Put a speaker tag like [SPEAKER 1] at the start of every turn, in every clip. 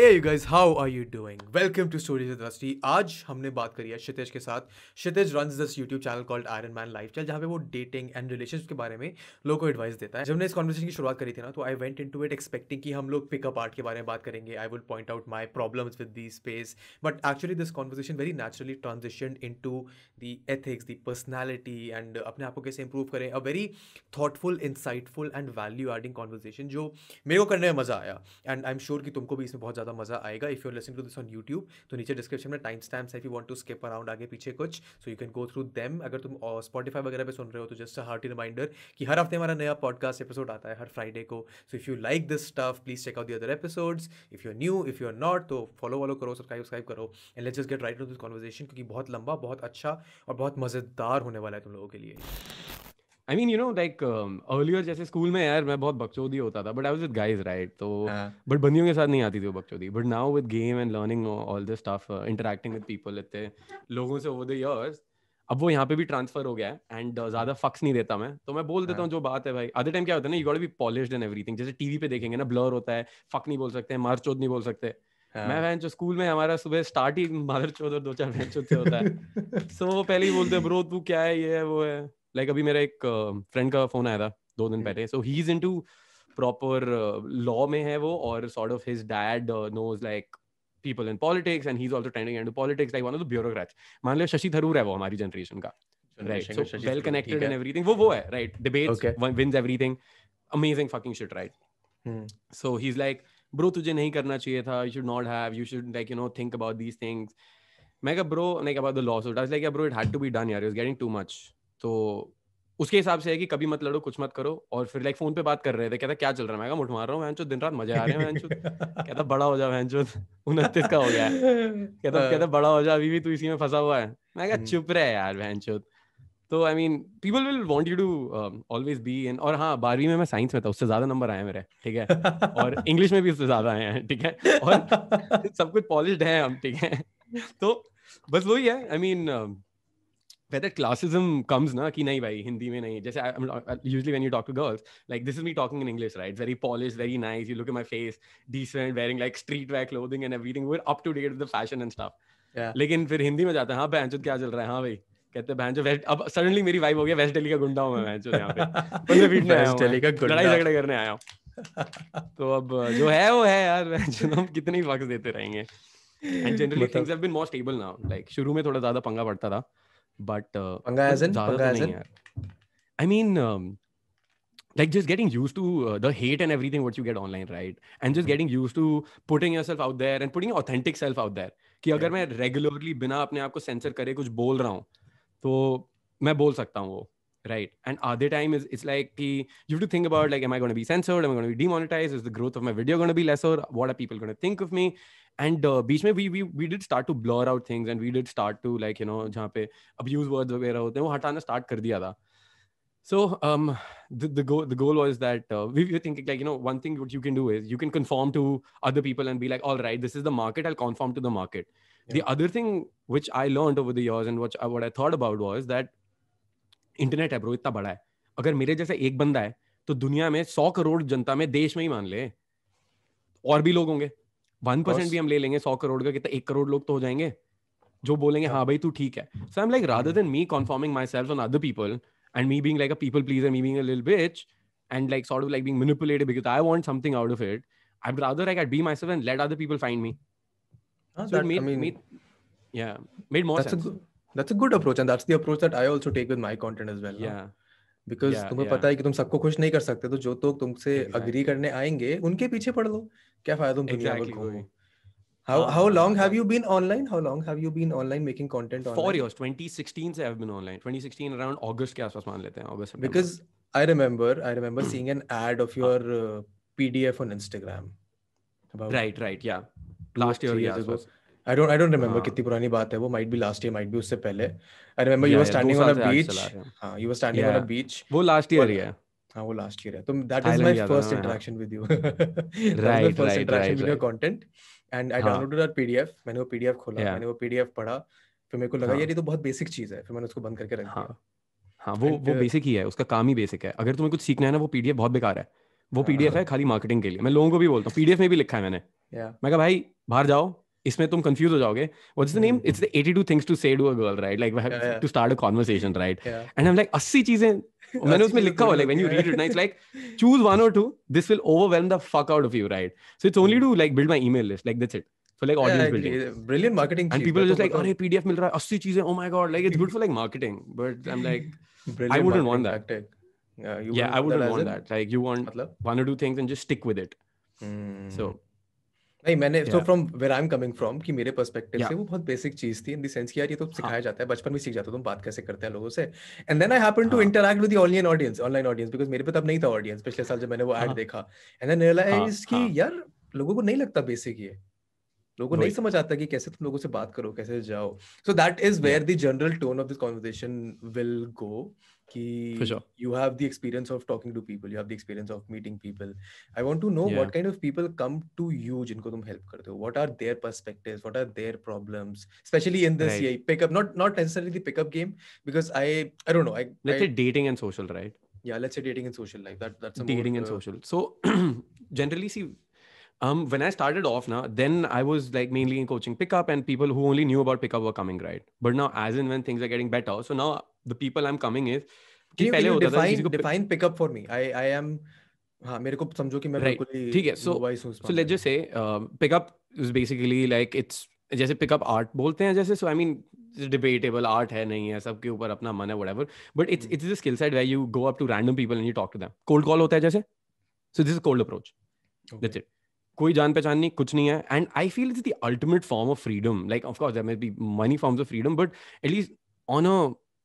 [SPEAKER 1] Hey you guys how are you doing welcome to stories industry आज हमने बात करी है क्षितिज के साथ Kshitij run this YouTube channel called Iron Man life channel जहाँ पे वो डेटिंग एंड रिलेशन के बारे में लोगों को एडवाइस देता है जब ने इस कॉन्वर्सेशन की शुरुआत करी थी ना तो I went into it expecting कि हम लोग पिकअप आर्ट के बारे में बात करेंगे I will point out my problem with the space but actually this conversation very naturally transition into the ethics the personality and अपने आप को कैसे इंप्रूव करें a very thoughtful insightful and value adding conversation जो मेरे को करने में मजा आया एंड आई एम श्योर कि तुमको भी इसमें बहुत ज़्यादा ज़्यादा मज़ा आएगा if you listen to this on YouTube तो नीचे डिस्क्रिप्शन में time stamps if you want to skip around आगे पीछे कुछ so you can go through them अगर तुम स्पॉटीफाई वगैरह पे सुन रहे हो तो जस्ट अ हार्टी रिमाइंडर कि हर हफ्ते हमारा नया पॉडकास्ट एपिसोड आता है हर फ्राइडे को so if you like this stuff please check out the other episodes if you new if you are not तो फॉलो वॉलो करो सब्सक्राइब सब्सक्राइब करो and let's just get right to this conversation क्योंकि बहुत लंबा बहुत अच्छा और बहुत मज़ेदार होने वाला है तुम लोगों के लिए
[SPEAKER 2] I mean you know like earlier जैसे स्कूल में यार मैं बहुत बकचोदी होता था but I was with guys right तो बट हाँ। बंदियों के साथ नहीं आती थी वो बकचोदी but now with game and learning all this stuff interacting with people इतने लोगों से ओवर द इयर्स अब वो यहाँ पे भी ट्रांसफर हो गया है एंड ज्यादा फक्स नहीं देता मैं तो मैं बोल देता हाँ। हूँ जो बात है भाई अदर टाइम क्या होता है ना you got be polished and everything जैसे टीवी पे देखेंगे ना ब्लर होता है फक नहीं बोल सकते मार चोद नहीं बोल सकते हाँ। मैं बहन जो स्कूल में हमारा सुबह स्टार्ट ही मादर चौधर दो चार बहन चौथे होता है सो so, वो पहले ही बोलते हैं ब्रो तू क्या है ये है वो है लाइक like अभी मेरा एक फ्रेंड का फोन आया था दो दिन हम्म। पहले so he is into proper law में है वो और sort of his dad knows like people in politics and he is also trending into politics like one of the bureaucrats मान लो शशि थरूर है वो हमारी जनरेशन का right so well connected and everything वो वो है right debates wins everything amazing fucking shit
[SPEAKER 3] right
[SPEAKER 2] so he is like bro तुझे नहीं करना चाहिए था you should not have you should like you know think about these things मैं कहा bro like about the laws I was like bro it had to be done यार it getting too much तो उसके हिसाब से है कि कभी मत लड़ो कुछ मत करो और फिर लाइक फोन पे बात कर रहे थे कहता क्या चल रहा है मैं मुठ मार रहा हूँ दिन रात मजा आ रहे हैं कहता बड़ा हो जा उनतीस का हो गया है
[SPEAKER 3] कहता हाँ। कहता
[SPEAKER 2] बड़ा हो जा अभी भी तू इसी में फंसा हुआ है मैं क्या हम्म। चुप रहे यार बहन तो I mean people will want you to always be in और हाँ बारहवीं में मैं साइंस में था उससे ज्यादा नंबर आए मेरे ठीक है और इंग्लिश में भी उससे ज्यादा आए हैं ठीक है और सब कुछ पॉलिश है हम ठीक है तो बस वही है I I mean mean, uh, whether classism comes na ki nahi bhai hindi mein nahi jaise I'm, usually when you talk to girls like this is me talking in english right very polished very nice you look at my face decent wearing like streetwear clothing and everything we're up to date with the fashion and stuff yeah. लेकिन फिर हिंदी में जाता है हाँ बहनचोद क्या चल रहा है हाँ भाई कहते हैं जो वेस्ट अब सडनली मेरी वाइब हो गया वेस्ट दिल्ली का गुंडा हूँ मैं बहनचोद यहाँ पे वेस्ट दिल्ली का गुंडा लड़ाई झगड़े करने आया हूँ तो अब जो है वो है यार हम कितने ही वक्त देते रहेंगे
[SPEAKER 1] and generally things
[SPEAKER 2] have been more stable now like शुरू में थोड़ा ज्यादा पंगा पड़ता था but uh, I mean, um, like just getting used to uh, the hate and everything what you get online right and just hmm. getting used to putting yourself out there and putting your authentic self out there कि अगर मैं regularly बिना अपने आप को sensor करे कुछ बोल रहा हूँ तो मैं बोल सकता हूँ वो राइट एंड आधे टाइम इज इट्स लाइक कि you to think about like am I gonna be censored am I gonna be demonetize is the growth of my video gonna be less what are people gonna think of me and बीच में we we we did start to blur out things and we did start to like you know जहाँ पे abuse words वगैरह होते हैं वो हटाना start कर दिया था So um, the, the goal the goal was that uh, we were thinking like you know one thing what you can do is you can conform to other people and be like all right this is the market I'll conform to the market. Yeah. The other thing which I learned over the years and what I, what I thought about was that internet है bro इतना बड़ा है अगर मेरे जैसा एक बंदा है तो दुनिया में सौ करोड़ जनता में देश में ही मान ले और भी लोग होंगे वन परसेंट भी हम ले लेंगे सौ करोड़ का कितना एक करोड़ लोग तो हो जाएंगे जो बोलेंगे हाँ भाई तू ठीक है so I am like rather than me conforming myself on other people and me being like a people please me being lil bitch and like sort of like being manipulated because I want something out of it I rather I can be myself and let
[SPEAKER 1] other people find me पता है कि तुम सबको खुश नहीं कर सकते तो जो तो तुमसे अग्री करने आएंगे उनके पीछे पढ़ लो क्या फायदा तुम दुनिया भर घूमो
[SPEAKER 2] How, how long
[SPEAKER 1] have you been online? How long have you been online making content online? Four years. 2016 से I've been online. 2016 around August के आसपास मान लेते हैं August. September. Because I remember, I remember seeing an ad of your uh, PDF on Instagram. About right, right, yeah. Last year years ago. I don't, I don't remember कितनी पुरानी बात है वो might be last year, might be उससे पहले. I remember yeah, you were standing yeah, on a beach. हाँ, you were standing yeah. on a beach. वो last year ही है. हाँ वो लास्ट ईयर है तो that is my first interaction with you right first interaction with your content and I downloaded that PDF मैंने वो PDF खोला मैंने वो पीडीएफ पढ़ा फिर मेरे को लगा यार हाँ। ये तो बहुत बेसिक चीज है फिर मैंने उसको बंद करके रख दिया हाँ,
[SPEAKER 2] हाँ वो वो बेसिक uh, ही है उसका काम ही बेसिक है अगर तुम्हें कुछ सीखना है ना वो पीडीएफ बहुत बेकार है वो पीडीएफ हाँ, है खाली मार्केटिंग के लिए मैं लोगों को भी बोलता हूँ पीडीएफ में भी लिखा है मैंने मैं कहा भाई बाहर जाओ इसमें तुम कंफ्यूज हो जाओगे what is the name it's the 82 things to say to a girl right like to start a conversation right and I am like 80 चीजें When you read it, it's like choose one or two. This will overwhelm the fuck out of you, right? So it's only hmm. to like build my email list. Like that's it. So like audience building. Brilliant marketing. And people are just like, "Arey PDF mil raha hai, 80 cheeze. Oh my god, like it's good for like marketing." But I'm like, I wouldn't want that.
[SPEAKER 1] Yeah, yeah I wouldn't want that.
[SPEAKER 2] Like you want matlab? one or two things and just stick with it. Hmm. So
[SPEAKER 1] नहीं मैंने तो from where I am coming from कि मेरे perspective yeah. से वो बहुत basic चीज थी इन द सेंस कि यार ये तो हाँ। सिखाया हाँ. जाता है बचपन में सीख जाता तुम बात कैसे करते हैं लोगों से and then I happen to interact with online audience online audience because मेरे पे तब नहीं था ऑडियंस पिछले साल जब मैंने वो एड हाँ। देखा एंड देन रियलाइज की यार लोगों को नहीं लगता बेसिक ये लोगों को नहीं समझ आता कि कैसे तुम लोगों से बात करो कैसे जाओ so that is where the general tone of this conversation will go Ki sure. you have the experience of talking to people you have the experience of meeting people i want to know yeah. what kind of people come to you jinko tum help karte ho what are their perspectives what are their problems especially in this right. pickup not not necessarily the pickup game because i i don't know I, let's I, say
[SPEAKER 2] dating and social right
[SPEAKER 1] yeah let's say dating and social life that that's dating more, and uh, social
[SPEAKER 2] so generally see um, when I started off now, then I was like mainly in coaching pickup and people who only knew about pickup were coming, right? But now as and when things are getting better. So now the people I am coming is कि पहले होता था किसी को
[SPEAKER 1] define pickup for me I I am हाँ मेरे को समझो कि मैं बिल्कुल ही ठीक है so so
[SPEAKER 2] let's just say pickup is basically like it's जैसे पिकअप आर्ट बोलते हैं जैसे so I mean debatable art है नहीं है सबके ऊपर अपना मन है what but it's it's skill set where you go up to random people and you talk to them cold call होता है जैसे so this is cold approach that's it कोई जान पहचान नहीं कुछ नहीं है and I feel it's the ultimate form of freedom like of course there may be many forms of freedom but at least on a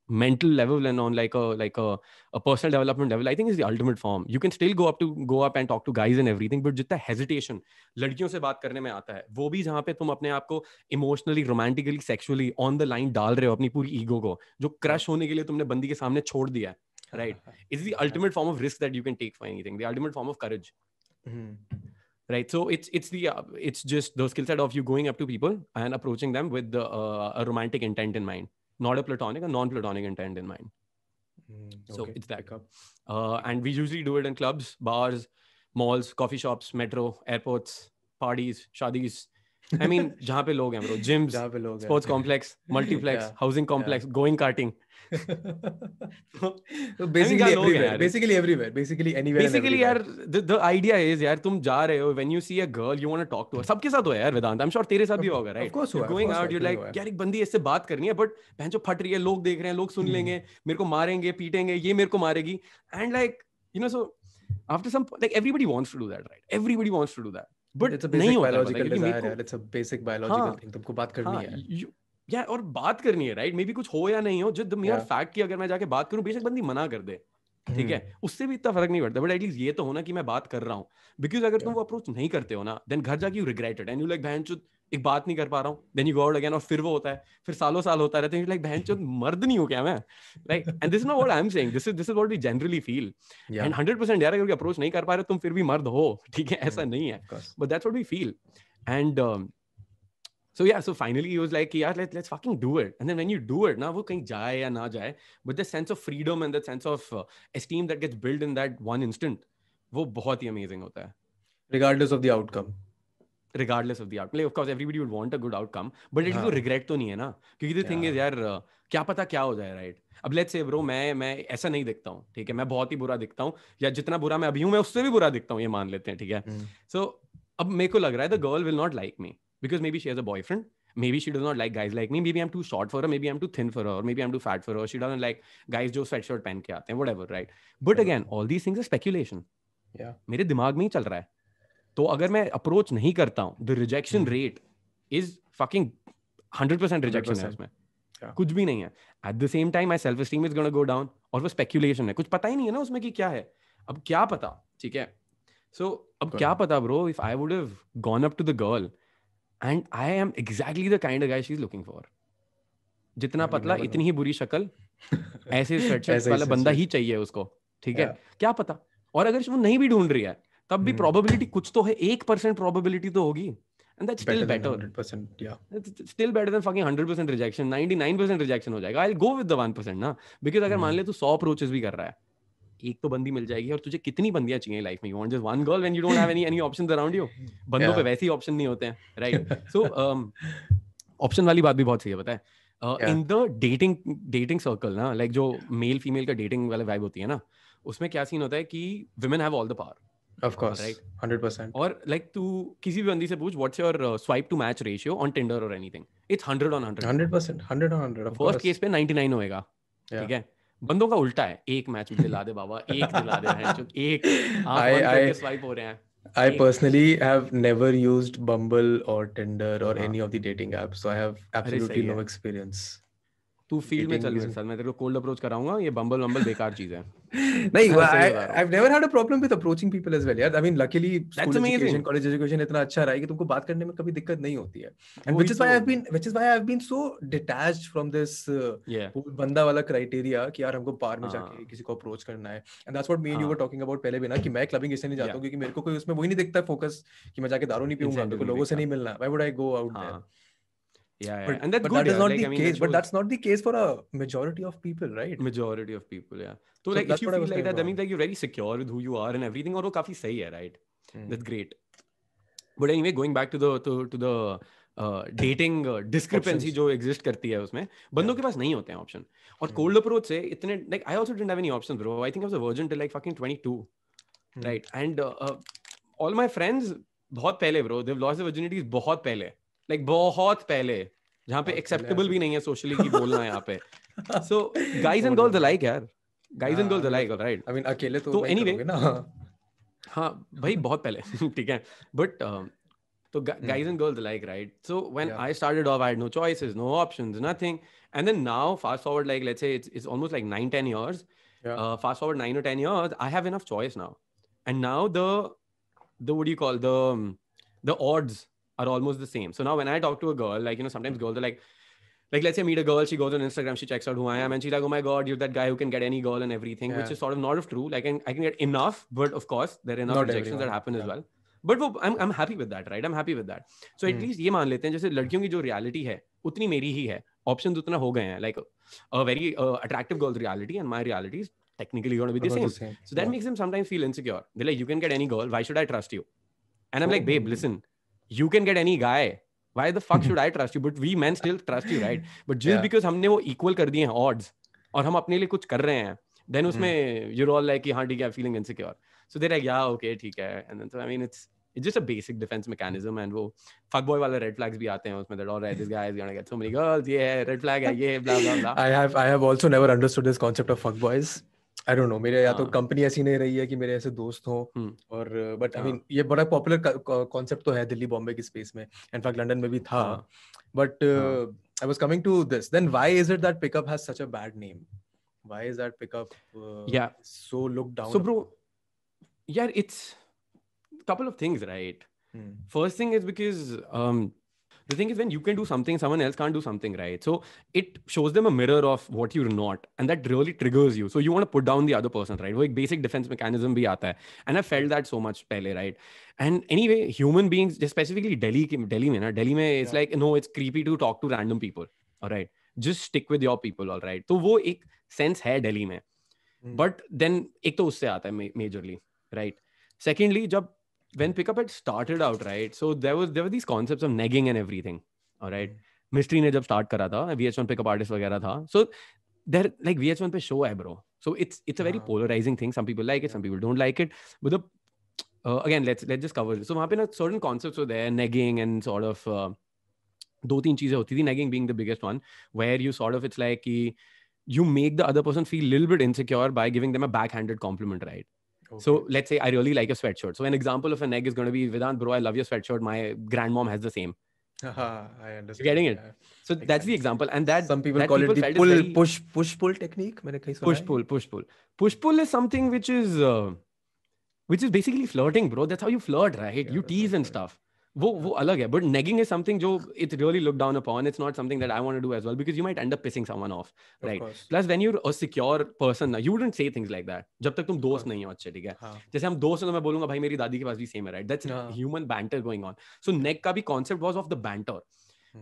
[SPEAKER 2] mental level and on like a like a, a personal development level i think is the ultimate form you can still go up to go up and talk to guys and everything but jitna hesitation लड़कियों से बात करने में आता है वो भी जहाँ पे तुम अपने आप को emotionally romantically sexually on the line डाल रहे हो अपनी पूरी ईगो को जो क्रश होने के लिए तुमने बंदी के सामने छोड़ दिया है right is the ultimate form of risk that you can take for anything the ultimate form of courage right so it's it's the uh, it's just those skill set of you going up to people and approaching them with the, uh, a romantic intent in mind not a platonic, a non platonic intent in mind. Mm, okay. So it's that. Uh, and we usually do it in clubs, bars, malls, coffee shops, metro, airports, parties, shadis, I mean जहां पे लोग हैं bro gyms जहां पे लोग हैं sports complex multiplex housing complex going karting
[SPEAKER 3] तो basically basically basically basically everywhere
[SPEAKER 2] everywhere anywhere यार यार द आईडिया इज तुम जा रहे हो when you see a girl you want to talk to her सबके साथ हो यार वेदांत आई एम श्योर तेरे साथ भी होगा right of course going out you like यार एक बंदी इससे बात करनी है बट बहन जो फट रही है लोग देख रहे हैं लोग सुन हम्म। लेंगे मेरे को मारेंगे पीटेंगे ये मेरे को मारेगी and like you know so after some like everybody wants to do that right everybody wants to do that but नहीं होता it's
[SPEAKER 1] a basic biological thing तुमको बात करनी हाँ, है
[SPEAKER 2] या और बात करनी है राइट मे बी कुछ हो या नहीं हो जो द मेयर फैक्ट की अगर मैं जाके बात करूं बेशक बंदी मना कर दे ठीक है हम्म। उससे भी इतना फर्क नहीं पड़ता बट एटलीस्ट ये तो होना कि मैं बात कर रहा हूँ बिकॉज अगर तुम वो अप्रोच नहीं करते हो ना देन घर जाके you regretted and you like बहन चुद एक बात नहीं कर पा रहा हूँ देन यू गॉड अगेन और फिर वो होता है फिर सालों साल होता रहता है लाइक बहन चुद मर्द नहीं हो क्या मैं like and this not what I am saying this is this is what we generally feel and hundred percent यार अगर अप्रोच नहीं कर पा रहे तुम फिर भी मर्द हो ठीक है ऐसा नहीं है but that's what we feel and so yeah so finally was like यार let's let's fucking do it and then when you do it ना वो कहीं जाए या ना जाए but the sense of freedom and the sense of esteem that gets build in that one instant वो बहुत ही अमेजिंग होता है
[SPEAKER 1] regardless of the outcome
[SPEAKER 2] regardless of the outcome like, of course everybody would want a good outcome but it को हाँ। regret तो नहीं है ना क्योंकि the thing is यार uh, क्या पता क्या हो जाए right अब लेट्स से ब्रो मैं मैं ऐसा नहीं दिखता हूँ ठीक है मैं बहुत ही बुरा दिखता हूँ या जितना बुरा मैं अभी हूँ मैं उससे भी बुरा दिखता हूँ ये मान लेते हैं ठीक है सो हम्म। अब मेरे को लग रहा है the girl will not like me because maybe she has a boyfriend maybe she does not like guys like me maybe i'm too short for her maybe i'm too thin for her or maybe i'm too fat for her she doesn't like guys jo sweatshirt pehen ke aate hain whatever right but yeah. again all these things are speculation yeah मेरे दिमाग में ही चल रहा है तो अगर मैं approach नहीं करता हूँ the rejection rate is fucking hundred percent rejection है उसमें yeah. कुछ भी नहीं है at the same time my self esteem is gonna go down और वो स्पेक्यूलेशन है कुछ पता ही नहीं है ना उसमें कि क्या है अब क्या पता ठीक है सो so, अब Correct. क्या पता bro if I would have gone up to the girl and I am exactly the kind guy is looking for जितना पतला इतनी ही बुरी शक्ल ऐसे वाला बंदा ही चाहिए उसको ठीक है क्या पता और अगर वो नहीं भी ढूंढ रही है तब भी प्रोबेबिलिटी hmm. कुछ तो है एक परसेंट प्रोबेबिलिटी तो होगी एंड दैट्स स्टिल रिजेक्शन हो जाएगा आई गो विद द 1% ना बिकॉज़ अगर hmm. मान ले तू 100 अप्रोचेस भी कर रहा है एक तो बंदी मिल जाएगी और तुझे कितनी बंदियां चाहिए लाइफ में you want just one girl when you don't have any any options around you बंदों yeah. पे वैसे ही ऑप्शन नहीं होते हैं राइट सो ऑप्शन वाली बात भी बहुत सही है पता है in the dating dating circle ना लाइक जो मेल फीमेल का डेटिंग वाला वाइब होती है ना उसमें क्या सीन होता है कि women have all the power of course right 100% और लाइक like, तू किसी भी बंदी से पूछ what's your swipe to match ratio on Tinder और anything it's 100 on 100
[SPEAKER 1] 100% 100 on 100 of first case पे 99 होएगा
[SPEAKER 2] ठीक yeah. है बंदों का उल्टा है एक मैच दिला दे बाबा एक दिला दे हैं हैं
[SPEAKER 1] एक आई आई स्वाइप हो रहे हैं I personally have never used Bumble or Tinder or uh-huh. any of the dating apps, so I have absolutely no experience. तू फील्ड में चल साथ मैं तेरे को कोल्ड अप्रोच कराऊंगा ये बंबल बंबल बेकार चीज है नहीं I have never had a problem with approaching people as well यार I mean luckily school education college education इतना अच्छा रहा है कि तुमको बात करने में कभी दिक्कत नहीं होती है and which is why I have been which is why I have been so detached from this बंदा वाला क्राइटेरिया कि यार हमको बार में जाके हाँ। किसी को अप्रोच करना है and that's what me and you were talking about पहले भी ना कि मैं क्लबिंग इसलिए नहीं जाता हूं क्योंकि मेरे को कोई उसमें वही नहीं दिखता फोकस कि मैं जाके दारू नहीं पीऊंगा मेरे को लोगों से नहीं मिलना why would I go out there yeah, yeah. But, and that's but good that yeah. is not like, the I mean, case that but that's not the case for a majority of people right majority of people yeah so, so like if you feel like that that means
[SPEAKER 2] like you're very secure with who you are and everything or kafi sahi hai right mm. that's great but anyway going back to the to, to the dating discrepancy जो exist करती है उसमें बंदों के पास नहीं होते हैं option और कोल्ड अप्रोच से इतने like I also didn't have any options bro I think I was a virgin to like fucking 22 right and all my friends बहुत पहले bro they have lost their virginities बहुत पहले like बहुत पहले जहां पे एक्सेप्टेबल भी नहीं है सोशली की बोलना यहाँ पे so guys and girls like यार guys and girls like right I mean अकेले तो एनीवे तो हाँ भाई बहुत पहले ठीक है बट uh, तो guys and girls like right so when I started off I had no choices no options nothing and then now fast forward like let's say it's it's almost like 9 10 years fast forward 9 और 10 years I have enough choice now and now the the what do you call the the odds are almost the same. So now when I talk to a girl, like, you know, sometimes girls are like, like let's say I meet a girl, she goes on Instagram, she checks out who I am, and she's like, oh my god, you're that guy who can get any girl and everything, yeah. which is sort of not of true. Like I can, I can get enough, but of course there are enough not rejections everyone. that happen yeah. as well. But वो I am happy with that right I am happy with that so at least ये मान लेते हैं जैसे लड़कियों की जो reality है उतनी मेरी ही है ऑप्शन उतना हो गए हैं like a very attractive girls reality and my reality is technically going to be the same. so that makes them sometimes feel insecure they're like you can get any girl why should i trust you and i'm like babe hmm. listen you can get any guy why the fuck should i trust you but we men still trust you right but just yeah. because हमने वो equal कर दिए हैं odds और हम अपने लिए कुछ कर रहे हैं then उसमें you're all like हाँ ठीक है feeling insecure so they're like yeah okay ठीक है and then so I mean it's it's just a basic defense mechanism and वो fuckboy वाले red flags भी आते हैं उसमें that all right this guy is gonna get so many girls ये है red flag है ये blah blah blah I
[SPEAKER 1] have I have also never understood this concept of fuckboys I don't know मेरे या तो कंपनी हाँ। ऐसी नहीं रही है कि मेरे ऐसे दोस्त हों और बट आई मीन ये बड़ा पॉपुलर कॉन्सेप्ट तो है दिल्ली बॉम्बे की स्पेस में इनफैक्ट लंदन में भी था but I was coming to this then why is it that pickup has such a bad name why is that pickup या so look down so bro
[SPEAKER 2] यार it's couple of things right first thing is because the thing is when you can do something someone else can't do something right so it shows them a mirror of what you're not and that really triggers you so you want to put down the other person right like basic defense mechanism bhi aata hai and i felt that so much pehle right and anyway human beings specifically delhi delhi mein na delhi mein it's yeah. like no it's creepy to talk to random people all right just stick with your people all right So वो एक sense है दिल्ली में hmm. but then एक तो उससे आता है majorly right secondly when pickup had started out, right? So there was there were these concepts of nagging and everything. All right. Hmm. Mystery ne jab start kara tha, VH1 pickup artist wagera tha. So there like VH1 pe show hai bro. So it's it's a very polarizing thing. Some people like it, some people don't like it. But uh, again, let's let's just cover. So pe na certain concepts were there, nagging and sort of do teen cheese hoti thi, negging being the biggest one, where you sort of it's like you make the other person feel a little bit insecure by giving them a backhanded compliment, right? Okay. So let's say I really like a sweatshirt. So an example of an egg is going to be Vedant, bro, I love your sweatshirt. My grandmom has the same.
[SPEAKER 1] Uh-huh, I understand. You're getting
[SPEAKER 2] it. So that's the example, and that some people that call people it the pull, very... push, push, pull technique. Push pull, push pull, push pull is something which is, uh, which is basically flirting, bro. That's how you flirt, right? Yeah, you tease and right. stuff. वो वो अलग है but negging is something जो it really look down upon it's not something that I want to do as well because you might end up pissing someone off right plus when you are a secure person you wouldn't say things like that जब तक तुम दोस्त नहीं हो अच्छे ठीक है हाँ। जैसे हम दोस्त हैं तो मैं बोलूंगा भाई मेरी दादी के पास भी सेम है right that's human banter going on so neg का भी concept was of the banter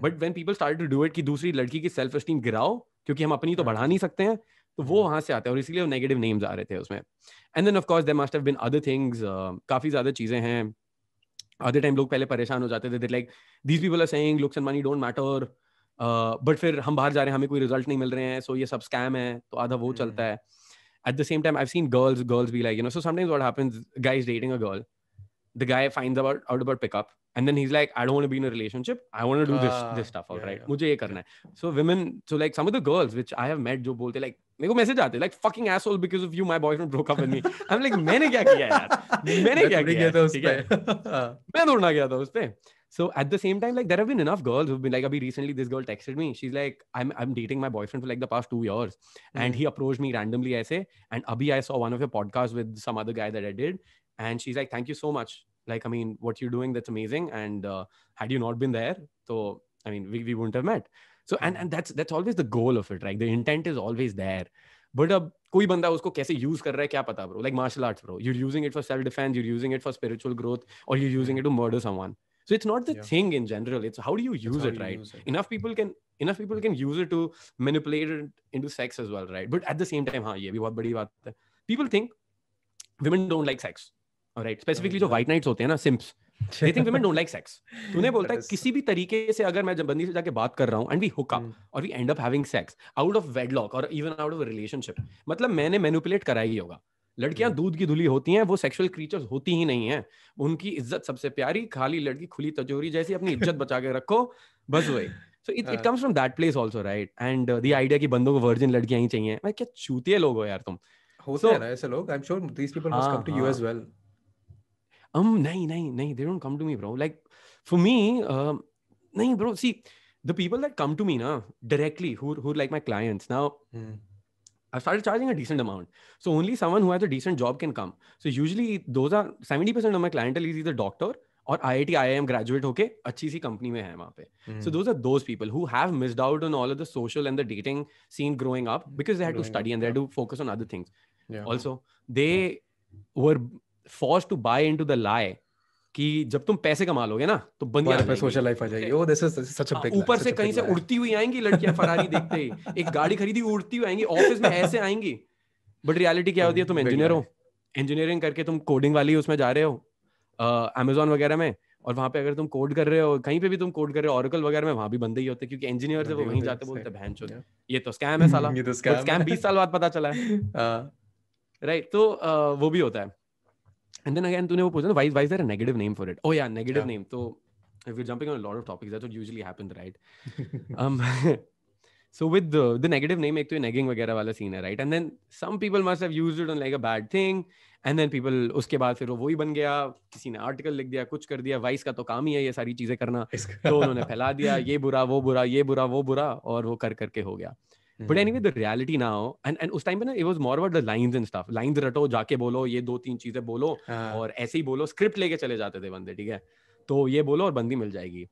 [SPEAKER 2] but when people start to do it कि दूसरी लड़की की सेल्फ एस्टीम गिराओ क्योंकि हम अपनी तो हाँ। बढ़ा नहीं सकते हैं तो वो हम्म। वहां से आते हैं और इसीलिए नेगेटिव नेम्स आ रहे थे उसमें and then of course there must have been other things काफी ज्यादा चीजें हैं आधे टाइम लोग पहले परेशान हो जाते थे like this people are saying looks and money don't matter but फिर हम बाहर जा रहे हैं हमें कोई रिजल्ट नहीं मिल रहे हैं सो so ये सब स्कैम है तो आधा वो हम्म। चलता है at the same time I seen girls girls be like you know so sometimes what happens guy dating a girl the guy find about out about pickup and then he is like I don't want to be in a relationship I want to do this this stuff alright मुझे ये करना है so women so like some of the girls which I have met जो बोलते like मेरे को message आते like fucking asshole because of you my boyfriend broke up with me I am like मैंने क्या किया यार मैंने क्या किया था उस पे मैं दौड़ना गया था उस पे So at the same time, like there have been enough girls who've been like, Abhi, recently this girl texted me. She's like, I'm, I'm dating my boyfriend for like the past two years. Mm. And hmm. he approached me randomly, I say, and Abhi, I saw one of your podcasts with some other guy that I did. And she's like, thank you so much. Like, I mean, what you're doing, that's amazing. And uh, had you not been there, so I mean, we, we wouldn't have met so and hmm. and that's that's always the goal of it right the intent is always there but अब कोई बंदा उसको कैसे use कर रहा है क्या पता arts bro, you're using it for self-defense, you're using it for spiritual growth, or you're using hmm. it to murder someone. so it's not the thing in general it's how do you use it right enough people can enough people can use it to manipulate it into sex as well right but at the same time ha ye bhi bahut badi baat hai people think women don't like sex all right specifically yeah. Hmm. white knights होते हैं ना simps तूने बोलता है किसी भी तरीके से अगर मैं जबंदी से जाके बात कर रहा हूँ hmm. और we end up having sex out of wedlock और इवन आउट ऑफ रिलेशनशिप मतलब मैंने मैनिपुलेट करा ही होगा लड़कियां hmm. दूध की धुली होती हैं वो सेक्सुअल क्रीचर्स होती ही नहीं है उनकी इज्जत सबसे प्यारी खाली लड़की खुली तजोरी जैसी अपनी इज्जत बचा के रखो बस वही
[SPEAKER 1] so it it comes from
[SPEAKER 2] that place also right and the idea कि बंदों को वर्जिन लड़कियां ही चाहिए मैं क्या चूतिए लोग हो यार तुम
[SPEAKER 1] होते so, हैं ना ऐसे लोग I am sure these people must come to you as well
[SPEAKER 2] um nahi nahi nahi they don't come to me bro like for me um nahi bro see the people that come to me now directly who who like my clients now mm. I've started charging a decent amount. So only someone who has a decent job can come. So usually those are 70% of my clientele is either doctor और I I T I am graduate होके अच्छी सी company में है वहाँ पे so those are those people who have missed out on all of the social and the dating scene growing up because they had to study and they had to focus on other things also they were forced to buy into the lie कि जब तुम पैसे कमा लोगे ना तो बंदियां पे सोशल लाइफ
[SPEAKER 1] आ जाएगी oh this is such a big ऊपर से कहीं से
[SPEAKER 2] उड़ती हुई आएंगी लड़कियां फरारी देखते ही एक गाड़ी खरीदी उड़ती हुई आएंगी ऑफिस में ऐसे आएंगी बट रियलिटी क्या होती है तुम इंजीनियर हो इंजीनियरिंग करके तुम कोडिंग वाली उसमें जा रहे हो अमेजोन वगैरह में और वहां पे अगर तुम कोड कर रहे हो कहीं पे भी तुम कोड कर रहे हो ऑरकल वगैरह में वहां भी बंदे ही होते क्योंकि इंजीनियर से वो वहीं जाते बोलते बहन चोद ये तो स्कैम है साला ये तो स्कैम बीस साल बाद पता चला है राइट हाँ। तो वो भी होता है and then again तूने वो पूछा ना why why is there a negative name for it oh yeah negative yeah. name so if we're jumping on a lot of topics that's what usually happens right um so with the the negative name ek to nagging wagera wala scene hai right and then some people must have used it on like a bad thing and then people uske baad fir wo वो ban gaya kisi ne article likh diya kuch kar diya vice ka to kaam hi hai ye sari cheeze karna to unhone phaila diya ye bura wo bura ye bura wo bura aur wo kar kar ke ho gaya but any the reality हो and and उस time पे ना it was more about the lines and stuff lines रटो जाके बोलो ये दो तीन चीजें बोलो हाँ। और ऐसे ही बोलो स्क्रिप्ट लेके चले जाते थे बंदे ठीक है तो ये बोलो और बंदी मिल जाएगी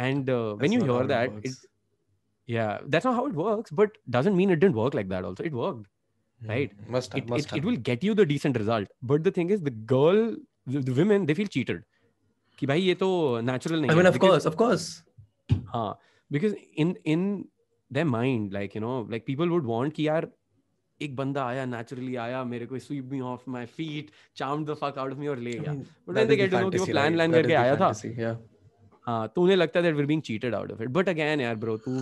[SPEAKER 2] and when you hear that it या that's how it works but doesn't mean it didn't work like that also it worked right must have, it, must it, have. it will get you the decent result but the thing is the girl the, the women they feel cheated कि भाई ये तो natural नहीं I mean, of course, of course. हाँ because in, in their mind like you know like people would want कि यार एक बंदा आया नेचुरली आया मेरे को sweep me off my feet charmed the fuck out of me और ले गया but then they get to know कि प्लान प्लान करके आया था yeah. हाँ, तो उन्हें लगता है that we being cheated out of it but again यार ब्रो तू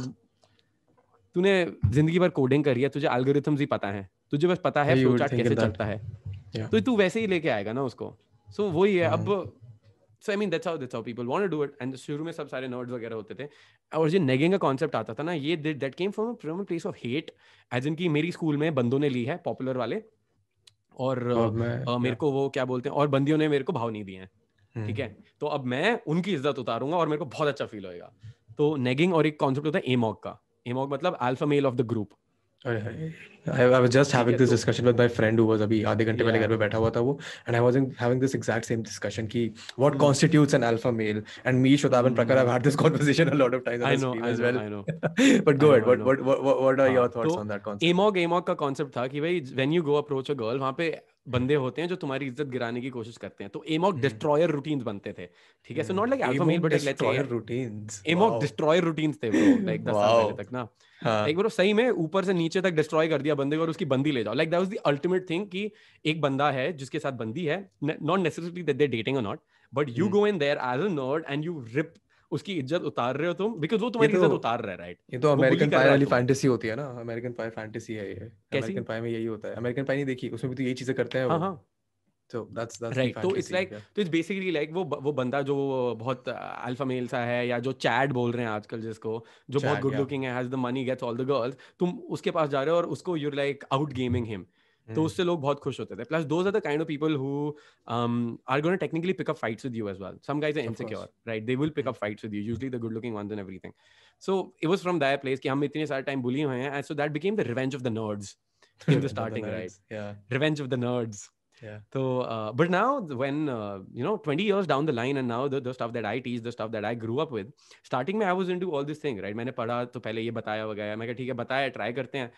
[SPEAKER 2] तूने जिंदगी भर कोडिंग करी है तुझे एल्गोरिथम्स ही पता है तुझे बस पता है फ्लो चार्ट कैसे चलता है तो तू वैसे ही लेके आएगा ना उसको सो वही है हाँ। अब so I mean that's how that's how people want to do it and शुरू में सब सारे नर्ड्स वगैरह होते थे और जो नेगिंग का कॉन्सेप्ट आता था ना ये that came from a from a place of hate as in की मेरी स्कूल में बंदों ने ली है पॉपुलर वाले और uh, मेरे को वो क्या बोलते हैं और बंदियों ने मेरे को भाव नहीं दिए हैं हम्म। ठीक है तो अब मैं उनकी इज्जत उतारूंगा और मेरे को बहुत अच्छा फील होएगा तो नेगिंग और एक कॉन्सेप्ट होता है एमॉक का एमॉक मतलब alpha male of the group
[SPEAKER 1] I was just having this discussion with my friend who was अभी आधे घंटे पहले घर पे बैठा हुआ था वो and I was having this exact same discussion कि what constitutes an alpha male and me शोधाब एंड प्रकार I had this conversation a lot of times I know as well but go ahead what what what are your thoughts on that concept
[SPEAKER 2] AMOG AMOG का concept था कि भाई when you go approach a girl वहां पे बंदे होते हैं जो तुम्हारी इज्जत गिराने की कोशिश करते हैं तो एमॉक डिस्ट्रॉयर रूटीन बनते थे ठीक है so not like alpha male but destroyer
[SPEAKER 1] routines AMOG
[SPEAKER 2] destroyer routines थे ब्रो लाइक 10 साल पहले तक ना हाँ. एक बार सही में ऊपर से नीचे तक डिस्ट्रॉय कर दिया बंदे को और उसकी बंदी ले जाओ like that was the ultimate thing कि एक बंदा है जिसके साथ बंदी है not necessarily that they dating और not but you go in there as a nerd and you rip उसकी इज्जत उतार रहे हो तुम बिकॉज वो तुम्हारी तो इज्जत उतार रहा है राइट ये तो अमेरिकन पाई वाली फैंटेसी
[SPEAKER 1] होती है ना अमेरिकन पाई फैंटेसी है ये अमेरिकन पाई में यही होता है अमेरिकन पाई नहीं देखी उसमें भी तो यही चीजें करते हैं हां हां हाँ। तो दैट्स दैट्स राइट तो इट्स लाइक तो इट्स बेसिकली लाइक वो वो बंदा जो बहुत अल्फा मेल सा है या जो
[SPEAKER 2] चैट बोल रहे हैं आजकल जिसको जो बहुत गुड लुकिंग है has the money gets all the girls तुम उसके पास जा रहे हो और उसको लाइक आउट गेमिंग हिम तो हम्म। उससे लोग बहुत खुश होते थे plus those are the kind of people who are gonna technically pick up fights with you as well some guys are insecure right they will pick up fights with you usually the good looking ones and everything so it was from that place कि हम इतने सारे time bully हुए हैं and so that became the revenge of the nerds in the starting right yeah revenge of the nerds yeah so uh, but now when uh, you know 20 years down the line and now the, the stuff that i teach the stuff that i grew up with starting में i was into all this thing right मैंने पढ़ा तो पहले ये बताया वगैरह मैं कहा ठीक है बताया ट्राई करते हैं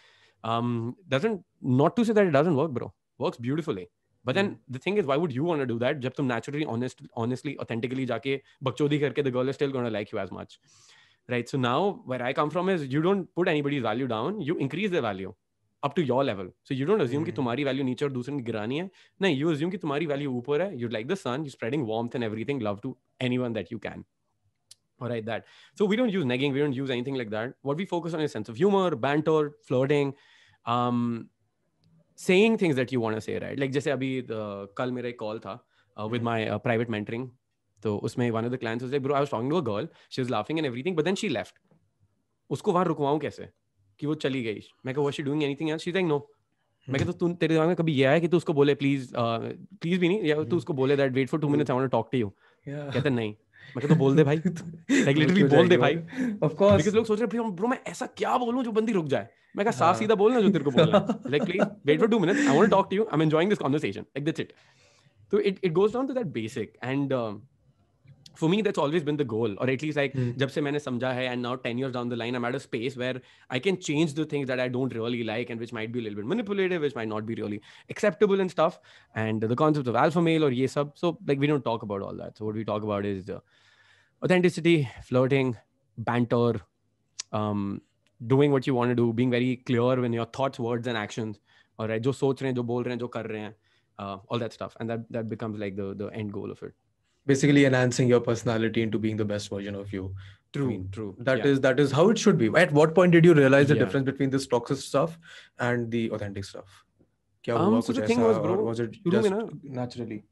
[SPEAKER 2] um, doesn't not to say that it doesn't work, bro. Works beautifully. But mm. then hmm. the thing is, why would you want to do that? Jab tum naturally, honest, honestly, authentically jaake bakchodi karke, the girl is still gonna like you as much, right? So now where I come from is you don't put anybody's value down, you increase their value up to your level. So you don't assume mm. कि तुम्हारी value नीचे और दूसरे की गिरानी है. नहीं, you assume कि तुम्हारी value ऊपर है. You like the sun, you're spreading warmth and everything, love to anyone that you can. All right, that. So we don't use negging. We don't use anything like that. What we focus on is sense of humor, banter, flirting, um, saying things that you want to say, right? Like just जैसे अभी कल मेरा call tha uh, with my uh, private mentoring. तो उसमें one of the clients was like, bro, I was talking to a girl. She was laughing and everything, but then she left. usko वहां rukwaun kaise ki wo chali gayi मैं कहा, was she doing anything else? She's like, no. मैं कहता तू तेरे दिमाग में कभी ये आया कि तू उसको बोले प्लीज प्लीज भी नहीं या तू उसको बोले that wait for two minutes I want to talk to you कहता नहीं मैं कहता तो बोल दे भाई तो लाइक लिटरली बोल दे भाई ऑफ कोर्स बिकॉज़ लोग सोच रहे हैं ब्रो मैं ऐसा क्या बोलूं जो बंदी रुक जाए मैं कहा साफ हाँ। सीधा बोलना जो तेरे को बोलना है like please wait for 2 minutes I want to talk to you I am enjoying this conversation like that's it तो it it goes down to that basic and for me that's always been the goal or at least like mm. jab se maine and now 10 years down the line i'm at a space where i can change the things that i don't really like and which might be a little bit manipulative which might not be really acceptable and stuff and the concept of alpha male or yes sub so like we don't talk about all that so what we talk about is the uh, authenticity flirting banter um doing what you want to do being very clear when your thoughts words and actions all right jo soch rahe jo bol rahe jo kar rahe uh, all that stuff and that that
[SPEAKER 1] becomes like the the end goal of it basically enhancing your personality into being the best version of you true true that that is how it should be at what point did you realize the difference between this toxic stuff and the authentic stuff um, so the thing was, bro, was it just naturally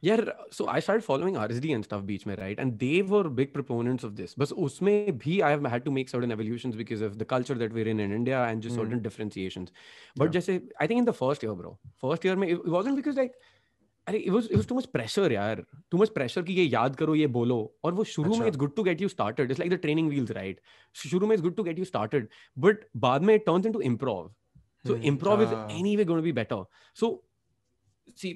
[SPEAKER 2] yeah so i started following rsd and stuff beach mein, right and they were big proponents of this but usme bhi i have had to make certain evolutions because of the culture that we're in in india and just hmm. certain differentiations but just say, i think in the first year bro first year mein, it wasn't because like अरे it was it was too much pressure यार too much pressure कि ये याद करो ये बोलो और वो शुरू अच्छा. में it's good to get you started it's like the training wheels right शुरू में it's good to get you started but बाद में it turns into improv so improv is anyway gonna be better so see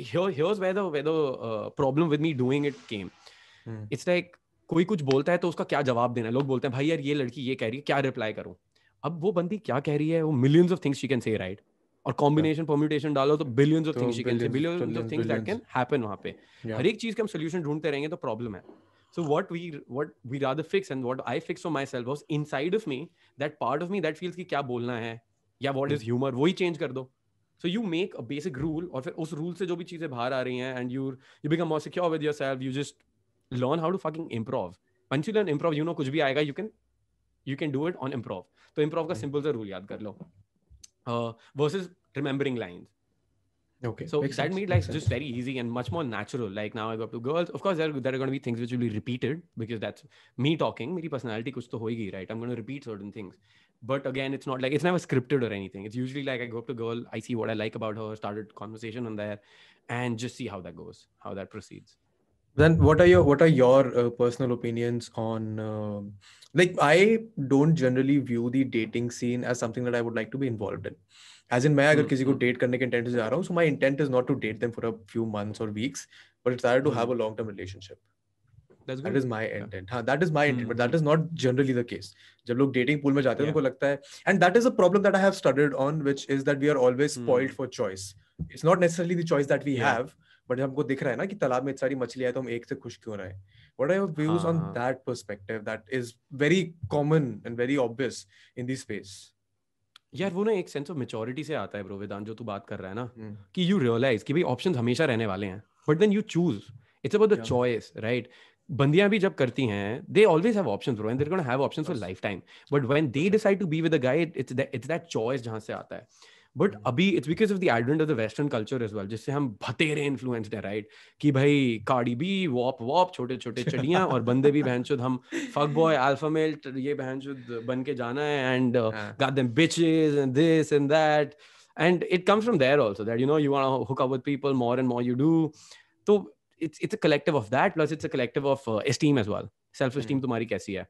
[SPEAKER 2] here here's whether whether problem with me doing it came it's like कोई कुछ बोलता है तो उसका क्या जवाब देना है लोग बोलते हैं भाई यार ये लड़की ये कह रही है क्या रिप्लाई करूं अब वो बंदी क्या कह रही है वो millions of things she can say right और कॉम्बिनेशन परम्यूटेशन डालो तो billions of things you can say billions of things that can happen वहां पे हर एक चीज का हम सॉल्यूशन ढूंढते रहेंगे तो प्रॉब्लम है So what we what we rather fix and what I fix for myself was inside of me that part of me that feels कि क्या बोलना है या what is humor वही change कर दो so you make a basic rule और फिर उस रूल से जो भी चीज़ें बाहर आ रही हैं and you you become more secure with your you just learn how to fucking improv punch you learn improv you know कुछ भी आएगा you can you can do it on improv तो इम्प्रोव का सिंपल सा rule याद कर लो uh, versus remembering lines. Okay. So Makes that sense. made like just very easy and much more natural. Like now I go up to girls. Of course, there, there are going to be things which will be repeated because that's me talking. My personality kuch to hoigi, right? I'm going to repeat certain things. But again, it's not like it's never scripted or anything. It's usually like I go up to girl, I see what I like about her, started conversation on there, and just see how that goes, how that proceeds
[SPEAKER 1] then what are your what are your uh, personal opinions on um, like i don't generally view the dating scene as something that i would like to be involved in as in mm-hmm. agar ko date karne ke intent se so my intent is not to date them for a few months or weeks but it's rather to have a mm-hmm. long-term relationship That's my intent that is my intent but that mm-hmm. is not generally the case Jab log dating pool mein jate yeah. lagta hai, and that is a problem that i have studied on which is that we are always spoiled mm. for choice it's not necessarily the choice that we have but हमको दिख रहा है ना कि तालाब में सारी मछलियां तो हम एक से खुश क्यों रहे what are your views on that perspective that is very common and very obvious in this space
[SPEAKER 2] यार वो ना एक सेंस ऑफ मेचोरिटी से आता है ब्रो वेदांत जो तू बात कर रहा है ना hmm. कि यू रियलाइज कि भाई ऑप्शंस हमेशा रहने वाले हैं but then you choose it's about the choice right बंदियां भी जब करती हैं they always have options bro and they gonna have options for lifetime but when they decide to be with a guy it's that it's that choice जहां से आता है but अभी it's because of the advent of the western culture is well जिससे हम भतेरे influenced है right कि भाई काड़ी भी वॉप वॉप छोटे छोटे चढ़िया और बंदे भी बहन हम फक बॉय अल्फा मेल ये बहन बन के जाना है and got them bitches and this and that and it comes from there also that you know you hook up with people more and more you do तो it's it's a collective of that plus it's a collective of esteem as well self esteem तुम्हारी कैसी है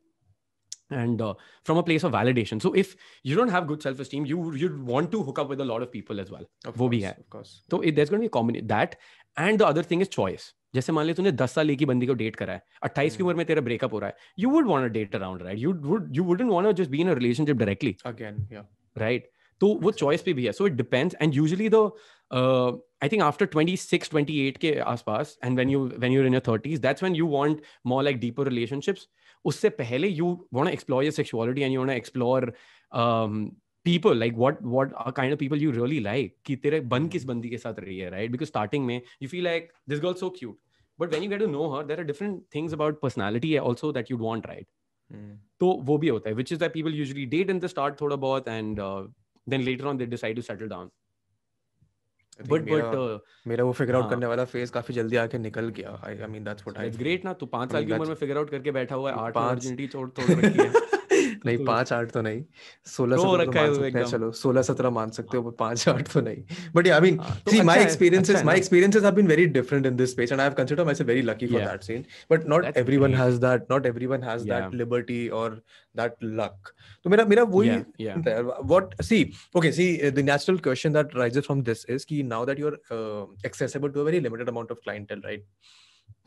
[SPEAKER 2] and uh, from a place of validation so if you don't have good self-esteem you you'd want to hook up with a lot of people as well of course, of course so it, there's going to be a combination that and the other thing is choice जैसे मान ले तूने दस साल एक ही बंदी को date करा है अट्ठाईस की hmm. उम्र में तेरा ब्रेकअप हो रहा है you would want date around right you would you wouldn't want just be in a relationship directly again या राइट तो वो चॉइस पे भी है so it depends and usually the I think after 26 28 के आसपास and when you when you in your 30s that's when you want more like deeper relationships उससे पहले you want explore your sexuality and you want explore people like what what are kind of people you really like कि तेरे बन किस hmm. बंदी के साथ रही है राइट बिकॉज स्टार्टिंग में you feel like this girl so cute but when you get to know her there are different things about personality also that you want right तो वो भी होता है which is that people usually date in the start थोड़ा बहुत and then later on they decide to settle down but but uh, मेरा वो figure out हाँ। करने
[SPEAKER 1] वाला फेज काफी जल्दी आके निकल गया I I mean that's what I it's great ना तू 5 साल की उम्र में फिगर आउट करके बैठा हुआ है आठ अपॉर्चुनिटी छोड़ छोड़ रखी है नहीं तो पांच आठ तो नहीं सोलह तो सत्रह चलो सोलह सत्रह मान सकते हो पांच आठ तो नहीं but I mean see my experiences my experiences have been very different in this space and I have consider myself very lucky for that scene but not everyone has that not everyone has that liberty और that luck तो मेरा मेरा वही what see okay see the natural question that raises from this is कि now that you are accessible to a very limited amount of clientele right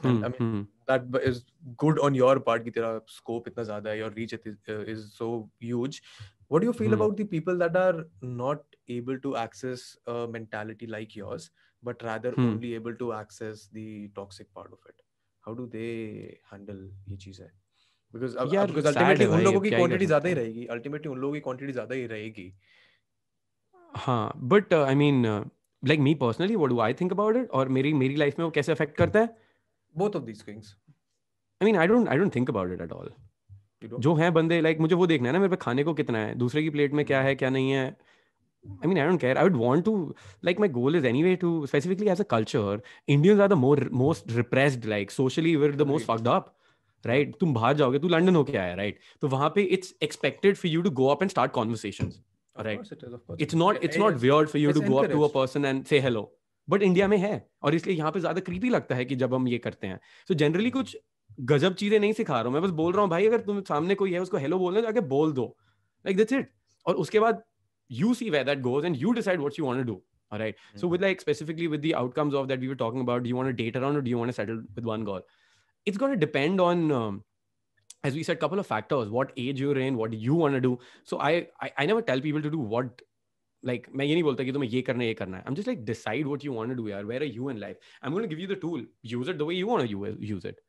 [SPEAKER 3] And, I mean,
[SPEAKER 1] that is good on your part. Ki tera scope itna zyada hai, your reach is, uh, is so huge. What do you feel about the people that are not able to access a mentality like yours, but rather only able to access the toxic part of it? How do they handle ये चीज है? Because because ultimately उन लोगों की quantity ज्यादा ही रहेगी ultimately उन लोगों की क्वांटिटी ज्यादा ही रहेगी
[SPEAKER 2] हाँ but I mean like me personally what do I think about it और मेरी मेरी लाइफ में वो कैसे अफेक्ट करता है both of these things i mean i don't i don't think about it at all जो है बंदे लाइक like, मुझे वो देखना है ना मेरे पे खाने को कितना है दूसरे की प्लेट में क्या है क्या नहीं है I mean, I don't care. I would want to, like, my goal is anyway to, specifically as a culture, Indians are the more most repressed, like, socially, we're the right. most fucked up, right? तुम बाहर जाओगे, तू London होके आया, right? तो वहाँ पे it's expected for you to go up and start conversations, right?
[SPEAKER 1] Of course it is, of course. It's not, it's not weird for you to go encouraged. up to a
[SPEAKER 2] person and say hello. बट India में है और इसलिए यहाँ पे ज्यादा creepy लगता है कि जब हम ये करते हैं सो so जनरली कुछ गजब चीजें नहीं सिखा रहा हूँ मैं बस बोल रहा हूँ भाई अगर तुम सामने कोई है उसको हेलो बोलना जाके बोल दो लाइक दैट्स इट और उसके बाद you see way that goes and you decide what you want do All right. Mm-hmm. So with like specifically with the outcomes of that we were talking about, do you want to date around or do you want to settle with one girl? It's going to depend on, um, as we said, couple of factors: what age you're in, what you want to do. So I, I, I never tell people to do what like मैं ये नहीं बोलता कि तुम्हें ये करना ये करना है I am just like decide what you want to do यार where are you in life I am gonna give you the tool use it the way you want to use it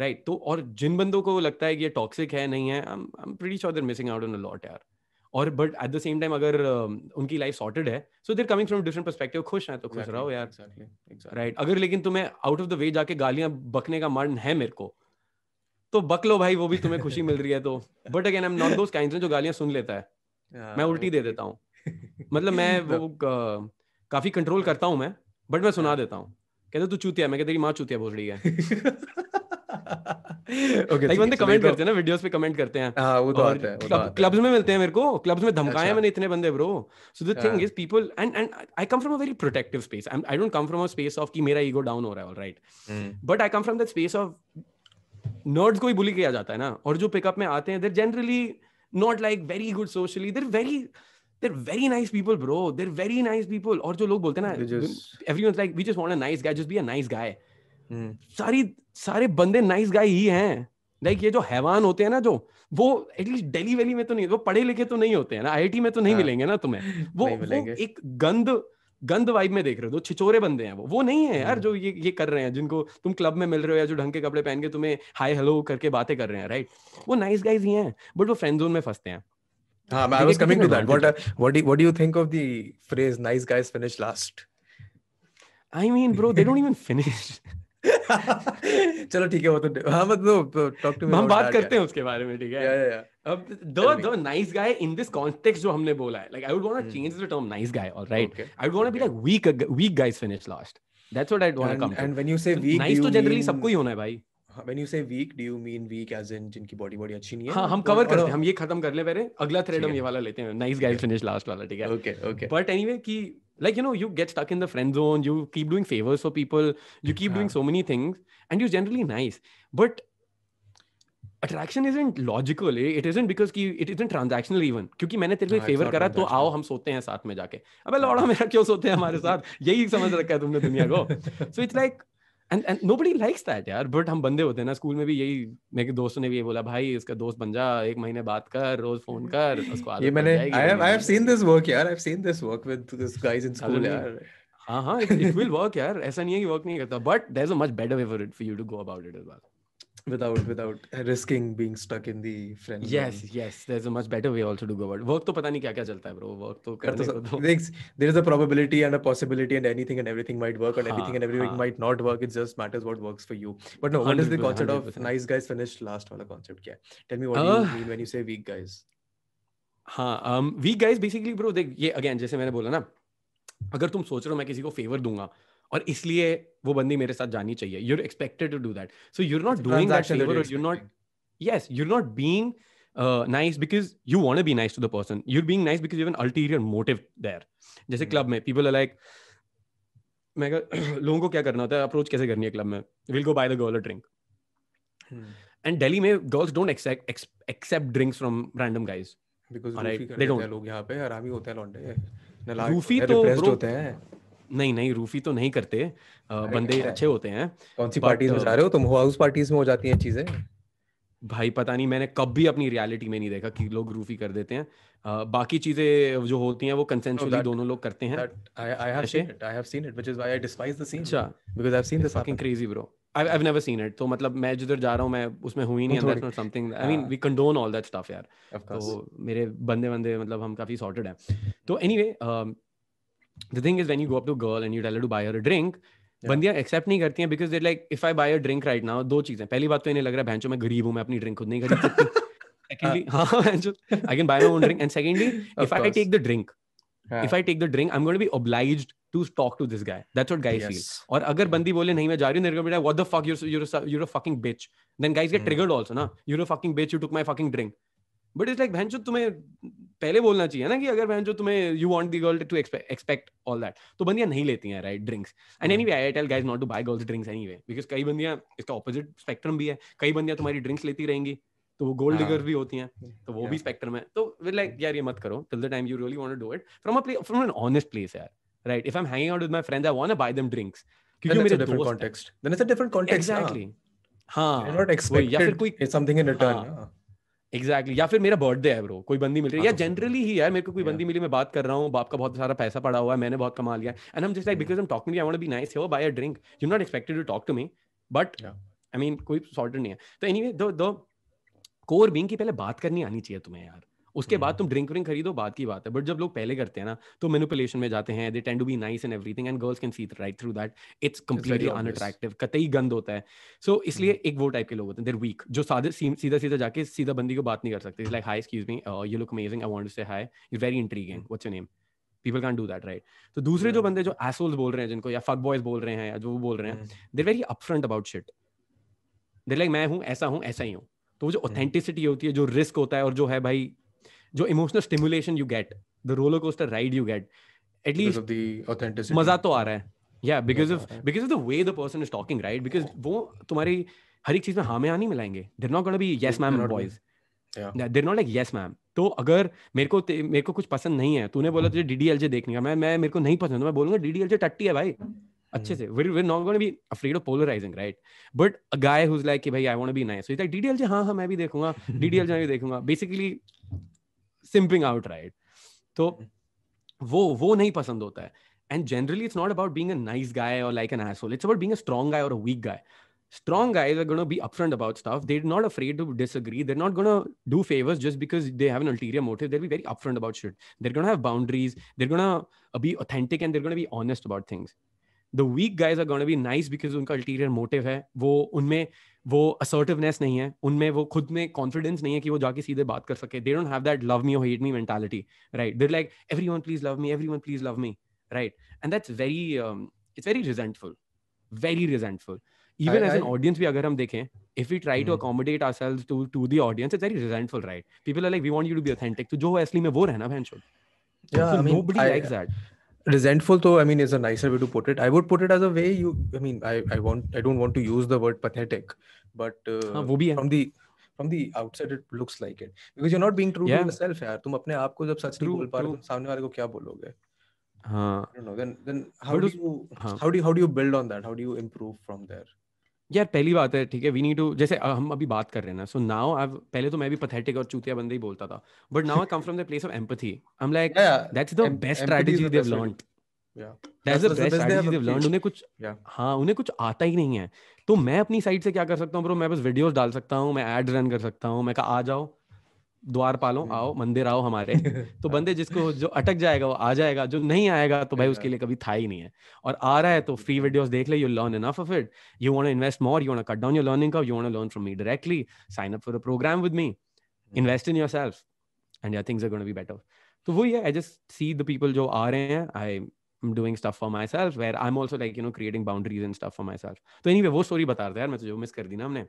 [SPEAKER 2] right तो और जिन बंदों को लगता है कि ये toxic है नहीं है I am pretty sure they're missing out on a lot यार और but at the same time अगर uh, उनकी लाइफ सॉर्टेड है so they're coming from different perspective खुश हैं तो खुश exactly, रहो यार
[SPEAKER 1] राइट exactly, exactly. right.
[SPEAKER 2] अगर लेकिन तुम्हें आउट ऑफ द वे जाके गालियां बकने का मन है मेरे को तो बक लो भाई वो भी तुम्हें खुशी मिल रही है तो but again I am not those kinds जो गालियां सुन लेता है yeah, हाँ, मैं उल्टी okay. दे देता हूँ मतलब मैं वो काफी कंट्रोल करता हूँ मैं बट मैं सुना देता हूँ कहते तू चूतिया मैं तेरी माँ चूतिया बोल रही है okay, बंदे कमेंट करते हैं ना वीडियोस पे कमेंट करते हैं हाँ वो तो आता है क्लब्स तो में मिलते हैं मेरे को क्लब्स में धमकाए अच्छा। मैंने इतने बंदे bro so the thing is people and and I come from a very protective space I don't come from a space of कि मेरा ईगो डाउन हो रहा है alright but I come from that space of nerds को ही बुली किया जाता है ना और जो पिकअप में आते हैं they're generally not like very good socially they're very they're very nice people, bro. They're very nice people. और जो लोग बोलते हैं ना everyone's like we just want a nice guy, just be a nice guy. Hmm. सारी सारे बंदे nice guy ही हैं. Like ये जो हैवान होते हैं ना जो वो एटलीस्ट दिल्ली वैली में तो नहीं वो पढ़े लिखे तो नहीं होते हैं ना आईआईटी में तो नहीं हाँ। मिलेंगे ना तुम्हें वो, वो एक गंद गंद वाइब में देख रहे हो दो छिचोरे बंदे हैं वो वो नहीं है यार हाँ। जो ये ये कर रहे हैं जिनको तुम क्लब में मिल रहे हो या जो ढंग के कपड़े पहन के तुम्हें हाय हेलो करके बातें कर रहे हैं राइट वो नाइस गाइज ही हैं बट वो फ्रेंड जोन में फंसते हैं Um, I was coming to that. What,
[SPEAKER 1] what, do, what do you think of the phrase nice guys finish last?
[SPEAKER 2] I mean, bro, they
[SPEAKER 1] don't even finish. चलो ठीक है वो तो हाँ मतलब टॉक टू हम बात करते हैं
[SPEAKER 2] उसके बारे में ठीक है या या अब the the nice guy in this context जो हमने बोला है like I would want to change the term nice guy alright I would want to be like weak weak guys finish last that's what I want to come and when you say weak nice तो generally सबको ही होना है भाई
[SPEAKER 1] when you say weak do you mean weak as in जिनकी body body अच्छी नहीं है हाँ हम कवर करते हैं हम ये
[SPEAKER 2] खत्म कर ले पहले अगला थ्रेड हम ये वाला लेते हैं नाइस गाइस फिनिश लास्ट वाला ठीक है ओके ओके बट एनीवे कि like you know you get stuck in the friend zone you keep doing favors for people you keep yeah. doing हाँ। so many things and you're generally nice but attraction isn't logical it is because की it is transactional even क्योंकि मैंने तेरे को no, favour करा तो आओ हम सोते हैं साथ में जाके अबे लौड़ा मेरा क्यों सोते हैं हमारे साथ यही समझ रखा है तुमने दुनिया को so it's like and and nobody likes that यार बट हम बंदे होते हैं ना स्कूल में भी यही मेरे दोस्तों ने भी ये बोला भाई इसका दोस्त बन जा एक महीने बात कर रोज फोन हम्म। कर उसको आदत ये मैंने I have I have
[SPEAKER 1] seen this work यार I have seen this work with this guys in
[SPEAKER 2] school यार हाँ हाँ इट विल वर्क यार ऐसा नहीं है कि वर्क नहीं करता but there is a much better way for it for you to go about it as well without without risking
[SPEAKER 1] being stuck in the friend zone. yes yes there's a much better way also to go about work to pata nahi kya kya chalta hai bro work तो करने do तो there is a probability and a possibility and anything and everything might work and everything and everything might not work it just matters what works for you but no what is the concept of nice guys finished last wala concept kya tell me what uh, you mean when you say weak guys
[SPEAKER 2] हाँ weak guys basically bro देख ये again जैसे मैंने बोला ना अगर तुम सोच रहे हो मैं किसी को फेवर दूंगा और इसलिए वो बंदी मेरे साथ जानी चाहिए you are expected to do that so you are not doing that favour you not yes you are not being nice because you want be nice to the person you are being nice because you an ulterior motive there जैसे club hmm. में people are like मैं लोगों को क्या करना होता है approach कैसे करनी है क्लब में will go buy the girl drink
[SPEAKER 1] and
[SPEAKER 2] Delhi में girls don't accept drinks from random guys because they don't
[SPEAKER 1] लोग यहां पे हरामी होते हैं लौंडे नलायक तो होते हैं नहीं नहीं रूफी तो नहीं करते बंदे अच्छे होते हैं कौन सी पार्टीज में जा रहे हो तुम हाउस पार्टीज में हो जाती हैं चीजें
[SPEAKER 2] भाई पता नहीं मैंने कब भी अपनी रियलिटी में नहीं देखा कि लोग रूफी कर देते हैं uh, बाकी चीजें जो होती हैं वो कंसेंसुअली no, दोनों लोग करते हैं I have seen it I have seen it which is why I the scene because I have seen this fucking crazy bro I have never seen it तो मतलब मैं जिधर जा रहा हूं मैं उसमें नहीं that's not something I mean we condone all that stuff यार तो मेरे बंदे बंदे मतलब हम काफी सॉर्टेड हैं तो anyway anyway, uh, the thing is when you go up to a girl and you tell her to buy her a drink yeah. बंदियां एक्सेप्ट नहीं करती हैं because they're like if I buy a drink right now दो चीजें पहली बात तो इन्हें लग रहा है भैंचो मैं गरीब हूं मैं अपनी ड्रिंक खुद नहीं खरीद सकती secondly हाँ भैंचो I can buy my own drink and secondly if I take the drink if I take the drink I am going to be obliged to talk to this guy that's what guys feel और अगर बंदी बोले नहीं मैं जा रही हूं there बेटा what the fuck you you you are fucking bitch then guys get triggered also ना you are fucking bitch you took my fucking drink but it's like भैंचो तुम्हें पहले बोलना चाहिए ना कि अगर बहन जो तुम्हें you want the girl to expect all that तो बंदियां नहीं लेती हैं right drinks and anyway I tell guys not to buy girls drinks anyway because कई बंदियां इसका ऑपोजिट स्पेक्ट्रम भी है कई बंदियां तुम्हारी ड्रिंक्स लेती रहेंगी तो वो गोल्ड डिगर्स हाँ। भी होती हैं तो वो भी स्पेक्ट्रम है तो लाइक hmm. यार ये मत करो till the time you really want to do it from a from an honest place यार right if I am hanging out with my friends I want to buy them drinks क्योंकि मेरे दोस्त context then it's a different context exactly
[SPEAKER 1] हां not expected या फिर कोई something in return
[SPEAKER 2] exactly exactly. या फिर मेरा बर्थडे है ब्रो कोई बंदी मिल रही है या जनरली हाँ, ही यार मेरे को कोई बंदी मिली मैं बात कर रहा हूँ बाप का बहुत सारा पैसा पड़ा हुआ है मैंने बहुत कमा लिया एंड हम just like because talk me I be nice here buy a drink you not expected to talk to me but I mean कोई सॉर्टेड नहीं है तो anyway the two core being की पहले बात करनी आनी चाहिए तुम्हें यार उसके बाद हम्म। तुम ड्रिंक व्रिंक खरीदो बात की बात है बट जब लोग पहले करते हैं ना तो मेनुपुलेशन में जाते हैं they tend to be nice and everything and girls can see right through that it's completely unattractive कतई गंद होता है सो so, इसलिए mm hmm. एक वो टाइप के लोग होते हैं देर वीक जो सादे सीधा सीधा जाके सीधा बंदी को बात नहीं कर सकते like hi excuse me you look amazing I want say hi you very intriguing what's your name people can do that right तो दूसरे जो बंदे जो एसोल्स बोल रहे हैं जिनको या फक बॉयज बोल रहे हैं या जो वो बोल रहे हैं they're very upfront about shit they're like मैं हूँ ऐसा हूँ ऐसा ही हूँ तो जो ऑथेंटिसिटी हम्म। होती है जो रिस्क होता है और जो है भाई जो emotional stimulation you get the roller coaster ride you get at least मजा तो आ रहा है या because of because of the way the person is talking right because वो तुम्हारी हर एक चीज में हाँ में हाँ मिलाएंगे they're not gonna be yes ma'am boys they're not like yes ma'am तो अगर मेरे को मेरे को कुछ पसंद नहीं है तूने बोला तुझे डीडीएलजे देखने का मैं मैं मेरे को नहीं पसंद तो मैं बोलूंगा डीडीएलजे टट्टी है भाई अच्छे से we we not gonna be afraid of polarising right but a guy who's like कि भाई I want to be nice so is like DDLJ हां हां मैं भी देखूंगा डीडीएलजे मैं भी देखूंगा बेसिकली सिंपिंग आउट राइट तो वो वो नहीं पसंद होता है and generally it's not about being a nice guy or like an asshole it's about being a strong guy or a weak guy strong guys are going to be upfront about stuff. They're not afraid to disagree. They're not going to do favors just because they have an ulterior motive. They'll be very upfront about shit. They're going to have boundaries. They're going to be authentic and they're going to be honest about things. The weak guys are going to be nice because unka ulterior motive hai wo unme वो assertiveness नहीं है उनमें वो खुद में confidence नहीं है कि वो जाके सीधे बात कर सके they don't have that love me or hate me mentality right they're like everyone please love me everyone please love me right and that's very it's very resentful very resentful even as an audience भी अगर हम देखें if you try to accommodate ourselves to to the audience it's very resentful right people are like we want you to be authentic तो जो असली में वो रहना बहन छोड़
[SPEAKER 1] Yeah, so I तो mean, nobody I, likes that. resentful though i mean is a nicer way to put it i would put it as a way you i mean i i want i don't want to use the word pathetic but uh, from the from the outside it looks like it because you're not being true yeah. to yourself यार तुम अपने आप को जब सच बोल पा रहे हो सामने वाले को क्या बोलोगे हाँ then then how do you how do you, how do you build on that how do you improve from there
[SPEAKER 2] यार पहली बात है ठीक है वी नीड टू जैसे हम अभी बात कर रहे हैं ना सो नाउ आई पहले तो मैं भी पथेटिक और चूतिया बंदे ही बोलता था but now I come from the place of empathy I am like that's the best strategy they have learned
[SPEAKER 3] that's the best strategy they have learned उन्हें कुछ
[SPEAKER 2] हां उन्हें कुछ आता ही नहीं है तो मैं अपनी साइड से क्या कर सकता हूं ब्रो मैं बस वीडियोस डाल सकता हूं मैं एड्स रन कर सकता हूं मैं कहा आ जाओ द्वार पालो आओ मंदिर आओ हमारे तो बंदे जिसको जो अटक जाएगा वो आ जाएगा जो नहीं आएगा तो भाई उसके लिए कभी था ही नहीं है और आ रहा है तो फ्री वीडियोस देख ले you learn enough of it you want to invest more you want to cut down your learning curve you want to learn from me directly sign up for a programme with me invest in yourself and your things are gonna be better तो वही है I just see the people जो आ रहे हैं आई I'm doing stuff for myself where I'm also like, you know, creating boundaries and stuff for myself. So तो anyway, वो story बता रहा था यार मैं तो जो miss कर दी ना हमने.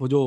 [SPEAKER 2] वो जो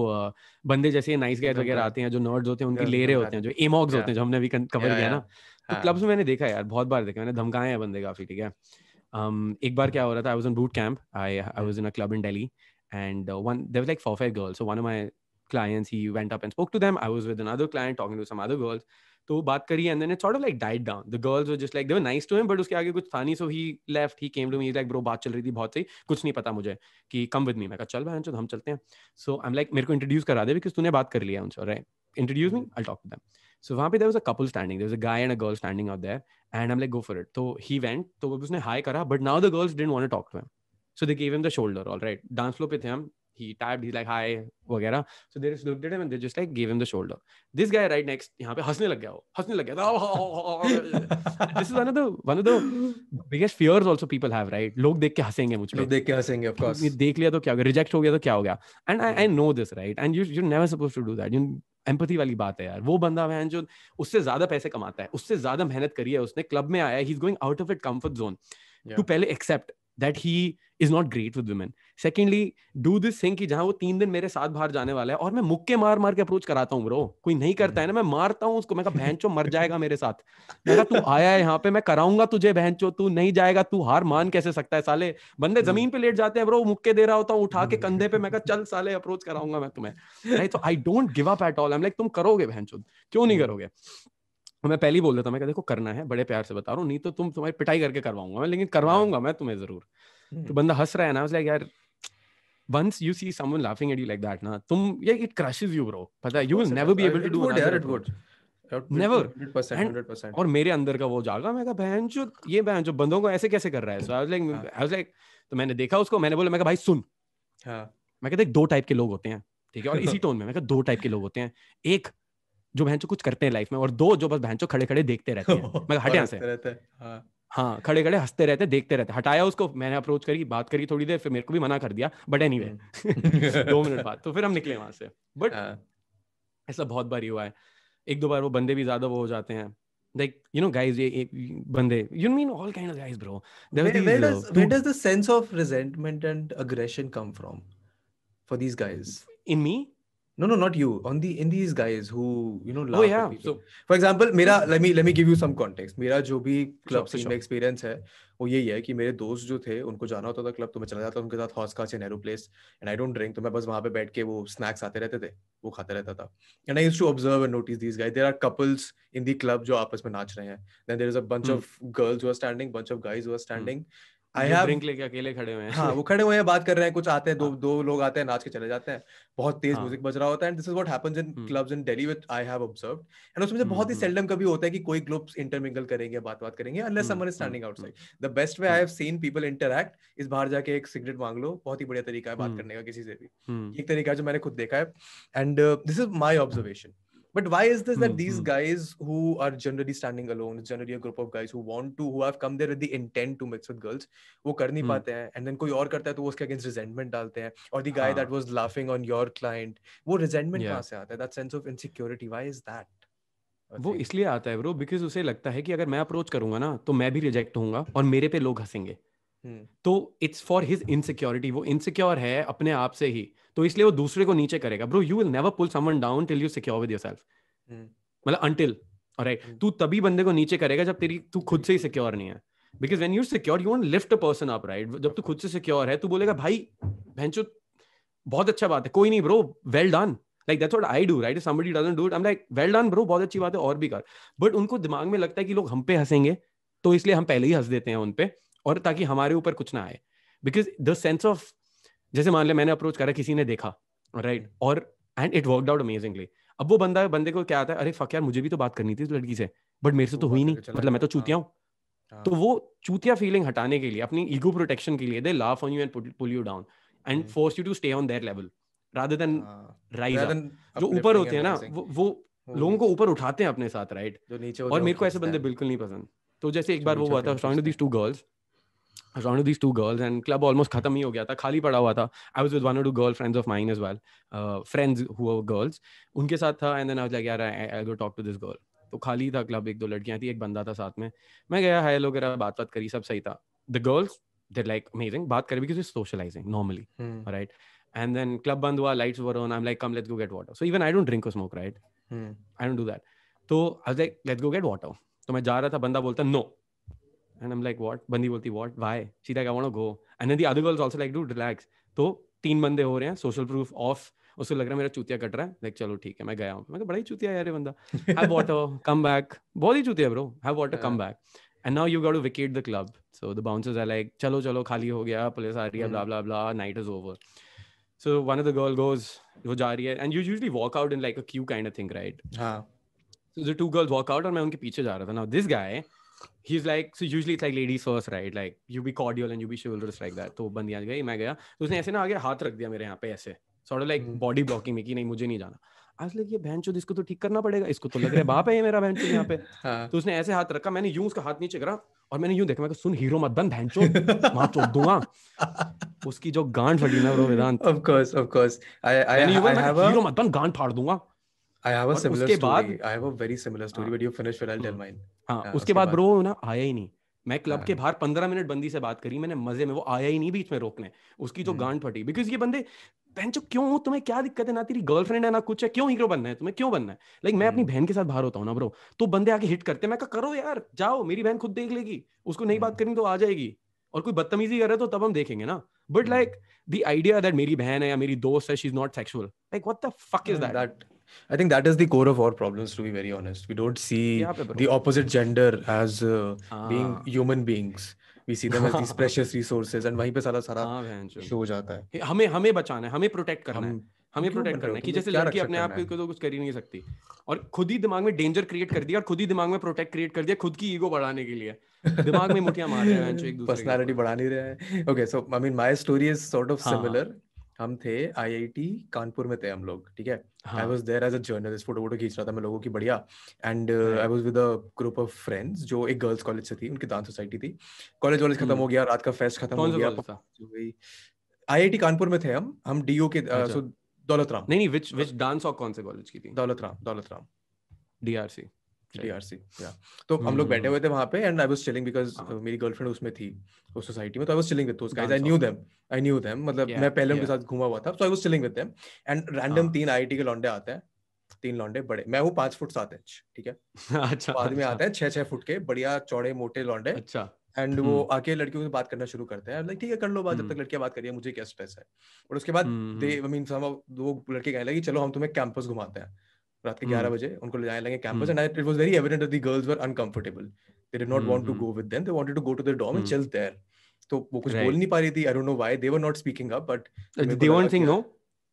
[SPEAKER 2] बंदे जैसे नाइस गाइज वगैरह आते हैं जो नर्ड्स होते हैं उनकी ले रहे होते हैं जो एमॉक्स होते हैं जो हमने अभी कवर किया ना
[SPEAKER 1] तो क्लब्स हाँ,
[SPEAKER 2] में हाँ। मैंने देखा यार बहुत बार देखा मैंने धमकाए हैं बंदे काफी ठीक है um, एक बार क्या हो रहा था I was on boot camp I I was in a club in Delhi and one there was like four five girls so one of my clients he went up and spoke to them i was with another client talking to some other girls तो बात करी and then it sort of like died down the girls were just like they were nice to him but उसके आगे कुछ था नहीं so he left he came to me like bro बात चल रही थी बहुत सही कुछ नहीं पता मुझे कि कम विद मी मैं कहा चल भाई चल हम चलते हैं सो आई एम लाइक मेरे को इंट्रोड्यूस करा दे बिकॉज तूने बात कर लिया उनसे right introduce me I talk to them so वहाँ पे there was a couple standing there a guy and a girl standing out there and I like go for it तो ही वेंट तो उसने हाई करा but now the girls didn't want talk to him so they gave him the shoulder all right dance floor पे थे हम he tapped he's like hi वगैरह so they just looked at him and they just like gave him the shoulder this guy right next यहाँ पे हंसने लग गया वो हंसने लग गया this is one of the one of the biggest fears also people have right लोग देख के हंसेंगे मुझ पे लोग देख के हंसेंगे of course देख लिया तो क्या हो गया reject हो गया तो क्या हो गया and I, I know this right and you you're never supposed to do that you empathy वाली बात है यार वो बंदा मैं जो उससे ज्यादा पैसे कमाता है उससे ज्यादा मेहनत करी है उसने क्लब में आया he is going out of it comfort zone to पहले accept that he is not great with women secondly do this thing कि जहां वो तीन दिन मेरे साथ बाहर जाने वाला है और मैं मुक्के मार मार के अप्रोच कराता हूँ ब्रो कोई नहीं करता है ना मैं मारता हूँ उसको मैं बहन चो मर जाएगा मेरे साथ मैं तू आया है यहाँ पे मैं कराऊंगा तुझे बहन चो तू नहीं जाएगा तू हार मान कैसे सकता है साले बंदे हम्म। जमीन पे लेट जाते हैं ब्रो मुक्के दे रहा होता हूँ उठा के हम्म। कंधे पे मैं चल साले अप्रोच कराऊंगा मैं तुम्हें I don't give up at all I like तुम करोगे बहन चो क्यों नहीं हम्म। करोगे तो मैं पहले ही बोल देता मैं देखो करना है बड़े प्यार से बता रहा हूँ नहीं तो तुम तुम्हारी पिटाई करके करवाऊंगा मैं लेकिन हाँ। करवाऊंगा मैं तुम्हें जरूर तो हम्म। बंदा हंस रहा है ना लाइक यार once you see someone laughing at you like that na tum yeah it crushes you bro pata you will never be able to do would, yeah, it would
[SPEAKER 1] never और मेरे
[SPEAKER 2] अंदर का वो जागा मैं कहा बहन जो ये बहन जो बंदों को ऐसे कैसे कर रहा है so I was like I was like तो मैंने देखा उसको मैंने बोला मैं कहा भाई सुन हां मैं कहा देख दो टाइप के लोग होते हैं ठीक है और इसी टोन में मैं कहा दो टाइप के लोग होते हैं एक जो भैंसो कुछ करते हैं लाइफ में और दो जो बस भैंसो खड़े खड़े देखते रहते हैं मैं हटे
[SPEAKER 1] से हाँ
[SPEAKER 2] हाँ खड़े खड़े हंसते रहते देखते रहते हटाया उसको मैंने अप्रोच करी बात करी थोड़ी देर फिर मेरे को भी मना कर दिया बट एनी वे दो मिनट बाद तो फिर हम निकले वहां से बट हाँ। ऐसा बहुत बार हुआ है एक दो बार वो बंदे भी ज्यादा वो हो जाते हैं like you know guys
[SPEAKER 1] ये बंदे you mean all kind of guys bro there where, where does bro, where does the sense of resentment and aggression come from for these guys in me no no not you on the in these guys who you know oh, laugh oh yeah so for example mera hmm. let me let me give you some context mera jo bhi club scene mein experience hai वो यही है कि मेरे दोस्त जो थे उनको जाना होता था क्लब तो मैं चला जाता उनके साथ Hauz Khas Nehru Place and I don't drink तो मैं बस वहां पे बैठ के वो स्नैक्स आते रहते थे वो खाते रहता था and I used to observe and notice this guys there are couples in the club जो आपस में नाच रहे हैं then there is a bunch of girls who are standing bunch of guys who are standing
[SPEAKER 2] I have drink लेके अकेले खड़े हुए हैं हाँ वो
[SPEAKER 1] खड़े हुए हैं बात कर रहे हैं कुछ आते हैं दो हाँ। दो लोग आते हैं नाच के चले जाते हैं बहुत तेज म्यूजिक हाँ। बज रहा होता है and this is what happens in clubs in Delhi with I have observe एंड उसमें से हम्म, बहुत ही सेल्डम हम्म। कभी होता है कि कोई ग्रुप्स इंटरमिंगल करेंगे बात बात करेंगे unless someone is standing outside the best way I have seen people interact is बाहर जाके एक सिगरेट मांग लो बहुत ही बढ़िया तरीका है बात हम्म। करने का किसी से
[SPEAKER 3] भी एक
[SPEAKER 1] तरीका जो मैंने खुद देखा है and this is my observation But why is this that mm-hmm. these guys who are generally standing alone, it's generally a group of guys who want to, who have come there with the intent to mix with girls, wo kar nahi वो कर नहीं hmm. पाते हैं and then कोई और करता है तो वो उसके अगेंस्ट रिजेंटमेंट डालते हैं और the guy that was laughing on your client वो yeah. कहाँ से आता है that sense of insecurity why is that वो
[SPEAKER 2] इसलिए आता है ब्रो बिकॉज उसे लगता है कि अगर मैं अप्रोच करूंगा ना तो मैं भी रिजेक्ट होऊंगा और मेरे पे लोग हंसेंगे
[SPEAKER 1] hmm.
[SPEAKER 2] तो इट्स फॉर हिज इनसिक्योरिटी वो इनसिक्योर है अपने आप से ही तो इसलिए वो दूसरे को नीचे करेगा bro you will never pull someone down till you secure with yourself
[SPEAKER 3] मतलब
[SPEAKER 2] अनटिल ऑलराइट hmm. तू तभी बंदे को नीचे करेगा जब तेरी तू खुद से ही सिक्योर नहीं है because when you secure you want lift a person up right जब तू खुद से सिक्योर है तू बोलेगा भाई भैंचो बहुत अच्छा बात है कोई नहीं bro well done like that's what I do right somebody doesn't do it I am like well done bro बहुत अच्छी बात है और भी कर बट उनको दिमाग में लगता है कि लोग हम पे हंसेंगे तो इसलिए हम पहले ही हंस देते हैं उन पे और ताकि हमारे ऊपर कुछ ना आए बिकॉज द सेंस ऑफ जैसे मान लिया मैंने अप्रोच करा किसी ने देखा राइट और and it work out amazingly अब वो बंदा बंदे को क्या आता है अरे फक यार मुझे भी तो बात करनी थी लड़की से बट मेरे से तो हुई नहीं मतलब मैं तो चूतिया हूँ हाँ। तो वो चूतिया फीलिंग हटाने के लिए अपनी ईगो प्रोटेक्शन के लिए they laugh on you and pull you down and force you to stay on their level rather than rise जो ऊपर होते हैं ना वो वो लोगों को ऊपर उठाते हैं अपने साथ राइट
[SPEAKER 1] और मेरे को ऐसे बंदे
[SPEAKER 2] बिल्कुल नहीं पसंद तो जैसे एक बार वो हुआ था two girls around with these two girls and club almost khatam hi ho gaya tha khali pada hua tha i was with one or two girl friends of mine as well uh, friends who were girls unke sath tha and then i was like yaar I, i'll go talk to this girl तो खाली था club एक दो लड़कियां थी एक बंदा था साथ में मैं गया हाय हेलो करा बात बात करी सब सही था the girls they're like amazing बात करें because socialising normally right and then club बंद हुआ lights were on I am like come let's go get water so even I don't drink smoke right I don't do that तो I like let's go get water तो मैं जा रहा था बंदा बोलता no And I'm like, what? Bandi बोलती what? Why? She's like, I want to go. And then the other girl's also like, dude, relax. तो तीन बंदे हो रहे हैं सोशल प्रूफ ऑफ उसको लग रहा है मेरा चूतिया कट रहा है लाइक चलो ठीक है मैं गया हूँ मैं बड़ा ही चूतिया यार बंदा हैव वाटर कम बैक बहुत ही चूतिया bro have water come back and now you got to vacate the club so the bouncers are like चलो चलो खाली हो गया पुलिस आ रही है blah blah blah night is over so one of the girl goes वो जा रही है and you usually walk out in like a queue kind of thing right हां so the two girls walk out और मैं उनके पीछे जा रहा था now this guy he's like so usually it's like ladies first right like you be cordial and you be chivalrous like that तो बंदियां गई मैं गया तो उसने ऐसे ना आगे हाथ रख दिया मेरे यहाँ पे ऐसे sort of like body blocking में कि नहीं मुझे नहीं जाना आज लग ये बहन इसको तो ठीक करना पड़ेगा इसको तो लग रहा है बाप है ये मेरा बहन यहाँ पे हाँ। तो उसने ऐसे हाथ रखा मैंने यूं उसका हाथ नीचे करा और मैंने यूं देखा मैं सुन हीरो मत बन बहन चो
[SPEAKER 1] मां चोद दूंगा उसकी जो गांड फटी ना bro Vedant of course of course I I have hero
[SPEAKER 2] मत बन गांड फाड़ दूंगा
[SPEAKER 1] I have a similar उसके बाद I have a very similar story, हाँ। but you finish when I'll tell हाँ। mine. हाँ, हाँ, उसके बाद ब्रो ना
[SPEAKER 2] आया ही नहीं मैं क्लब के हाँ। बाहर पंद्रह मिनट बंदी से बात करी मैंने मजे में वो आया ही नहीं बीच में रोकने उसकी जो हम्म। गांड फटी बिकॉज ये बंदे बहन चो क्यों हो तुम्हें क्या दिक्कत है ना तेरी गर्लफ्रेंड है ना कुछ है क्यों हीरो बनना है तुम्हें क्यों बनना है लाइक like, मैं अपनी हम्म। बहन के साथ बाहर होता हूँ ना ब्रो तो बंदे आके हिट करते मैं करो यार जाओ मेरी बहन खुद देख लेगी उसको नहीं बात हम्म। करनी तो आ जाएगी और कोई बदतमीजी कर रहे तो तब हम देखेंगे ना but like the idea that मेरी बहन है या मेरी दोस्त है she is not sexual like what the fuck is that
[SPEAKER 1] I think that is the core of our problems, to be very honest. We don't see the opposite gender as uh, ah. being human beings. We see them as these precious resources, and वहीं पे सारा सारा show जाता है
[SPEAKER 2] हमें हमें बचाना है हमें protect करना हम, है हमें प्रोटेक्ट करना है कि जैसे लड़की अपने आप को तो कुछ कर ही नहीं सकती और खुद ही दिमाग में डेंजर क्रिएट कर दिया और खुद ही दिमाग में प्रोटेक्ट क्रिएट कर दिया खुद की ईगो
[SPEAKER 1] बढ़ाने के लिए दिमाग में मुठियां मार रहे हैं एक दूसरे पर्सनालिटी बढ़ा नहीं रहे हैं okay so I mean my story is sort of similar हम थे आईआईटी कानपुर में थे हम लोग ठीक है I was there as a journalist photo वोटो खींच रहा था मैं लोगों की बढ़िया and I was with a group of friends जो एक गर्ल्स कॉलेज से थी उनकी डांस सोसाइटी थी कॉलेज वॉलेज खत्म हम्म। हो गया रात का फेस्ट खत्म हो गया आईआईटी तो कानपुर में थे हम हम डीओ के सो uh, अच्छा। दौलतराम
[SPEAKER 2] नहीं नहीं विच विच डांस और कौन से
[SPEAKER 1] कॉलेज की थी दौलतराम दौलतराम डीआरसी जीआरसी या तो हम लोग बैठे हुए हम्म। थे वहां पे and I was chilling because मेरी गर्लफ्रेंड उसमें थी उस सोसाइटी में तो I was chilling with those guys I knew them I knew them मतलब मैं पहले उनके साथ घूमा हुआ था so I was chilling with them and random तीन आईआईटी के लौंडे आते हैं तीन लौंडे बड़े मैं हूँ पांच फुट सात इंच ठीक है
[SPEAKER 3] अच्छा बाद में अच्छा।
[SPEAKER 1] आते हैं छह छह फुट के बढ़िया चौड़े मोटे लौंडे अच्छा एंड वो हम्म। आके लड़कियों से बात करना शुरू करते हैं लाइक ठीक है कर लो बात जब तक हम्म। लड़कियां बात करिए मुझे क्या स्ट्रेस है और उसके बाद दे आई मीन वो लड़के कहने लगे चलो हम तुम्हें कैंपस घुमाते हैं रात के ग्यारह हम्म। बजे उनको ले जाने लगे campus and it was very evident the girls were uncomfortable they did not want to go with them they wanted to go to the dorm and chill there तो वो कुछ बोल नहीं पा रही थी I don't know why they were not speaking up but they want thing no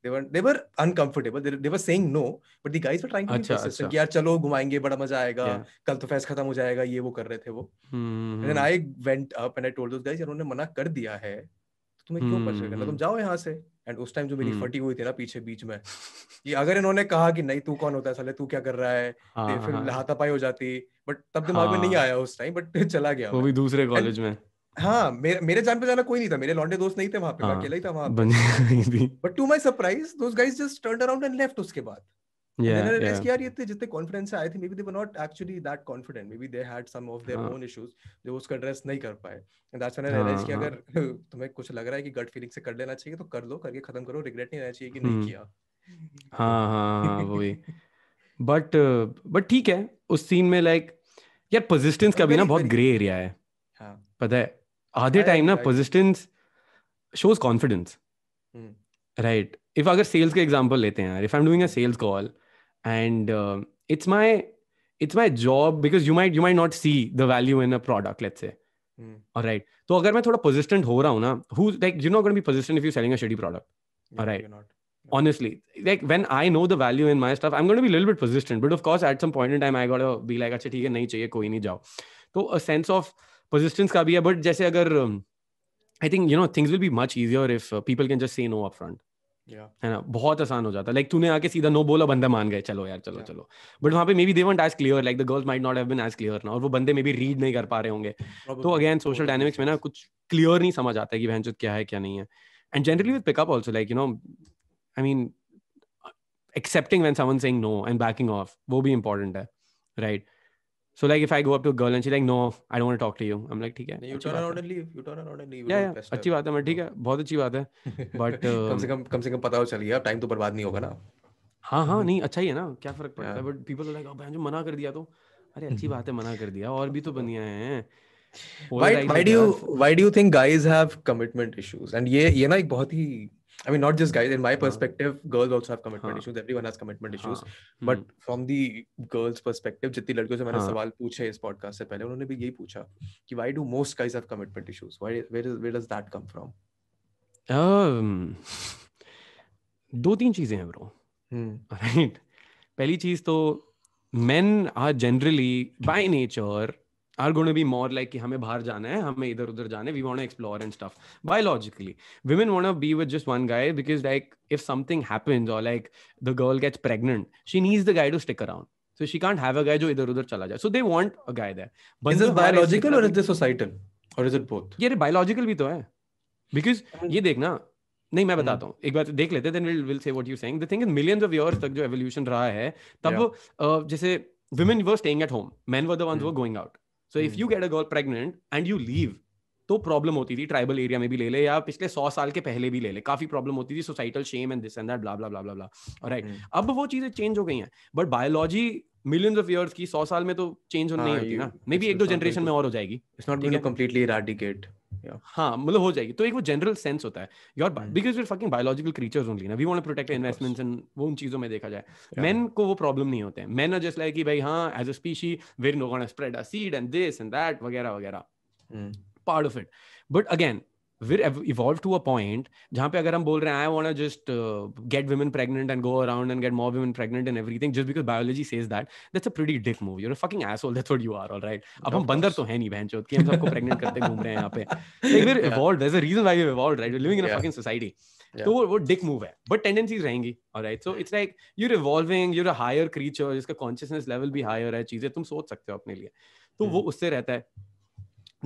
[SPEAKER 1] they were they were uncomfortable they were saying no but the guys were trying to to अच्छा, अच्छा। यार चलो घुमाएंगे बड़ा मजा आएगा कल तो फेस्ट खत्म हो जाएगा ये वो कर रहे थे वो and I went up and I told those guys उन्होंने मना कर दिया है तुम्हें तो क्यों परसिव करना तुम हम्म। जाओ यहाँ से एंड उस टाइम जो मेरी हम्म। फटी हुई थी ना पीछे बीच में ये अगर इन्होंने कहा कि नहीं तू कौन होता है साले तू क्या कर रहा है हाँ, फिर हाँ, हो जाती बट तब दिमाग हाँ, में नहीं हाँ। आया उस टाइम बट चला गया वो भी
[SPEAKER 2] दूसरे कॉलेज में
[SPEAKER 1] हाँ मेरे मेरे जान पे जाना कोई नहीं था मेरे लौंडे दोस्त नहीं थे वहां पे हाँ। अकेला ही था वहां
[SPEAKER 2] पे
[SPEAKER 1] but to my surprise those guys just turn around and left उसके बाद
[SPEAKER 3] Yeah, and then yeah. ये
[SPEAKER 1] जितने आए थे जो उसको एड्रेस नहीं कर पाए कि हाँ, हाँ। अगर तुम्हें कुछ लग रहा है कि गट फीलिंग से कर लेना चाहिए तो कर लो करके खत्म करो रिग्रेट नहीं रहना चाहिए कि नहीं हम्म। किया
[SPEAKER 2] हाँ हाँ, हाँ वही बट बट ठीक है उस सीन में लाइक like, यार पर्सिस्टेंस का भी ना बहुत ग्रे एरिया है पता है आधे टाइम ना persistence shows confidence right if अगर सेल्स का एग्जांपल लेते हैं if I am doing a sales call and uh, it's my it's my job because you might you might not see the value in a product let's say hmm. all right So i मैं a persistent हो persistent, हूँ who's who like you're not going to be persistent if you're selling a shitty product yeah, all right honestly like when i know the value in my stuff i'm going to be a little bit persistent but of course at some point in time i got to be like अच्छा ठीक है नहीं चाहिए कोई नहीं जाओ So a sense of persistence का भी है but जैसे अगर um, i think you know things will be much easier if uh, people can just say no upfront है ना बहुत आसान हो जाता लाइक तूने आके सीधा नो बोला बंदा मान गए चलो यार चलो चलो बट वहाँ पे maybe they as clear like the girls might not have been as clear ना और वो बंदे मे बी रीड नहीं कर पा रहे होंगे तो अगेन सोशल डायनेमिक्स में ना कुछ क्लियर नहीं समझ आता कि भैंस क्या है क्या नहीं है and generally with pickup also like you know I mean accepting when someone saying no and backing off वो भी इंपॉर्टेंट है right right? So like if I go up to a girl and she's like, no, I don't want to talk to you. I'm like, ठीक है. You turn around
[SPEAKER 1] and leave. You turn around and leave. Yeah, yeah. अच्छी
[SPEAKER 2] बात है मैं ठीक है बहुत अच्छी बात है but कम से
[SPEAKER 1] कम कम से कम पता हो चलिए अब time तो बर्बाद नहीं होगा ना
[SPEAKER 2] हाँ हाँ नहीं अच्छा ही है ना क्या फर्क पड़ता है बट पीपल लाइक अब जो मना कर दिया तो अरे अच्छी बात है मना कर दिया और भी तो बनिया
[SPEAKER 1] है why why do you why do you think guys have commitment issues and ये ये ना एक बहुत ही I mean, not just guys. In my perspective, uh-huh. girls also have commitment uh-huh. issues. Everyone has commitment uh-huh. issues. हाँ. But hmm. from the girls' perspective, जितनी लड़कियों से मैंने हाँ. सवाल पूछे इस podcast से पहले, उन्होंने भी यही पूछा कि why do most guys have commitment issues? Why where is where does that come from?
[SPEAKER 2] Um, दो तीन चीजें हैं bro. Hmm. Right. पहली चीज तो men are generally by nature are going to be more like कि हमें बाहर जाना है हमें इधर उधर जाना है we want to explore and stuff biologically women want to be with just one guy because like if something happens or like the girl gets pregnant she needs the guy to stick around so she can't have a guy जो इधर उधर चला जाए so they want a guy there but is this biological or is this societal
[SPEAKER 1] or is it both
[SPEAKER 2] ये biological भी तो है because ये देखना नहीं मैं बताता हूँ एक बार देख लेते then will will say what you saying the thing is millions of years तक जो एवोल्यूशन रहा है तब yeah. uh, जैसे women were staying at home men were the ones mm. who were going out so if you get a girl pregnant and you leave तो problem होती थी tribal area में भी ले ले या पिछले सौ साल के पहले भी ले ले काफी प्रॉब्लम होती थी societal shame and this and that blah blah blah right अब वो चीजें चेंज हो गई हैं but biology millions of years की सौ साल में तो चेंज होने हाँ, नहीं होती ना मे बी एक दो जनरेशन में और हो जाएगी इट्स नॉट कंप्लीटली इराडिकेट हाँ मतलब हो जाएगी तो एक वो जनरल सेंस होता है your because you're fucking biological creatures only ना we want to protect investments and वो उन चीजों में देखा जाए मेन को वो प्रॉब्लम नहीं होते हैं मेन आर जस्ट लाइक कि भाई हाँ as a species we're no gonna spread a seed and this and that वगैरह वगैरह part of it but again we're evolved to a point जहाँ पे अगर हम बोल रहे हैं I want to just get women pregnant and go around and get more women pregnant and everything just because biology says that that's a pretty dick move you are fucking asshole that's what you are alright अब हम बंदर तो हैं नहीं बहनचोद कि हम सबको pregnant करते घूम रहे हैं यहाँ पे like we evolve there is a reason why we evolve right we living in a fucking society तो वो वो डिक मूव है बट टेंडेंसीज रहेंगी alright so it's like you are evolving you are a higher creature जिसका consciousness level भी higher है चीजें तुम सोच सकते हो अपने लिए तो hmm. वो उससे रहता है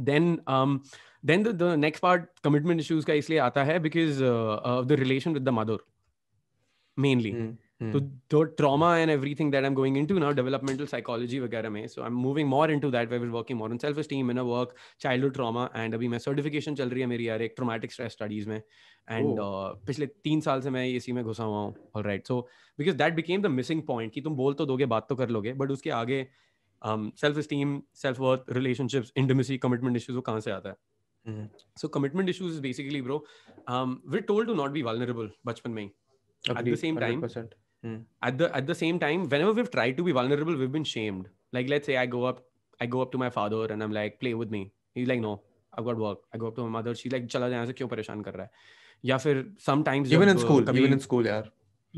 [SPEAKER 2] then then the next part commitment issues का इसलिए आता है because the relation with the mother mainly तो दो trauma and everything that I am going into now developmental psychology वगैरह में so I am moving more into that we working more on self esteem in a work childhood trauma and अभी मैं certification चल रही है मेरी यार एक ट्रॉमेटिक स्ट्रेस स्टडीज में एंड oh. uh, पिछले तीन साल से मैं इसी में घुसा हुआ हूँ also because that became the missing point कि तुम बोल तो दोगे बात तो कर लोगे बट उसके आगे self esteem self worth relationships intimacy commitment issues वो कहाँ से आता है Mm-hmm. So commitment issues is basically, bro. Um, we're told to not be vulnerable, bachpan at the same time,
[SPEAKER 3] mm.
[SPEAKER 2] at the at the same time, whenever we've tried to be vulnerable, we've been shamed. Like let's say I go up, I go up to my father and I'm like, play with me. He's like, no, I've got work. I go up to my mother. She's like, चला जाए ऐसे क्यों परेशान कर रहा है? या फिर sometimes even in school, even in school, यार.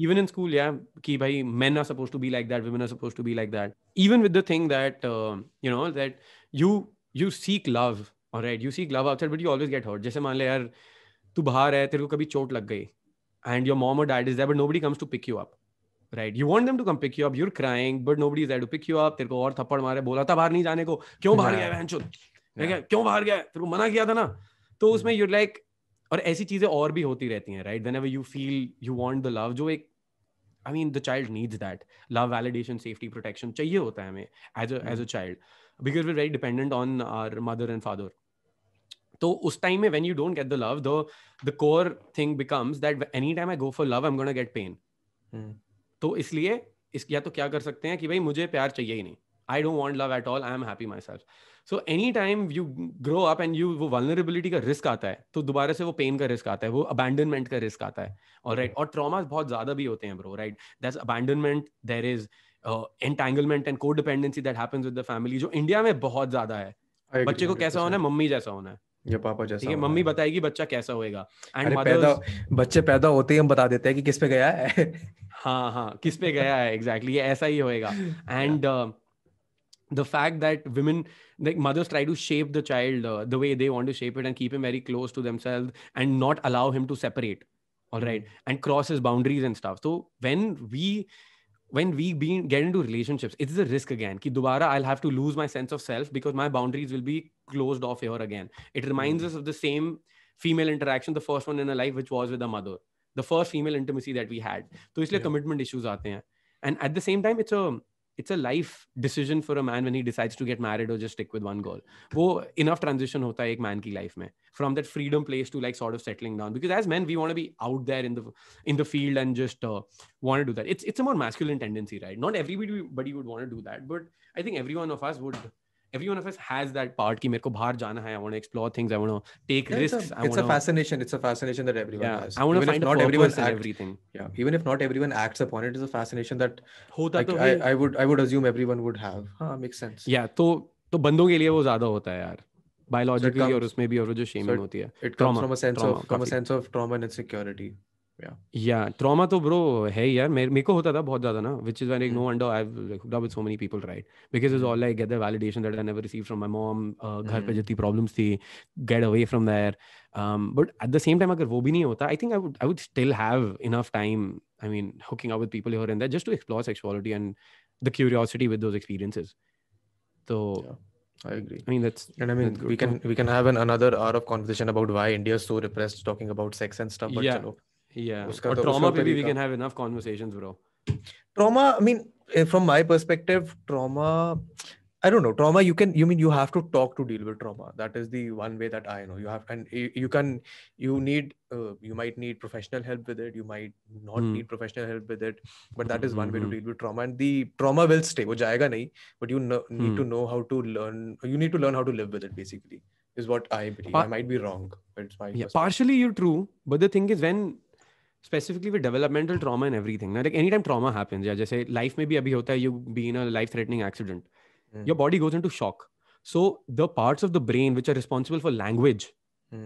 [SPEAKER 2] even in school yeah ki bhai men are supposed to be like that women are supposed to be like that even with the thing that uh, you know that you you seek love और right you seek love outside but you always get hurt जैसे मान ले यार तू बाहर है तेरे को कभी चोट लग गई एंड योर मॉम और dad is there but nobody comes to pick you up right you want them to come pick you up you are crying but nobody is there to pick you up तेरे को और थप्पड़ मारे बोला था बाहर नहीं जाने को क्यों बाहर गया बहनचोद मैं क्यों बाहर गया तेरे को मना किया था ना तो hmm. उसमें यू लाइक और ऐसी चीजें और भी होती रहती हैं right whenever you feel you want the love जो एक I mean the child needs that love validation safety protection चाहिए होता है हमें as a child because we're very dependent on our mother and तो उस टाइम में when you don't get the love the core thing becomes that any time I go for love I am gonna get pain तो इसलिए इस या तो क्या कर सकते हैं कि भाई मुझे प्यार चाहिए ही नहीं I don't want love at all I am happy myself so any time you grow up and you वो वनरेबिलिटी का रिस्क आता है तो दोबारा से वो पेन का रिस्क आता है वो अबैंडनमेंट का रिस्क आता है और राइट और ट्रामाज बहुत ज्यादा भी होते हैं bro right that's abandonment there is entanglement and codependency that happens with the family जो इंडिया में बहुत ज्यादा है बच्चे को कैसा होना है मम्मी जैसा होना है
[SPEAKER 1] या पापा जैसा ठीक है मम्मी
[SPEAKER 2] बताएगी बच्चा कैसा होएगा एंड पैदा
[SPEAKER 1] बच्चे पैदा होते ही हम बता देते हैं कि किस पे गया है
[SPEAKER 2] हाँ हाँ किस पे गया है एग्जैक्टली exactly, ऐसा ही होएगा and the fact that women mother's try to shape the child the way they want to shape it and keep am very close to themselves and not allow him to separate all and cross his boundaries and staff तो when we when we get into relationships, it's a risk again. Ki dubara, I'll have to lose my sense of self because my boundaries will be closed off here again. It reminds mm-hmm. us of the same female interaction, the first one in our life, which was with the mother, the first female intimacy that we had. So, इसलिए yeah. commitment issues आते And at the same time, it's a it's a life decision for a man when he decides to get married or just stick with one girl. Wo enough transition hota ek man ki life mein. from that freedom place to like sort of settling down. Because as men, we want to be out there in the in the field and just uh, want to do that. It's it's a more masculine tendency, right? Not everybody would want to do that, but I think every one of us would every one of us has that
[SPEAKER 1] part ki mere ko bahar jana hai i want to explore things i want to take yeah, risks it's, a, it's wanna... a fascination it's a fascination that everyone yeah, has i want to find not everyone act, everything yeah even if not everyone acts upon it is a fascination that hota like, to I, I would i would assume everyone would have huh makes sense
[SPEAKER 2] yeah तो तो बंदों के लिए वो ज्यादा होता है यार बायोलॉजिकली और उसमें भी और जो शेमिंग होती है it comes from a sense of from a sense
[SPEAKER 1] of trauma and insecurity
[SPEAKER 2] या ट्रॉमा तो ब्रो है यार मेरे को होता था बहुत ज्यादा ना which is when I know under I hooked up with so many people right because is all I get the validation that I never received from my mom घर पे hmm. जितनी प्रॉब्लम्स थी get away from there but at the same time अगर वो भी नहीं होता I think I would I would still have enough time I mean hooking up with people here and there just to explore sexuality
[SPEAKER 1] and the curiosity with those experiences तो I agree. I mean that's and I mean we can we can have an another hour of conversation about why India is so repressed talking about sex and stuff. But yeah, chalo, yeah Or trauma Maybe we can
[SPEAKER 2] have enough conversations bro
[SPEAKER 1] trauma i mean eh, from my perspective trauma I don't know trauma. You can you mean you have to talk to deal with trauma. That is the one way that I know. You have and you, you can you need uh, you might need professional help with it. You might not mm. need professional help with it. But that is one mm-hmm. way to hmm, hmm, hmm. deal with trauma. And the trauma will stay. वो जाएगा But you know, need mm. to know how to learn. You need to learn how to live with it. Basically, is what I believe. Pa- I might be wrong, but it's my yeah,
[SPEAKER 2] partially you're true. But the thing is when specifically with developmental trauma and everything ना like any time trauma happens या जैसे life में भी अभी होता है you be in a life threatening accident your body goes into shock so the parts of the brain which are responsible for language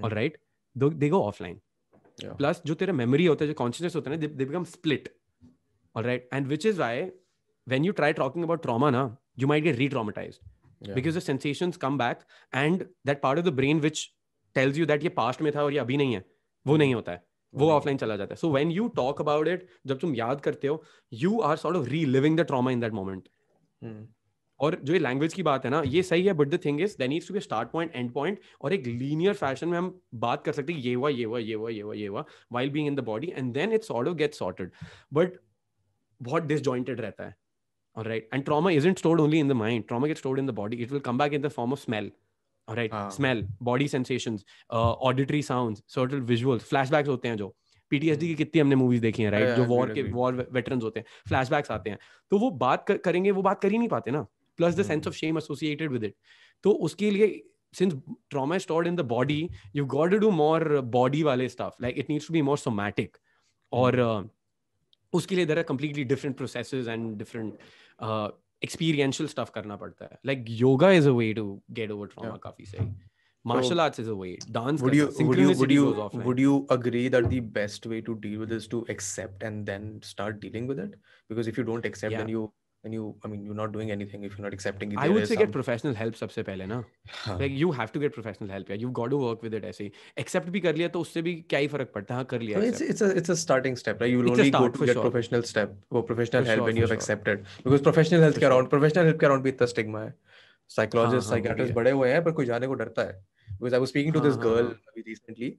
[SPEAKER 2] alright they go offline plus जो तेरा memory होता है जो कॉन्शियसनेस होता है ना they become split alright and which is why when you try talking about trauma ना you might get retraumatized because the sensations come back and that part of the brain which tells you that ये past में था और ये अभी नहीं है वो hmm. नहीं होता है वो ऑफलाइन चला जाता है so when you talk about it जब तुम याद करते हो you are sort of reliving the trauma in that moment और जो ये लैंग्वेज की बात है ना ये सही है but the thing is then is to be start point end point और एक लीनियर फैशन में हम बात कर सकते हैं ये हुआ ये हुआ ये हुआ ये हुआ ये हुआ while being in the body and then it's all of get sorted but बहुत डिसजॉइंटेड रहता है right and trauma is isn't stored only in the mind trauma get stored in the body it will come back in the form of smell right smell body sensation auditory sound subtle visual flashbacks होते हैं जो PTSD की कितनी हमने movies देखी हैं right right? जो war के वॉर वेटरन होते हैं फ्लैशबैक्स आते हैं तो वो बात कर, करेंगे वो बात कर ही नहीं पाते ना plus the sense of shame associated with it तो उसके लिए since trauma is stored in the body, you've got to do more body wale stuff. Like it needs to be more somatic. Or uh, uske liye there are completely different processes and different uh, Experiential stuff करना पड़ता है is a way to get over trauma, काफी सही martial arts is a way dance would you would you would you would
[SPEAKER 1] you agree that the best way to deal with is to accept and then start dealing with it because if you don't accept yeah. then you and you i mean you're not doing anything if you're not accepting it i would say some... get professional help सबसे पहले ना
[SPEAKER 2] like you have to get professional help yeah you've got to work with it aise accept bhi kar liya to usse bhi kya hi farak padta ha
[SPEAKER 1] kar liya so it's it's a it's a starting step right you will it's only go to get sure. professional step वो professional for help sure, when you have sure. accepted because professional health के around professional health care around भी the stigma hai psychologists है psychologist psychiatrist bade hue hain par koi jaane ko darta hai because i was speaking to this girl recently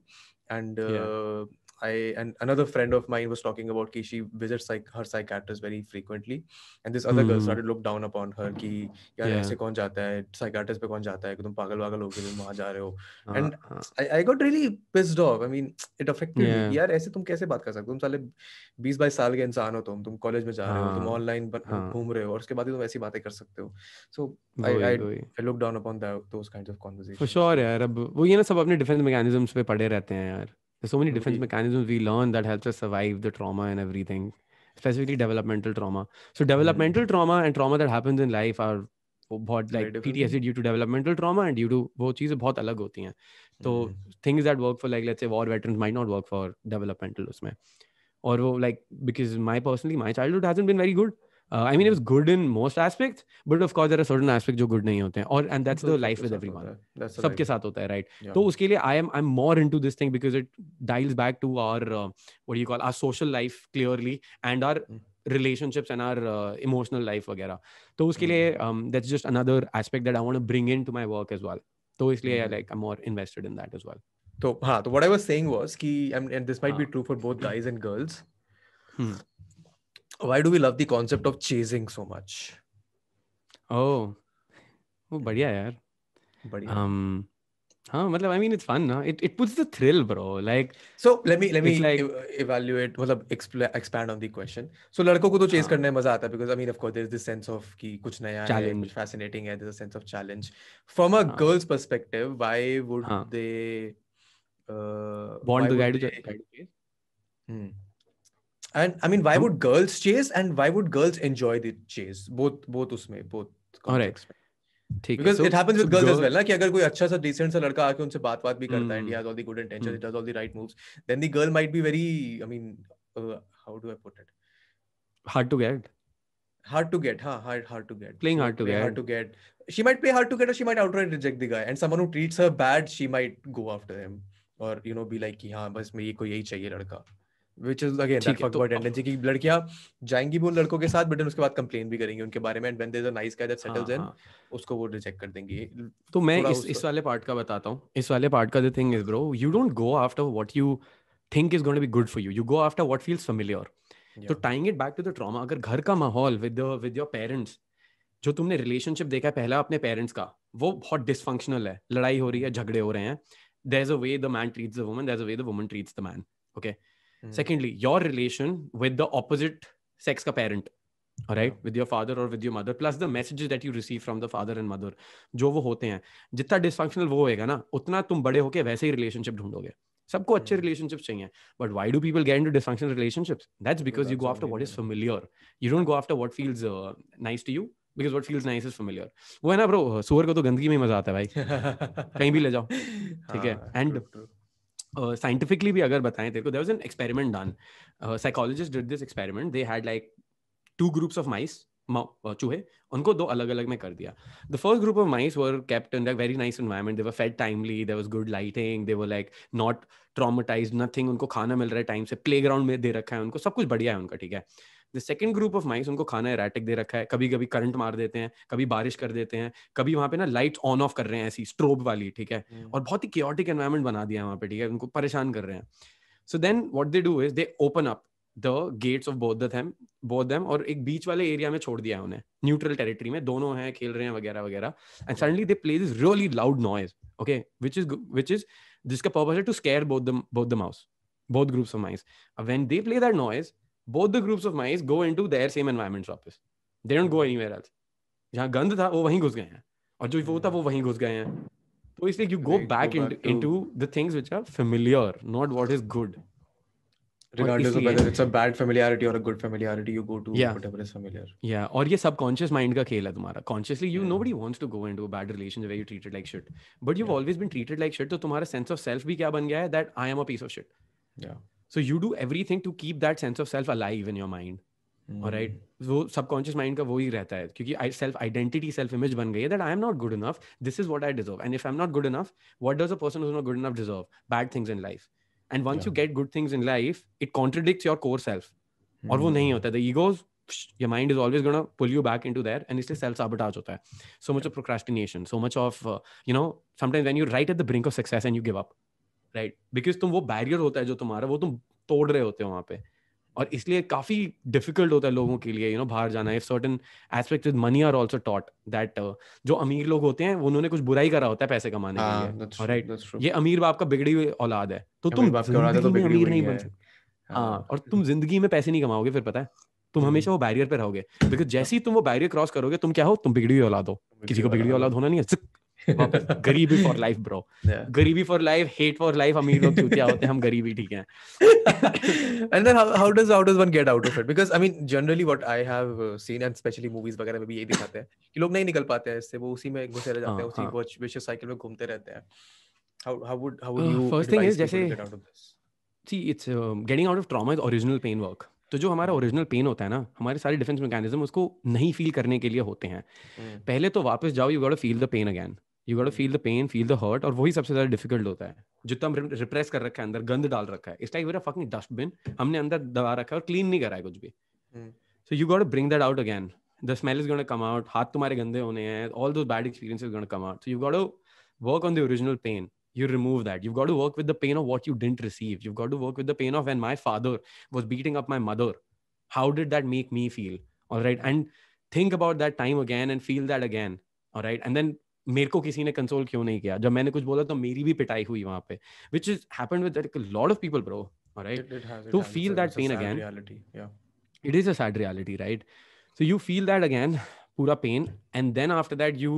[SPEAKER 1] and uh, i and another friend of mine was talking about ki she visits like her psychiatrist very frequently and this other mm. girl started look down upon her ki yaar yeah. aise kaun jata hai psychiatrist pe kaun jata hai ki tum pagal pagal ho gaye tum wahan ja rahe ho and uh, uh. I, i got really pissed off i mean it affected yeah. me yaar aise tum kaise baat कर सकते हो तुम साले 20 22 साल के इंसान हो तुम तुम कॉलेज में जा रहे हो तुम ऑनलाइन घूम रहे हो और उसके बाद ही तुम ऐसी बातें कर सकते हो सो I I down upon that those kinds of conversations. For
[SPEAKER 2] sure, यार अब वो ये ना सब अपने डिफेंस mechanisms पे पड़े रहते हैं यार so many different mechanisms we learn that helps us survive the trauma and everything, specifically developmental trauma. So mm-hmm. developmental trauma and trauma that happens in life are both like PTSD due to developmental trauma and due to both cheese both So mm-hmm. things that work for like let's say war veterans might not work for developmental. Usme. Or like because my personally, my childhood hasn't been very good. Uh, I mean, it was good in most aspects, but of course, there are certain aspects which are good. Nahi hote hai, and that's the life with everyone. Hota hai.
[SPEAKER 1] That's the right? So,
[SPEAKER 2] yeah. I am I'm more into this thing because it dials back to our, uh, what do you call, our social life clearly and our hmm. relationships and our uh, emotional life. Wagera. So, uske liye, that's just another aspect that I want to bring into my work as well.
[SPEAKER 1] So, mm-hmm. I, like, I'm more invested in that as well. So, ha, so what I was saying was, ki, and, this might be true for both guys and girls. Hmm. why do we love the concept of chasing so much oh वो बढ़िया यार बढ़िया um, हाँ मतलब I mean it's fun ना it it puts the thrill bro like so let me let me evaluate मतलब expand on the question so लड़कों को तो चेज करने में मजा आता है because I mean of course there is this sense of कि कुछ नया है कुछ फैसिनेटिंग है there is a sense of challenge from a girl's perspective why would they bond the guide hmm and i mean why hmm. would girls chase and why would girls enjoy the chase both both us usme both context all right because it happens with girls, as well na ki agar koi acha sa decent sa ladka aake unse baat baat bhi karta hai has all the good intentions mm. he does all the right moves then the girl might be very i mean uh, how do i put
[SPEAKER 2] it hard to get
[SPEAKER 1] hard to get ha hard hard to get playing hard to get hard to get she might play hard to get or she might outright reject the guy and someone who treats her bad she might go after him or you know be like ki ha bas mere ko yahi which is again that fuckboy तो tendency लड़कियां जाएंगी भी उन लड़कों के साथ but उसके बाद कंप्लेन भी करेंगी उनके बारे में and when there is a nice guy that settles in उसको वो रिजेक्ट कर देंगी तो मैं इस इस वाले पार्ट का बताता हूं
[SPEAKER 2] इस वाले पार्ट का the thing is bro you don't go after what you think is going to be good for you you go after what feels familiar तो tying it back to the trauma अगर घर का माहौल with with your parents जो तुमने relationship देखा है पहला अपने पेरेंट्स का वो बहुत डिसफंक्शनल है लड़ाई हो रही है झगड़े हो रहे हैं there is a way the man treats the woman there is a way the woman treats the man okay okay? Secondly your relation with the opposite sex का parent right with your father और with your mother plus the messages that you receive from the father and mother जो वो होते हैं जितना dysfunctional वो होएगा ना उतना तुम बड़े होके वैसे ही रिलेशनशिप ढूंढोगे सबको अच्छे रिलेशनशिप hmm. चाहिए but why do people get into dysfunctional relationship that's because you go after what is familiar you don't go after what feels nice to you because what feels nice is familiar वो है ना bro सुअर को तो गंदगी में मजा आता है भाई कहीं भी ले जाओ ठीक है एंड हाँ, साइंटिफिकली भी अगर बताएं तेरे को there was an experiment done psychologist did this experiment they had like two groups of mice चूहे उनको दो अलग अलग में कर दिया the first group of mice were kept in very nice environment they were fed timely there was good lighting they were like not traumatise nothing उनको खाना मिल रहा है टाइम से प्ले ग्राउंड में दे रखा है उनको सब कुछ बढ़िया है उनका ठीक है the second group of mice उनको खाना एराटिक दे रखा है कभी कभी करंट मार देते हैं कभी बारिश कर देते हैं कभी वहाँ पे ना लाइट ऑन ऑफ कर रहे हैं ऐसी स्ट्रोब वाली ठीक है हम्म। और बहुत ही क्योटिक एनवायरमेंट बना दिया है वहाँ पे ठीक है उनको परेशान कर रहे हैं so then what they do is they open up the gates of both them both them और एक बीच वाले एरिया में छोड़ दिया है उन्हें न्यूट्रल टेरिटरी में दोनों हैं खेल रहे हैं वगैरह वगैरह and suddenly they play this really loud noise okay which is which is जिसका पर्पज है to scare both the the mouse both groups of mice when they play that noise both the groups of mice go into their same environments वापस they don't go hmm. anywhere else जहाँ गंद था वो वहीं घुस गए हैं और जो वो था वो hmm. वहीं घुस गए हैं
[SPEAKER 1] तो इसलिए you go back into
[SPEAKER 2] the things which are familiar not what is good
[SPEAKER 1] regardless of whether it's a bad familiarity or a good familiarity you go to whatever is familiar yeah
[SPEAKER 2] और ये subconscious mind का खेल है तुम्हारा consciously you hmm. nobody wants to go into a bad relation where you treated like shit but you've always been treated like shit तो तुम्हारा sense of self भी क्या बन गया है that I am a piece of shit yeah so you do everything to keep that sense of self alive in your mind all right? Right hmm. वो subconscious mind का वो ही रहता है क्योंकि I self identity self image बन गई है that I am not good enough this is what I deserve and if I am not good enough what does a person is not good enough deserve bad things in life and once you get good things in life it contradict your core self और वो नहीं hmm. होता the egos your mind is always going to pull you back into there and it's just self-sabotage hota hai. so much of procrastination so much of uh, you know sometimes when you're right at the brink of success and you give up right because तुम वो barrier होता है जो तुम्हारा वो तुम तोड़ रहे होते हो वहाँ पे और इसलिए काफ़ी डिफिकल्ट होता है लोगों के लिए यू you नो know, बाहर जाना if certain aspect with money are also taught that जो अमीर लोग होते हैं उन्होंने कुछ बुराई करा होता है पैसे कमाने ah, के हाँ, लिए राइट right? ये अमीर बाप का बिगड़ी हुई औलाद है तो तुम तो अमीर नहीं बन सकते हाँ।, हाँ और तुम जिंदगी में पैसे नहीं कमाओगे फिर पता है तुम हम्म। हमेशा वो बैरियर पे रहोगे बिकॉज जैसे ही तुम वो बैरियर क्रॉस करोगे तुम क्या हो तुम बिगड़ी हुई औलाद हो किसी को बिगड़ी औलाद होना नहीं है गरीबी
[SPEAKER 1] फॉर लाइफ ब्रो गरीबी for life hate for life अमीर लोग चूतिया होते हैं हम गरीबी ठीक हैं and then how does how does one get out of it because I mean generally what I have seen and specially movies वगैरह में भी यही दिखाते हैं कि लोग नहीं निकल पाते हैं इससे वो उसी में घुसे रह जाते हैं हाँ, उसी वो विशेष साइकिल में घूमते रहते हैं how how would how would uh, you first thing is जैसे get out of this?
[SPEAKER 2] see it's uh, getting out of trauma is original pain work तो जो हमारा ओरिजिनल hmm. पेन होता है ना हमारे सारे डिफेंस मैकेनिज्म उसको नहीं फील करने के लिए होते हैं mm. पहले तो वापस जाओ you got feel the pain again you got feel the pain feel the hurt और वही सबसे ज्यादा डिफिकल्ट होता है जितना हम रिप्रेस कर रखा है अंदर गंद डाल रखा है it's like where fucking dustbin हमने अंदर दबा रखा है और क्लीन नहीं करा है कुछ भी so you got bring that out again the smell is gonna come out हाथ तुम्हारे गंदे होने हैं all those bad experience is gonna come out so you got work on the original pain you remove that you've got to work with the pain of what you didn't receive you've got to work with the pain of when my father was beating up my mother how did that make me feel all right and think about that time again and feel that again all right and then मेरे को किसी ने console क्यों नहीं किया जब मैंने कुछ बोला तो मेरी भी पिटाई हुई वहां पे which is happened with lot of people bro
[SPEAKER 1] right to feel that pain again
[SPEAKER 2] it is a sad reality right so you feel that again पूरा pain and then after that you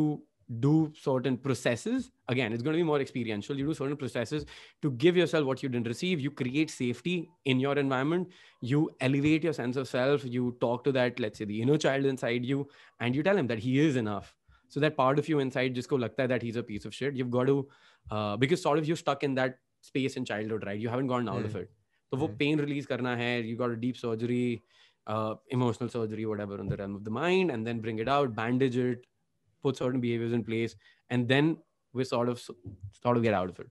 [SPEAKER 2] do certain processes again it's going to be more experiential you do certain processes to give yourself what you didn't receive you create safety in your environment you elevate your sense of self you talk to that let's say the inner child inside you and you tell him that he is enough So that part of you inside just go lagta that he's a piece of shit. You've got to uh, because sort of you're stuck in that space in childhood, right? You haven't gotten out of hmm. it. So mm. pain release karna hai. You got a deep surgery, uh, emotional surgery, whatever, in the realm of the mind, and then bring it out, bandage it, put certain behaviors in place, and then we sort
[SPEAKER 1] of sort of get out of it.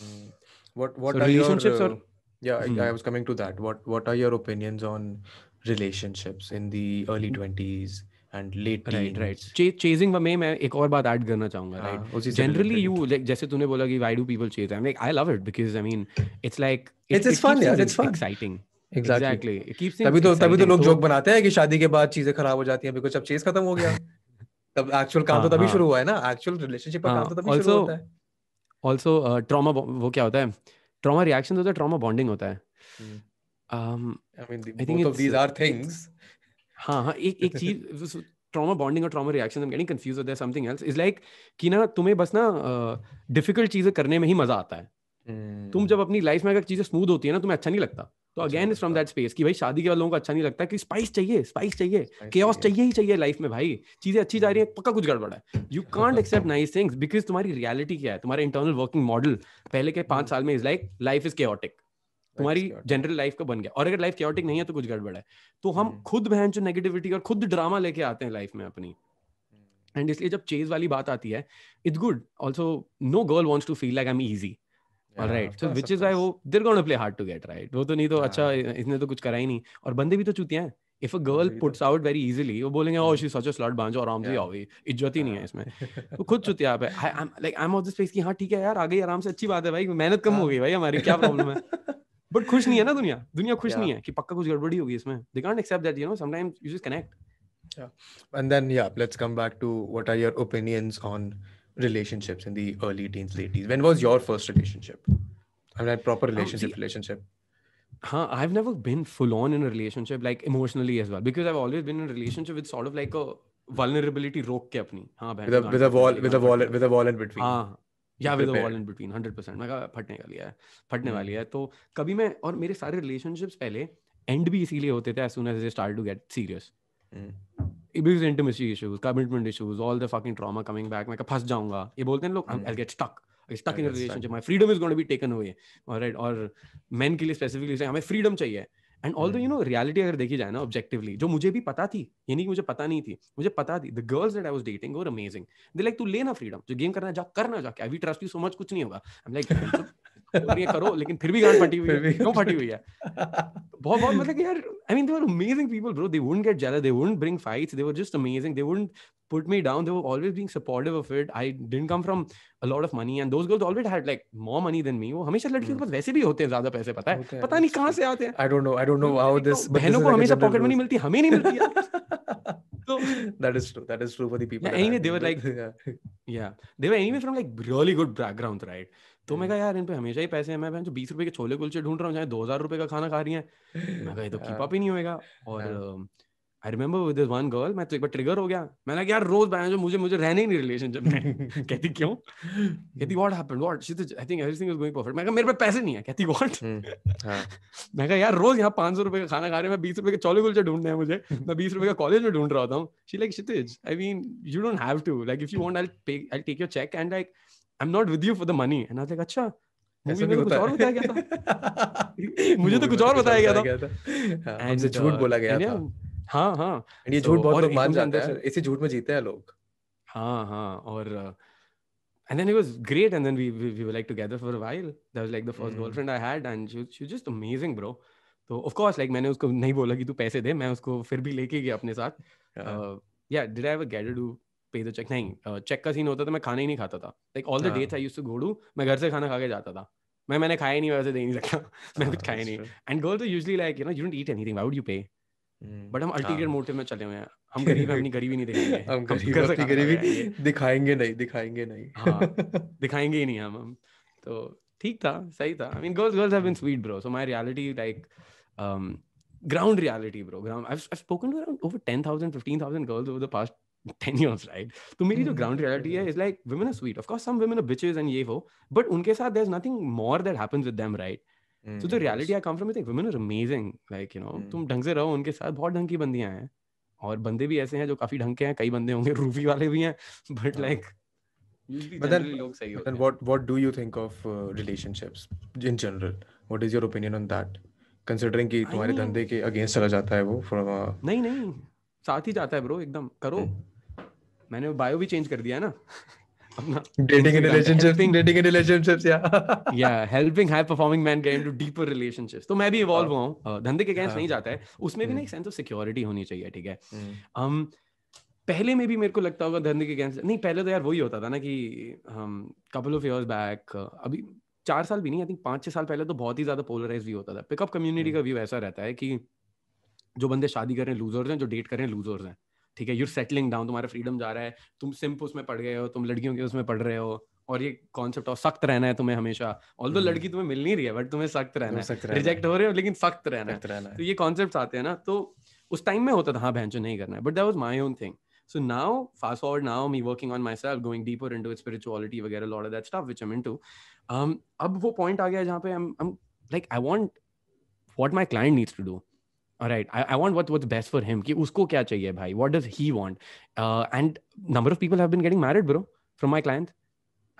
[SPEAKER 1] Hmm. What what so are relationships your, uh, are, yeah, I, hmm. I was coming to that. What what are your opinions on relationships in the early 20s शादी के बाद चीजें खराब हो जाती हैं तो हाँ, हाँ। हाँ, काम तो तभी शुरू हुआ है ना एक्चुअल रिलेशनशिप
[SPEAKER 2] ऑल्सो ट्रॉमा वो क्या होता है ट्रॉमा रिएक्शन होता है ट्रामा बॉन्डिंग होता है हाँ हाँ एक एक चीज ट्रॉमा बॉन्डिंग और ट्रॉमा रिएक्शन गेटिंग कंफ्यूज है समथिंग एल्स इज लाइक कि ना तुम्हें बस ना डिफिकल्ट uh, चीजें करने में ही मजा आता है hmm. तुम जब हम्म। अपनी लाइफ में अगर चीजें स्मूथ होती है ना तुम्हें अच्छा नहीं लगता तो again is from that space कि भाई शादी के वालों लोगों को अच्छा नहीं लगता कि स्पाइस चाहिए स्पाइस चाहिए केओस चाहिए ही चाहिए लाइफ में भाई चीजें अच्छी जा रही है हम्म। पक्का कुछ गड़बड़ है you can't accept nice things because तुम्हारी रियलिटी क्या है तुम्हारा इंटरनल वर्किंग मॉडल पहले के पांच हम्म। साल में is like life is chaotic तुम्हारी जनरल लाइफ का बन गया और अगर लाइफ क्योटिक नहीं है तो कुछ गड़बड़ है तो हम हम्म। खुद बहन जो नेगेटिविटी और खुद ड्रामा लेके आते हैं लाइफ में अपनी एंड हम्म। इसलिए जब चेज वाली बात आती है it's good also no girl wants to feel like I am easy right वो तो नहीं तो अच्छा इसने तो कुछ करा ही नहीं और बंदे भी तो चूतियां हैं if a girl puts out very easily वो बोलेंगे स्लॉट oh, बांझो आराम इज्जत ही नहीं है इसमें वो खुद चुतिया पे हाँ ठीक है यार आगे आराम से अच्छी बात है भाई मेहनत कम हो हाँ। गई भाई हमारी क्या प्रॉब्लम है बट खुश नहीं है ना दुनिया दुनिया खुश नहीं है कि पक्का
[SPEAKER 1] कुछ गड़बड़ी होगी इसमें they can't accept that you know sometimes you just connect Yeah. And then, yeah, let's come back to what are your opinions on relationships in the early teens, late teens? When was your first relationship? I mean, a proper relationship, um, see, relationship.
[SPEAKER 2] Huh, I've never been full on in a relationship, like emotionally as well, because I've always been in a relationship with sort of like a vulnerability रोक के अपनी हाँ बहन with a with a wall with a wall with a
[SPEAKER 1] wall in between हाँ या with wall
[SPEAKER 2] in between hundred percent मैं फटने का लिया है फटने हम्म। वाली है तो कभी मैं और मेरे सारे रिलेशनशिप्स पहले एंड भी इसीलिए होते थे soon as start to get serious intimacy issues commitment issues all the fucking coming back मैं फंस जाऊंगा ये बोलते हैं लोग I get stuck stuck in relationship my freedom is going be taken away और मेन के लिए स्पेसिफिकली हमें फ्रीडम चाहिए and all you know reality अगर देखी जाए ना ऑब्जेक्टिवली जो मुझे भी पता थी ये नहीं कि मुझे पता नहीं थी मुझे पता थी the girls that I was dating were amazing they like तू लेना फ्रीडम जो गेम करना जा करना जा I we trust you so much कुछ नहीं होगा आई एम लाइक ये करो लेकिन फिर भी गांड फटी हुई है क्यों फटी हुई है बहुत बहुत मतलब कि यार I mean they were amazing people bro they wouldn't get jealous they wouldn't bring fights they were just amazing they wouldn't put me down. They were always being supportive of it. I didn't come from a lot of money, and those girls always had like more money than me. वो हमेशा लड़कियों के पास वैसे भी होते हैं ज्यादा पैसे पता है पता नहीं कहाँ से आते हैं
[SPEAKER 1] I don't know I don't know how this बहनों को हमेशा pocket
[SPEAKER 2] money मिलती हमें नहीं मिलती
[SPEAKER 1] so that is true that is true for the people anyway they were like yeah. they were anyway from like really
[SPEAKER 2] good background right तो मैं कहा यार इन पे हमेशा ही पैसे हैं मैं बहन जो बीस रुपए के छोले कुलचे ढूंढ रहा हूँ चाहे दो हजार रुपए का खाना खा रही है मैं कहा ये तो कीप अप ही नहीं होएगा और yeah. I remember this one girl मैं तो एक बार ट्रिगर हो गया मैंने कहा यार रोज बनाया मुझे मुझे रहने ही नहीं रिलेशनशिप में कहती क्यों कहती what happened what she I think everything is going perfect मैं कहा मेरे पे पैसे नहीं है कहती व्हाट हम्म, मैं कहा यार रोज यहाँ पाँच सौ रुपए का खाना खा रहे हैं मैं बीस रुपए के चौले कुलचे ढूंढ रहे हैं मुझे मैं बीस रुपए का कॉलेज में ढूंढ रहा होता हूँ she like Kshitij I mean you don't have to like if you want I pay I take your check and like I am not with you for the money and I like अच्छा मुझे तो कुछ और बताया गया था मुझे तो
[SPEAKER 3] कुछ और बताया गया था
[SPEAKER 1] हाँ, झूठ uh, बोला गया था हाँ हाँ ये झूठ बहुत लोग मान जाते हैं इसी झूठ में जीते हैं लोग हाँ हाँ और and then it was
[SPEAKER 2] great and then we we, we were like together for a while that was like the first mm. girlfriend I had and she she was just amazing bro तो of course like मैंने उसको नहीं बोला कि तू पैसे दे मैं उसको फिर भी लेके गया अपने साथ yeah did I ever get her to pay the check नहीं uh, check का सीन होता था मैं खाना ही नहीं खाता था like all the yeah. Dates I used to go to मैं घर से खाना खा के जाता था मैं मैंने खाया नहीं वैसे दे नहीं सकता मैं कुछ खाया नहीं and girls are usually like you know you don't eat anything why would you pay but hmm. हम हाँ। अल्टीरियर मोड में चले हुए हैं हम गरीब हैं अपनी गरीबी नहीं दिखाएंगे हम गरीब कर सकते गरीबी दिखाएंगे नहीं दिखाएंगे नहीं हाँ, दिखाएंगे ही नहीं हम हम तो ठीक था सही था I mean girls girls have been sweet bro so my reality like ground reality bro ground I have spoken to around over 10000 15000 girls over the past 10 years right तो मेरी जो ग्राउंड hmm. रियलिटी है is like women are sweet of course some women are bitches and ये वो but उनके साथ there is nothing more that happens with them right
[SPEAKER 3] so the reality I
[SPEAKER 2] come from I think women are amazing like you know तुम ढंग से रहो उनके साथ बहुत ढंग की बंदियां हैं और बंदे भी ऐसे हैं जो
[SPEAKER 1] काफी ढंग के हैं कई बंदे होंगे रूफी वाले भी हैं बट लाइक
[SPEAKER 2] but हाँ। लोग सही होते
[SPEAKER 1] हैं what what do you think of uh, relationships in general what is your opinion on that कि तुम्हारे धंधे के अगेंस्ट चला जाता है वो फ्रॉम नहीं नहीं साथ ही जाता है ब्रो एकदम करो hmm. मैंने बायो भी चेंज कर दिया है ना dating in relationships helping, dating in relationships yeah
[SPEAKER 2] yeah helping high performing men get into deeper relationships तो मैं भी इवॉल्व हाँ। हुआ हूँ धंधे के अगेंस्ट हाँ। नहीं जाता है उसमें भी ना हम्म। एक सेंस ऑफ सिक्योरिटी होनी चाहिए ठीक um, पहले में भी मेरे को लगता होगा धंधे के कैंसर नहीं पहले तो यार वही होता था ना कि हम कपल ऑफ इयर्स बैक अभी चार साल भी नहीं आई थिंक पाँच छः साल पहले तो बहुत ही ज़्यादा पोलराइज व्यू होता था पिकअप कम्युनिटी हम्म। का व्यू ऐसा रहता है कि जो बंदे शादी कर रहे हैं लूजर्स हैं जो डेट कर रहे हैं लूजर्स हैं ठीक है यूर सेटलिंग डाउन तुम्हारा फ्रीडम जा रहा है तुम सिम्प उसमें पढ़ गए हो तुम लड़कियों के उसमें पढ़ रहे हो और ये कॉन्सेप्ट और सख्त रहना है तुम्हें हमेशा ऑल हम्म। लड़की तुम्हें मिल नहीं रही है बट तुम्हें सख्त रहना है रिजेक्ट हो रहे हो लेकिन सख्त रहना है तो ये कॉन्सेप्ट आते हैं ना तो उस टाइम में होता था हाँ भैंसो नहीं करना है but that was my own thing So now, fast forward now, me working on myself, going deeper into to spirituality, वगैरह, lot of that stuff, which I'm into. Um, अब वो point आ गया जहाँ पे I'm, I'm like, I want what my client needs to do. Right I want what what best for him कि उसको क्या चाहिए भाई what does he want and number of people have been getting married bro from my client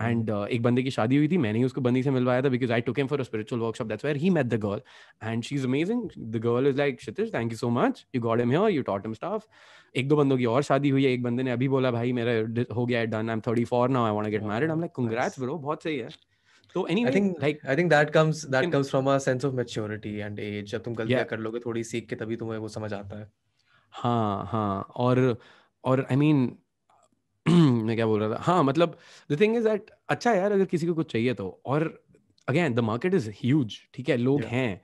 [SPEAKER 2] and एक बंदे की शादी हुई थी मैंने ही उसको बंदी से मिलवाया था because I took him for a spiritual workshop that's where he met the girl and she is amazing the girl is like Kshitij thank you so much you God am here you taught M staff एक दो बंदों की और शादी हुई है एक बंदे ने अभी बोला भाई मेरा हो गया done I am thirty four now I want get married I am like congrats bro
[SPEAKER 1] बहुत सही है तो any I like I think that comes that comes from a sense of maturity and age जब तुम गलतियां yeah. कर लोगे थोड़ी सीख के तभी तुम्हें वो समझ आता है
[SPEAKER 2] हाँ हाँ और और आई I मीन mean, मैं क्या बोल रहा था हाँ मतलब द थिंग इज दैट अच्छा यार अगर किसी को कुछ चाहिए तो और again the market is huge ठीक है लोग yeah. हैं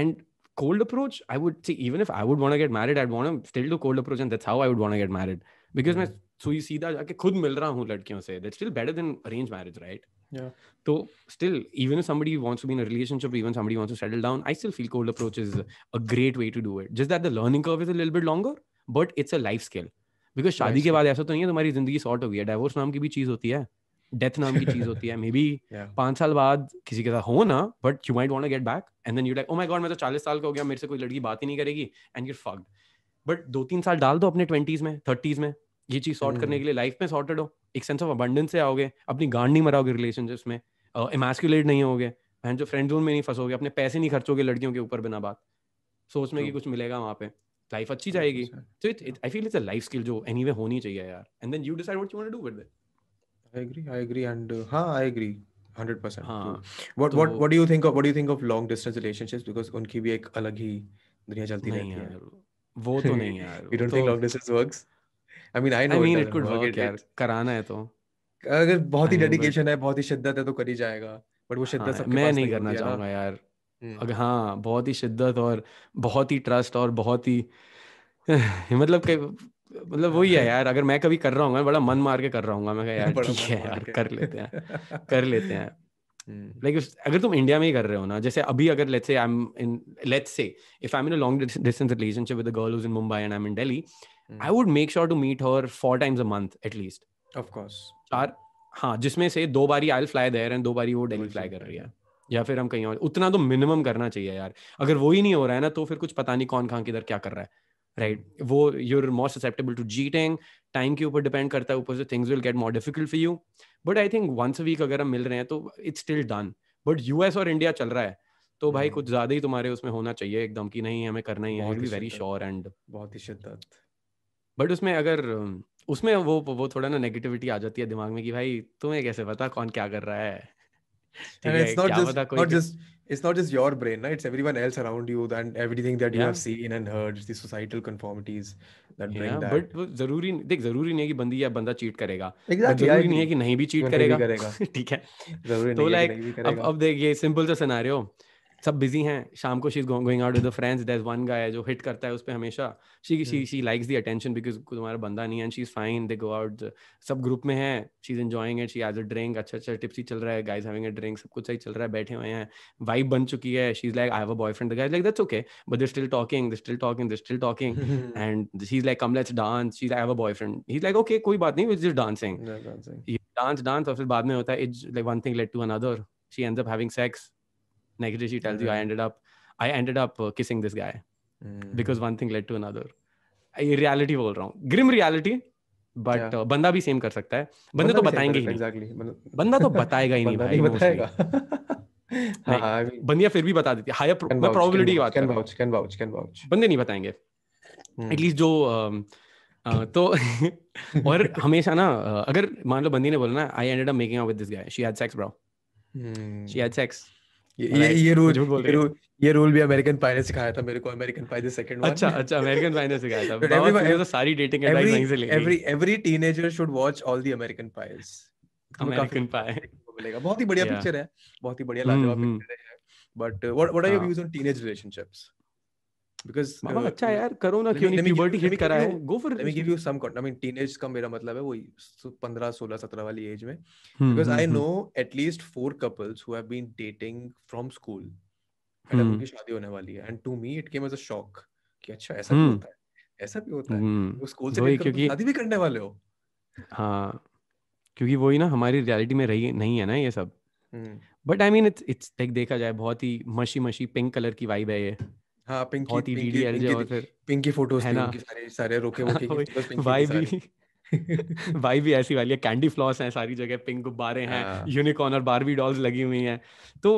[SPEAKER 2] and cold approach i would say even if i would want to get married i'd want to still do cold approach and that's how i would want to get married because mm-hmm. मैं सुई सीधा जाके खुद मिल रहा हूँ लड़कियों से that's still better than arrange marriage right तो still even somebody wants be in relationship even somebody wants settle down I still feel cold approach is a great way to do it just that the learning curve is a bit longer but it's a life skill because शादी के बाद ऐसा तो नहीं है तुम्हारी जिंदगी sort हो गई है डिवोर्स नाम की भी चीज होती है डेथ नाम की चीज होती है मे बी पांच साल बाद किसी के साथ हो ना but you might want get back and then you like oh my god मैं तो चालीस साल का हो गया मेरे से कोई लड़की बात ही नहीं करेगी एंड यूर फक्ड बट दो तीन साल डाल दो अपने ट्वेंटीज में थर्टीज में ये चीज सॉर्ट hmm. करने के लिए लाइफ में सॉर्टेड हो एक सेंस ऑफ अबंडेंस से आओगे अपनी गांड नहीं मराओगे रिलेशनशिप्स में इमेस्कुलेट uh, नहीं होगे जो फ्रेंड जोन में नहीं फंसोगे अपने पैसे नहीं खर्चोगे लड़कियों के ऊपर बिना बात सोच में कि कुछ मिलेगा वहाँ पे लाइफ अच्छी जाएगी तो it I feel it's a life skill जो
[SPEAKER 1] एनीवे होनी चाहिए यार and then you decide what you want to do with it I agree I agree and हां आई एग्री 100% हां what what what do you think think of what do you think of long distance relationships उनकी भी एक अलग ही दुनिया चलती रहती है
[SPEAKER 2] वो तो नहीं यार you don't think long
[SPEAKER 1] distance works
[SPEAKER 2] I mean I know I mean it could work यार कराना है तो
[SPEAKER 1] अगर बहुत ही डेडिकेशन है बहुत ही शिद्दत है तो कर ही जाएगा बट वो शिद्दत हाँ, सबके मैं नहीं करना चाहूंगा यार हम्म।
[SPEAKER 2] अगर हाँ बहुत ही शिद्दत और बहुत ही ट्रस्ट और बहुत ही मतलब के मतलब वही है यार अगर मैं कभी कर रहा हूँ बड़ा मन मार के कर रहा हूँ मैं यार ठीक है यार कर लेते हैं कर लेते हैं लाइक हम्म। अगर तुम इंडिया में ही कर रहे हो ना जैसे अभी अगर let's say I am in let's say if I am in a long distance relationship with a girl is in Mumbai and I am in Delhi hmm. I would make sure to meet her four times a month at least. Of course. चार हाँ जिसमें से दो बारी आई fly there and दो बारी वो Delhi fly कर रही है या फिर हम कहीं और उतना तो मिनिमम करना चाहिए यार अगर वो ही नहीं हो रहा है ना तो फिर कुछ पता नहीं कौन कहाँ किधर क्या कर रहा है राइट right. वो you're more susceptible to cheating time के ऊपर डिपेंड करता है ऊपर से things will get more difficult for you but I think once a week अगर हम मिल रहे हैं तो it's still done but US और इंडिया चल रहा है तो भाई hmm. कुछ ज्यादा ही तुम्हारे उसमें होना चाहिए एकदम की नहीं हमें करना ही है वेरी श्योर एंड
[SPEAKER 1] बहुत ही शिद्दत
[SPEAKER 2] बट उसमें अगर उसमें वो वो थोड़ा ना नेगेटिविटी आ जाती है दिमाग में कि भाई तुम्हें कैसे पता कौन क्या कर रहा
[SPEAKER 1] है it's not just, your brain right? it's everyone else around you and everything that you yeah. have seen and heard the societal conformities that yeah, bring that but वो
[SPEAKER 2] जरूरी देख जरूरी नहीं है कि बंदी या बंदा चीट करेगा exactly, जरूरी नहीं है कि नहीं भी चीट करेगा ठीक है जरूरी तो like ab ab dekh ye simple sa scenario सब बिजी हैं शाम को she is going out with the friends there is one guy जो हिट करता है उस पे हमेशा she she she likes the attention because तुम्हारा बंदा नहीं है and she is fine they go out सब ग्रुप में है she is enjoying it she has a drink अच्छा अच्छा टिप्सी चल रहा है गाइस हैविंग अ ड्रिंक सब कुछ सही चल रहा है बैठे हुए हैं वाइब बन चुकी है she is like I have a boyfriend the guys like that's okay but they still talking they still talking they still talking and she is like come let's dance she I have a boyfriend he is like okay कोई बात नहीं we just dancing dance dance और फिर बाद में होता है it's like one thing led to another she ends up having sex Next day she tells mm-hmm. you, I mm-hmm. ended up, I ended up uh, kissing this guy mm-hmm. because one thing led to another. Reality बोल रहा हूँ Grimm reality but बंदा भी same कर सकता है बंदे तो बताएंगे ही exactly. बंदा तो बताएगा ही नहीं भाई बताएगा हाँ, हाँ, बंदियां फिर भी बता देती है हायर प्रोबेबिलिटी की बात can vouch can vouch can vouch बंदे नहीं बताएंगे
[SPEAKER 3] एटलीस्ट
[SPEAKER 2] hmm. जो um, uh, तो और हमेशा ना uh, अगर मान लो बंदी ने बोला ना I ended up making out with this guy she had sex
[SPEAKER 1] bro she had sex
[SPEAKER 2] ये ये ये रूल ये रूल
[SPEAKER 1] ये रूल भी अमेरिकन पाई ने सिखाया था मेरे को American pie the second one अच्छा अच्छा अमेरिकन पाई ने सिखाया था एवरी तो सारी डेटिंग एडवाइस वहीं से ले every every teenager should watch all the American pies American pie मिलेगा बहुत ही बढ़िया पिक्चर है बहुत ही बढ़िया हम्म, लाजवाब पिक्चर हम्म। है but what what are your views on teenage relationships uh, मतलब वो 15 16 17 क्योंकि
[SPEAKER 2] हाँ, क्योंकि वही ना हमारी रियलिटी में रही नहीं है ना ये सब but I mean it's it's like देखा जाए बहुत ही मशी मशी पिंक कलर की वाइब है ये
[SPEAKER 1] हाँ पिंकी बहुत पिंकी, डीडी पिंकी, और फिर पिंकी फोटोज है ना सारे सारे रोके वो के वाई
[SPEAKER 2] भी वाई भी ऐसी वाली है कैंडी फ्लॉस हैं सारी जगह पिंक गुब्बारे हैं यूनिकॉर्न हाँ। और बारबी डॉल्स लगी हुई हैं तो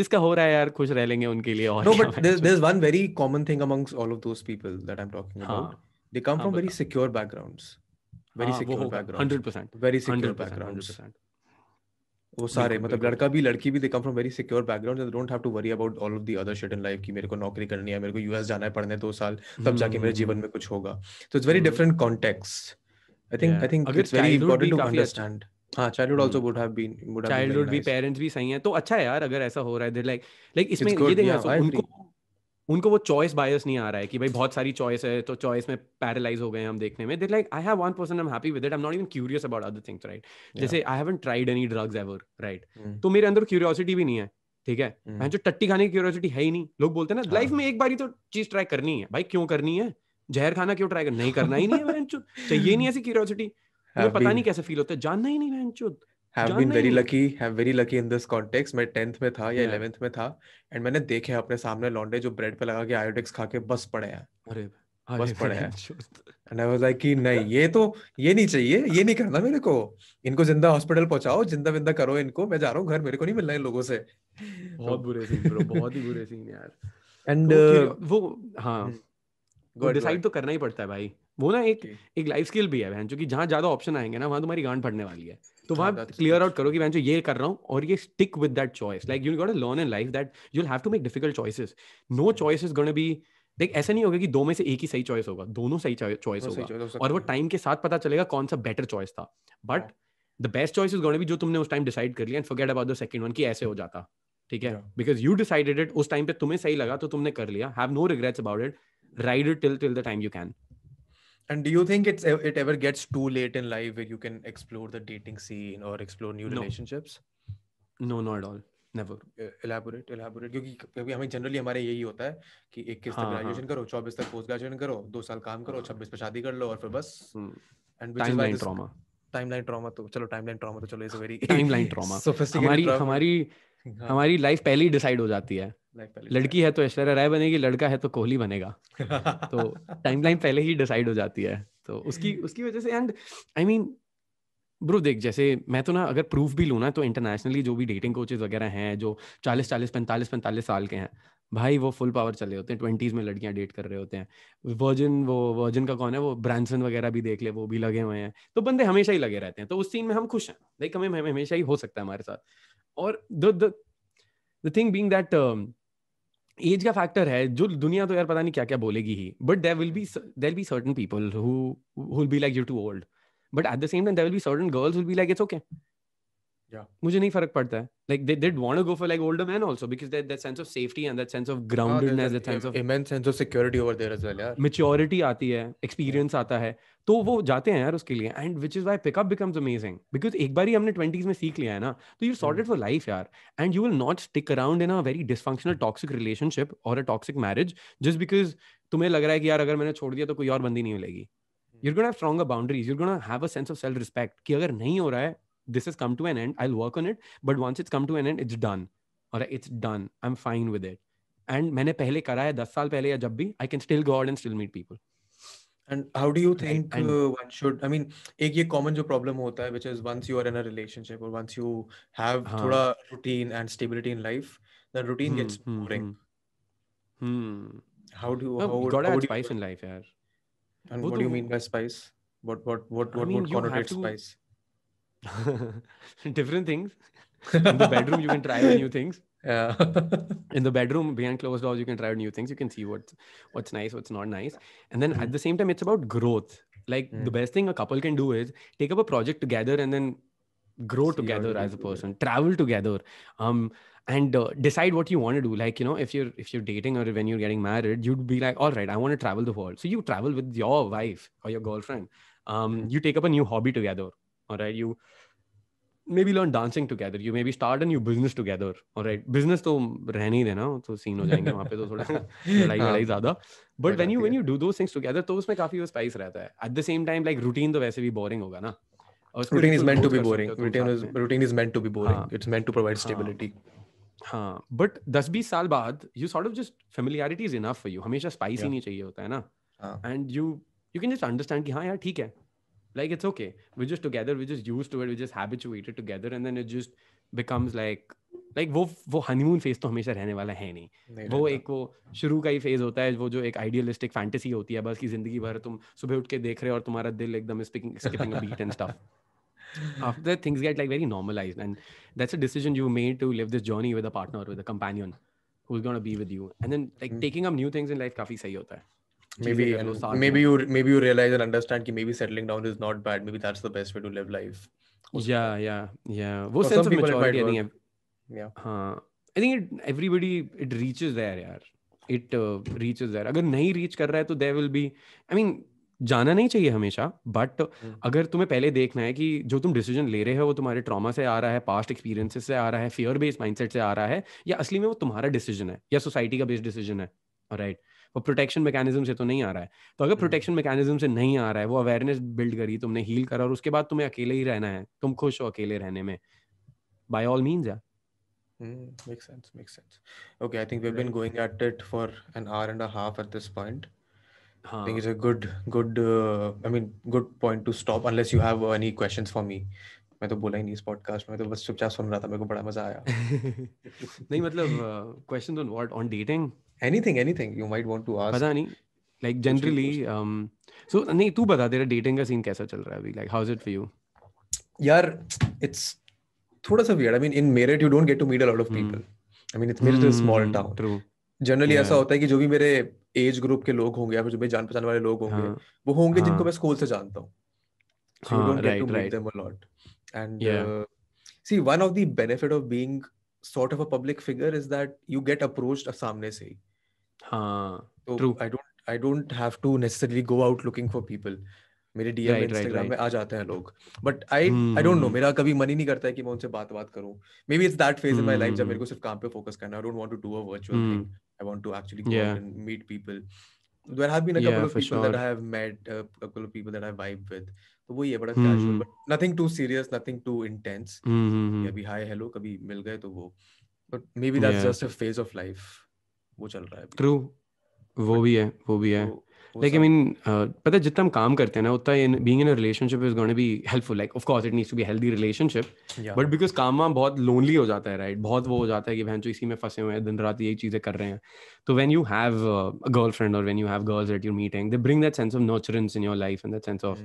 [SPEAKER 2] जिसका हो रहा है यार खुश रह लेंगे उनके लिए और no but there is
[SPEAKER 1] one very common thing amongst all of those people that I am talking about they come from very secure backgrounds
[SPEAKER 2] very secure background
[SPEAKER 1] 100% very secure backgrounds वो सारे मतलब लड़का भी लड़की भी they come from very secure background and don't have to worry about all of the other shit in life कि मेरे को नौकरी करनी है मेरे को यूएस जाना है पढ़ने दो साल तब जाके मेरे जीवन में हम्म। कुछ होगा so it's very different context I think I think it's very important to understand हां childhood also would have been would have childhood भी
[SPEAKER 2] पेरेंट्स अच्छा हाँ, भी सही हैं तो अच्छा है यार अगर ऐसा हो रहा है दे लाइक लाइक इसमें ये देखना उनको उनको वो चॉइस बायस नहीं आ रहा है कि भाई बहुत सारी चॉइस है तो चॉइस में पैरालाइज हो गए हम देखने में like I have one person am happy with it I am not even curious about other things right जैसे I haven't tried any drugs ever right तो मेरे अंदर क्यूरियोसिटी भी नहीं है ठीक है mm. जो टट्टी खाने की क्यूरियोसिटी है ही नहीं लोग बोलते ना लाइफ हाँ। में एक बार ही तो चीज ट्राई करनी है भाई क्यों करनी है जहर खाना क्यों ट्राई करना नहीं करना ही नहीं है चाहिए नहीं ऐसी क्यूरियोसिटी मुझे पता नहीं कैसे फील होता है जानना ही नहीं बहन have been very lucky
[SPEAKER 1] have very lucky in this context मैं टेंथ में था या इलेवेंथ yeah. में था एंड मैंने देखे अपने सामने लौंडे जो ब्रेड पे लगा के आयोडेक्स खा के बस पड़े हैं अरे बस पड़े हैं एंड आई वाज लाइक कि नहीं ये तो ये नहीं चाहिए ये नहीं करना मेरे को इनको जिंदा हॉस्पिटल पहुंचाओ जिंदा विंदा करो इनको मैं जा रहा हूँ घर मेरे को नहीं मिलना इन लोगों से बहुत बुरे सीन ब्रो बहुत
[SPEAKER 2] ही बुरे सीन यार
[SPEAKER 1] एंड तो uh, वो हाँ
[SPEAKER 2] डिसाइड हम्म। तो करना ही पड़ता है भाई वो ना एक एक लाइफ स्किल भी है बहन जो जहाँ ज्यादा ऑप्शन आएंगे ना वहाँ तुम्हारी गांड पड़ने वाली है तो वहां क्लियर आउट करो कि मैं जो ये कर रहा हूँ और ये stick with that choice like you got learn in life that you have to make difficult choices no choice is gonna be देख ऐसा नहीं होगा कि दो में से एक ही सही चॉइस होगा दोनों सही चॉइस होगा और वो टाइम के साथ पता चलेगा कौन सा बेटर चॉइस था but the best choice is gonna be जो तुमने उस टाइम डिसाइड कर लिया and forget about the second one कि ऐसे हो जाता ठीक है बिकॉज यू डिसाइडेड इट उस टाइम पे तुम्हें सही लगा तो तुमने कर लिया
[SPEAKER 1] have no regrets about it ride it till till the time you can And do you think it's e, it ever gets too late in life where you can explore the dating scene or explore new no. relationships? No, not at all. Never elaborate elaborate क्योंकि क्योंकि हमें generally हमारे यही होता है कि इक्कीस तक ग्रेजुएशन हाँ, हाँ। करो चौबीस तक पोस्ट ग्रेजुएशन करो दो साल काम करो हाँ। छब्बीस पे शादी कर लो और फिर बस and timeline trauma timeline trauma तो चलो टाइमलाइन ट्रॉमा तो चलो इज वेरी टाइमलाइन ट्रॉमा हमारी हमारी
[SPEAKER 2] हमारी लाइफ पहले ही डिसाइड हो जाती है लड़की है तो ऐश्वर्या राय बनेगी लड़का है तो कोहली बनेगा तो टाइमलाइन पहले ही डिसाइड हो जाती है तो उसकी उसकी वजह से एंड आई मीन ब्रो देख जैसे मैं तो ना अगर प्रूफ भी लू ना तो इंटरनेशनली जो भी डेटिंग कोचेज वगैरह हैं जो चालीस चालीस पैंतालीस पैंतालीस साल के हैं भाई वो फुल पावर चले होते हैं ट्वेंटीज़ में लड़कियां डेट कर रहे होते हैं वर्जिन वो वर्जिन का कौन है वो ब्रांसन वगैरह भी देख ले वो भी लगे हुए हैं तो बंदे हमेशा ही लगे रहते हैं तो उस सीन में हम खुश हैं लाइक हमें हमेशा ही हो सकता है हमारे साथ और the thing being that age का फैक्टर है जो दुनिया तो यार पता नहीं क्या क्या बोलेगी ही but there will be there be certain people who be like you too old but at the same time there will be certain girls will be like it's okay मुझे नहीं फर्क पड़ता है like they did want to go for like older man also because that that sense of safety and that sense of groundedness that sense of immense sense of security over there as well यार maturity आती है experience आता है तो वो जाते हैं यार उसके लिए and which is why pickup becomes amazing because एक बार ही हमने 20s में सीख लिया है ना तो यू सॉर्टेड फॉर लाइफ यार and you will not stick around in a very dysfunctional toxic relationship और a toxic marriage just because तुम्हें लग रहा है कि यार अगर मैंने छोड़ दिया तो कोई और बंदी नहीं मिलेगी you are gonna have stronger boundaries you are gonna have a sense of कि अगर नहीं हो रहा है this has come to an end i'll work on it but once it's come to an end it's done all right it's done i'm fine with it and मैंने पहले करा है दस
[SPEAKER 1] साल पहले या जब भी I can still go out and still meet people And how do you think and, uh, one should? I mean, एक ये common जो problem होता है, which is once you are in a relationship or once you have हाँ, थोड़ा routine and stability in life, the routine hmm, gets hmm, boring. Hmm. hmm. How do you? No, how would, gotta how add spice you, in life, यार. And what do you mean by spice? What what what what I mean, would connotate spice?
[SPEAKER 2] different things. In the bedroom, you can try new things. Yeah. in the bedroom behind closed doors, you can try new things. You can see what's what's nice, what's not nice. And then mm. at the same time, it's about growth. Like mm. the hmm. best thing a couple can do is take up a project together and then grow see together as a person, it. travel together. Um, and uh, decide what you want to do like you know if you're if you're dating or when you're getting married you'd be like all right i want to travel the world so you travel with your wife or your girlfriend um, hmm. you take up a new hobby together all right you maybe learn dancing together you maybe start a new business together all right business तो रहने ही देना तो scene हो जाएंगे वहां पे तो थोड़ा लड़ाई लड़ाई zyada but when you when you do those things together to usme kafi वो स्पाइस रहता है at the same time like routine to वैसे भी boring होगा ना
[SPEAKER 1] routine is meant to be boring routine is routine is meant to be boring it's meant to provide stability
[SPEAKER 2] हाँ but दस बीस साल बाद you sort of just familiarity is enough for you हमेशा स्पाइसी नहीं चाहिए होता है ना and you you can just understand कि हाँ यार ठीक है like it's okay we're just together we're just used to it we're just habituated together and then it just becomes like like, वो वो honeymoon phase तो हमेशा रहने वाला है नहीं, वो एक वो शुरू का ही phase होता है वो जो एक idealistic fantasy होती है बस की जिंदगी भर तुम सुबह उठ के देख रहे हो और तुम्हारा दिल एकदम skipping a beat and stuff. after that things get like very normalized and that's a decision you made to live this journey with a partner with a companion who's going to be with you and then like mm. taking up new
[SPEAKER 1] things in life काफी सही होता है
[SPEAKER 2] maybe and maybe you maybe you realize
[SPEAKER 1] and understand कि maybe settling down is not bad maybe that's the best way to live life yeah yeah yeah For sense of maturity I think yeah
[SPEAKER 2] हाँ I think it, everybody it reaches there यार it uh, reaches there agar nahi reach kar raha hai to there will be I mean जाना नहीं चाहिए हमेशा but अगर तुम्हें पहले देखना है कि जो तुम डिसीजन ले रहे हो वो तुम्हारे ट्रॉमा से आ रहा है पास्ट एक्सपीरियंसेस से आ रहा है फियर बेस्ड माइंडसेट से आ रहा है या असली में वो तुम्हारा डिसीजन है या सोसाइटी का बेस्ड डिसीजन है राइट right? वो प्रोटेक्शन मैकेनिज्म से तो नहीं आ रहा है तो अगर प्रोटेक्शन मैकेनिज्म से नहीं आ रहा है वो अवेयरनेस बिल्ड करी तुमने हील करा और उसके बाद तुम्हें अकेले ही रहना है तुम खुश हो अकेले रहने में बाय ऑल मीन्स
[SPEAKER 1] यार makes sense makes sense okay i think we've been going at it for an hour and a half at this point हाँ. I think it's हाँ। a good good uh, I mean good point to stop unless you have any questions for me मैं तो बोला ही नहीं इस podcast में तो बस चुपचाप सुन रहा था मेरे को बड़ा मजा आया नहीं मतलब question on what on dating anything anything
[SPEAKER 2] you might want to ask पता नहीं लाइक जनरली सो नहीं तू बता तेरा डेटिंग का सीन कैसा चल रहा है अभी like how is it for you
[SPEAKER 1] यार इट्स थोड़ा सा weird I mean in Meerut you don't get to meet a lot of people I mean it's Meerut is small town true generally ऐसा होता है कि जो भी मेरे एज ग्रुप के लोग होंगे या फिर जो भी जान पहचान वाले लोग होंगे हाँ। वो होंगे जिनको हाँ। मैं स्कूल से जानता हूँ see one of get benefit of meet sort of a public figure is that you get of सामने से ही हाँ ट्रू तो hmm. ही है hmm. hmm. uh, तो बड़ा casual but nothing too serious nothing too intense कभी हाय हेलो कभी मिल गए तो वो but maybe that's just a phase of life वो चल रहा है
[SPEAKER 2] ट्रू वो भी है वो भी है लाइक आई मीन पता है जितना हम काम करते हैं ना उतना in being in a relationship is gonna be helpful like of course it needs to be healthy relationship but because काम वाम बहुत लोनली हो जाता है राइट right? बहुत वो हो जाता है कि बहन जो इसी में फंसे हुए हैं दिन रात यही चीजें कर रहे हैं तो व्हेन यू हैव गर्लफ्रेंड और when you have girls at your meeting they bring that sense of nurturance in your life and that sense of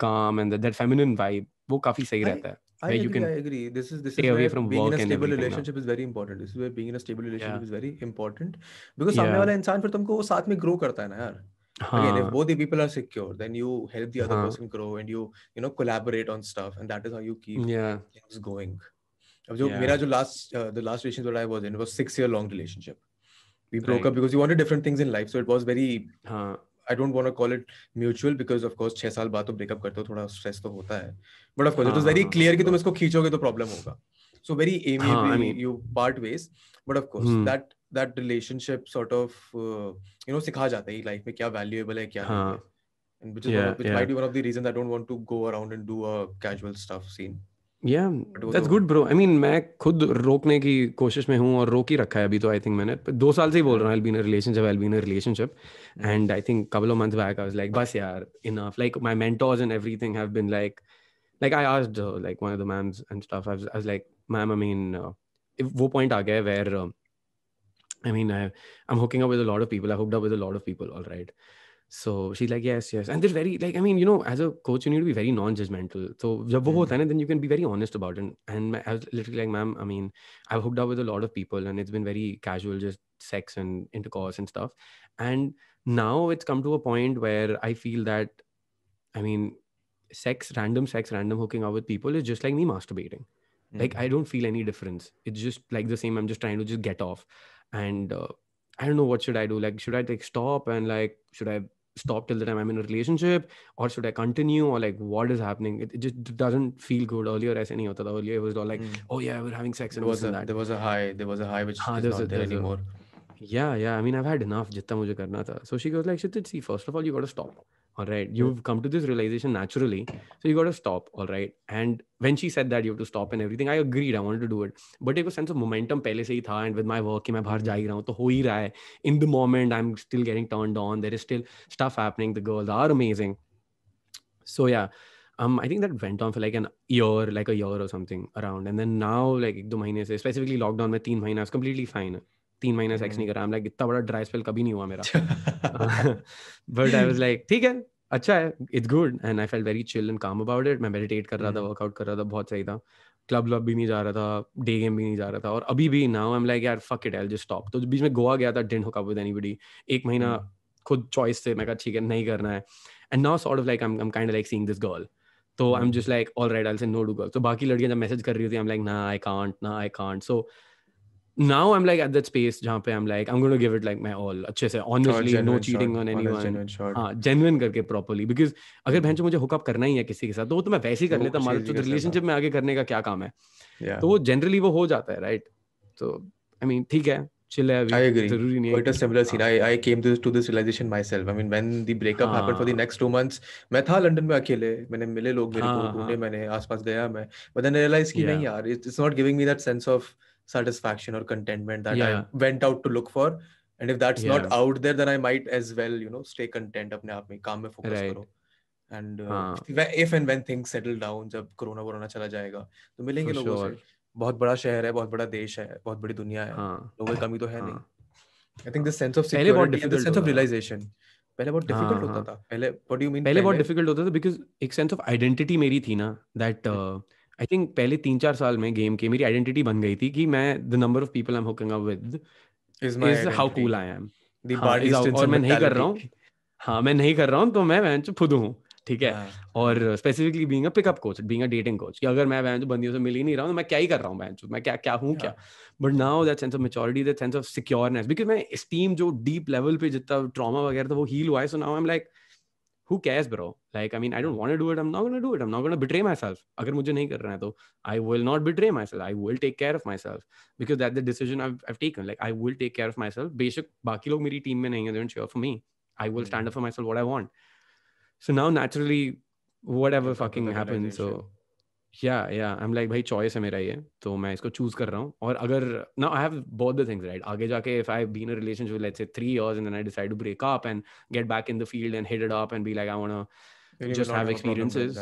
[SPEAKER 2] calm and that feminine vibe वो काफी सही रहता है I agree, you can I agree. This is this stay is away from being in a stable relationship
[SPEAKER 1] now. is very important. This is where being in a stable relationship yeah. is very important because yeah. सामने वाला इंसान फिर तुमको वो साथ में grow करता है ना यार. Haan. Again, if both the people are secure, then you help the other Haan. person grow and you you know collaborate on stuff, and that is how you keep yeah. things going. अब जो yeah. मेरा जो last uh, the last relationship that I was in was six year long relationship. We broke right. up because we wanted different things in life, so it was very. हाँ I don't want to call it mutual because of course 6 साल बाद तो breakup करते हो थोड़ा stress तो होता है but of course it was very clear कि तुम इसको खींचोगे तो प्रॉब्लम होगा so very amicably you part ways but of course that that relationship sort of you know सिखा जाता है लाइफ में क्या वैल्यूएबल है क्या नहीं हाँ। है and which is yeah, one of, which yeah. might be one of the reasons I don't want to go around and do a casual stuff scene.
[SPEAKER 2] Yeah that's good bro I mean मैं खुद रोकने की कोशिश में हूँ और रोक ही रखा है अभी तो आई थिंक मैंने दो साल से ही बोल रहा हूँ I been a relationship I been a relationship and I think couple of month back I was like बस यार enough like my mentors and everything have been like like I asked like one of the ma'ams and stuff I was like ma'am I mean वो point आ गया है where I mean I am hooking up with a lot of people I hooked up with a lot of people alright so she's like yes yes and they're very like i mean you know as a coach you need to be very non-judgmental so mm-hmm. then you can be very honest about it and, i was literally like ma'am i mean i've hooked up with a lot of people and it's been very casual just sex and intercourse and stuff and now it's come to a point where i feel that i mean sex random sex random hooking up with people is just like me masturbating like mm-hmm. i don't feel any difference it's just like the same i'm just trying to just get off and uh, i don't know what should i do like should i like stop and like should i stop till the time I'm in a relationship, or should I continue, or like what is happening? It, it just doesn't feel good. Earlier, as any other earlier, it was all like, mm. oh yeah, we're having
[SPEAKER 1] sex and there was a, that. There was a high. There was a high which ah, is not a, there anymore. A,
[SPEAKER 2] yeah, yeah. I mean, I've had enough. Jitta So she goes like, Shit, see, first of all, you got to stop all right you've come to this realization naturally so you got to stop all right and when she said that you have to stop and everything i agreed i wanted to do it but a sense of momentum pehle se hi tha and with my work ki main bahar ja hi raha hu to ho hi raha hai in the moment i'm still getting turned on there is still stuff happening the girls are amazing so yeah um, I think that went on for like an year, like a year or something around. And then now, like, two months, specifically lockdown, my three months, I was completely fine. तीन महीने sex नहीं हम्म। करा like इतना बड़ा dry spell कभी नहीं हुआ मेरा बट आई वॉज लाइक ठीक है अच्छा है it's good and I feel very chill and calm about it मैं मेडिटेट कर रहा था वर्कआउट हम्म। कर रहा था बहुत सही था क्लब व्लब भी नहीं जा रहा था डे गेम भी नहीं जा रहा था और अभी भी नाउ आई एम लाइक यार fuck it I just stop तो बीच में गोवा गया था डेंट हुआ विद एनीबडी एक महीना हम्म। खुद चॉइस से मैं कहा ठीक है नहीं करना है and now sort of like I am kind like seeing this girl तो I am just like all right I say no do girl तो बाकी लड़कियां जब मैसेज कर रही थी आई एम लाइक ना आई कांट ना I can't so now I'm like at that space जहाँ पे I'm like I'm gonna give it like my all अच्छे से honestly oh, no cheating short, on anyone हाँ genuine करके properly because अगर बहन जो मुझे hook up करना ही है किसी के साथ तो वो तो मैं वैसे ही कर लेता मालूम तो relationship में आगे करने का क्या काम
[SPEAKER 1] है तो
[SPEAKER 2] वो generally वो
[SPEAKER 1] हो जाता है right तो I mean ठीक है chill hai i agree zaruri nahi quite a similar scene i i came to this to this realization myself i mean when the breakup happened for the next two months मैं था London में अकेले मैंने मिले लोग मेरे को ढूंढे मैंने आसपास गया मैं but then I realized कि नहीं यार it's not giving me that sense of satisfaction or contentment that yeah. I went out to look for. And if that's yeah. not out there, then I might as well, you know, stay content Apne aap mein, kaam mein focus right. karo. And uh, हाँ. if and when things settle down, jab corona corona chala jayega, to milenge लोगों sure. से. बहुत बड़ा शहर है, बहुत बड़ा देश है, बहुत बड़ी दुनिया है. हाँ. लोगों की कमी तो है हाँ. नहीं. I think the sense of security, and the sense of realization. हाँ. पहले बहुत डिफिकल्ट होता था. पहले what do you mean? पहले बहुत
[SPEAKER 2] difficult होता था because एक sense of identity मेरी थी ना that uh, आई थिंक पहले तीन चार साल में गेम के मेरी आइडेंटिटी बन गई थी कि मैं the number of people I am hooking up with
[SPEAKER 1] is how cool
[SPEAKER 2] I am और मैं नहीं कर रहा हूँ हाँ मैं नहीं कर रहा हूँ तो मैं वैन खुद हूँ ठीक है yeah. हाँ। और specifically being a pickup coach being a dating coach कि अगर मैं वैन बंदियों से मिल ही नहीं रहा हूँ तो मैं क्या ही कर रहा हूँ वैन मैं क्या क्या हूँ क्या but now that sense of maturity that sense of secureness because मैं स्टीम जो डीप लेवल पे जितना ट्रॉमा वगैरह था वो हील हुआ है so now I am like who cares bro like i mean i don't want to do it i'm not going to do it i'm not going to betray myself i will not betray myself i will take care of myself because that's the decision i've, I've taken like i will take care of myself beshak baki log team mein nahi they don't cheer for me i will stand up for myself what i want so now naturally whatever fucking happens so yeah yeah I am like भाई choice है मेरा ये तो मैं इसको choose कर रहा हूँ और अगर ना I have both the things right आगे जाके if I been a relationship let's say 3 years and then I decide to break up and get back in the field and hit it up and be like I want to just have experiences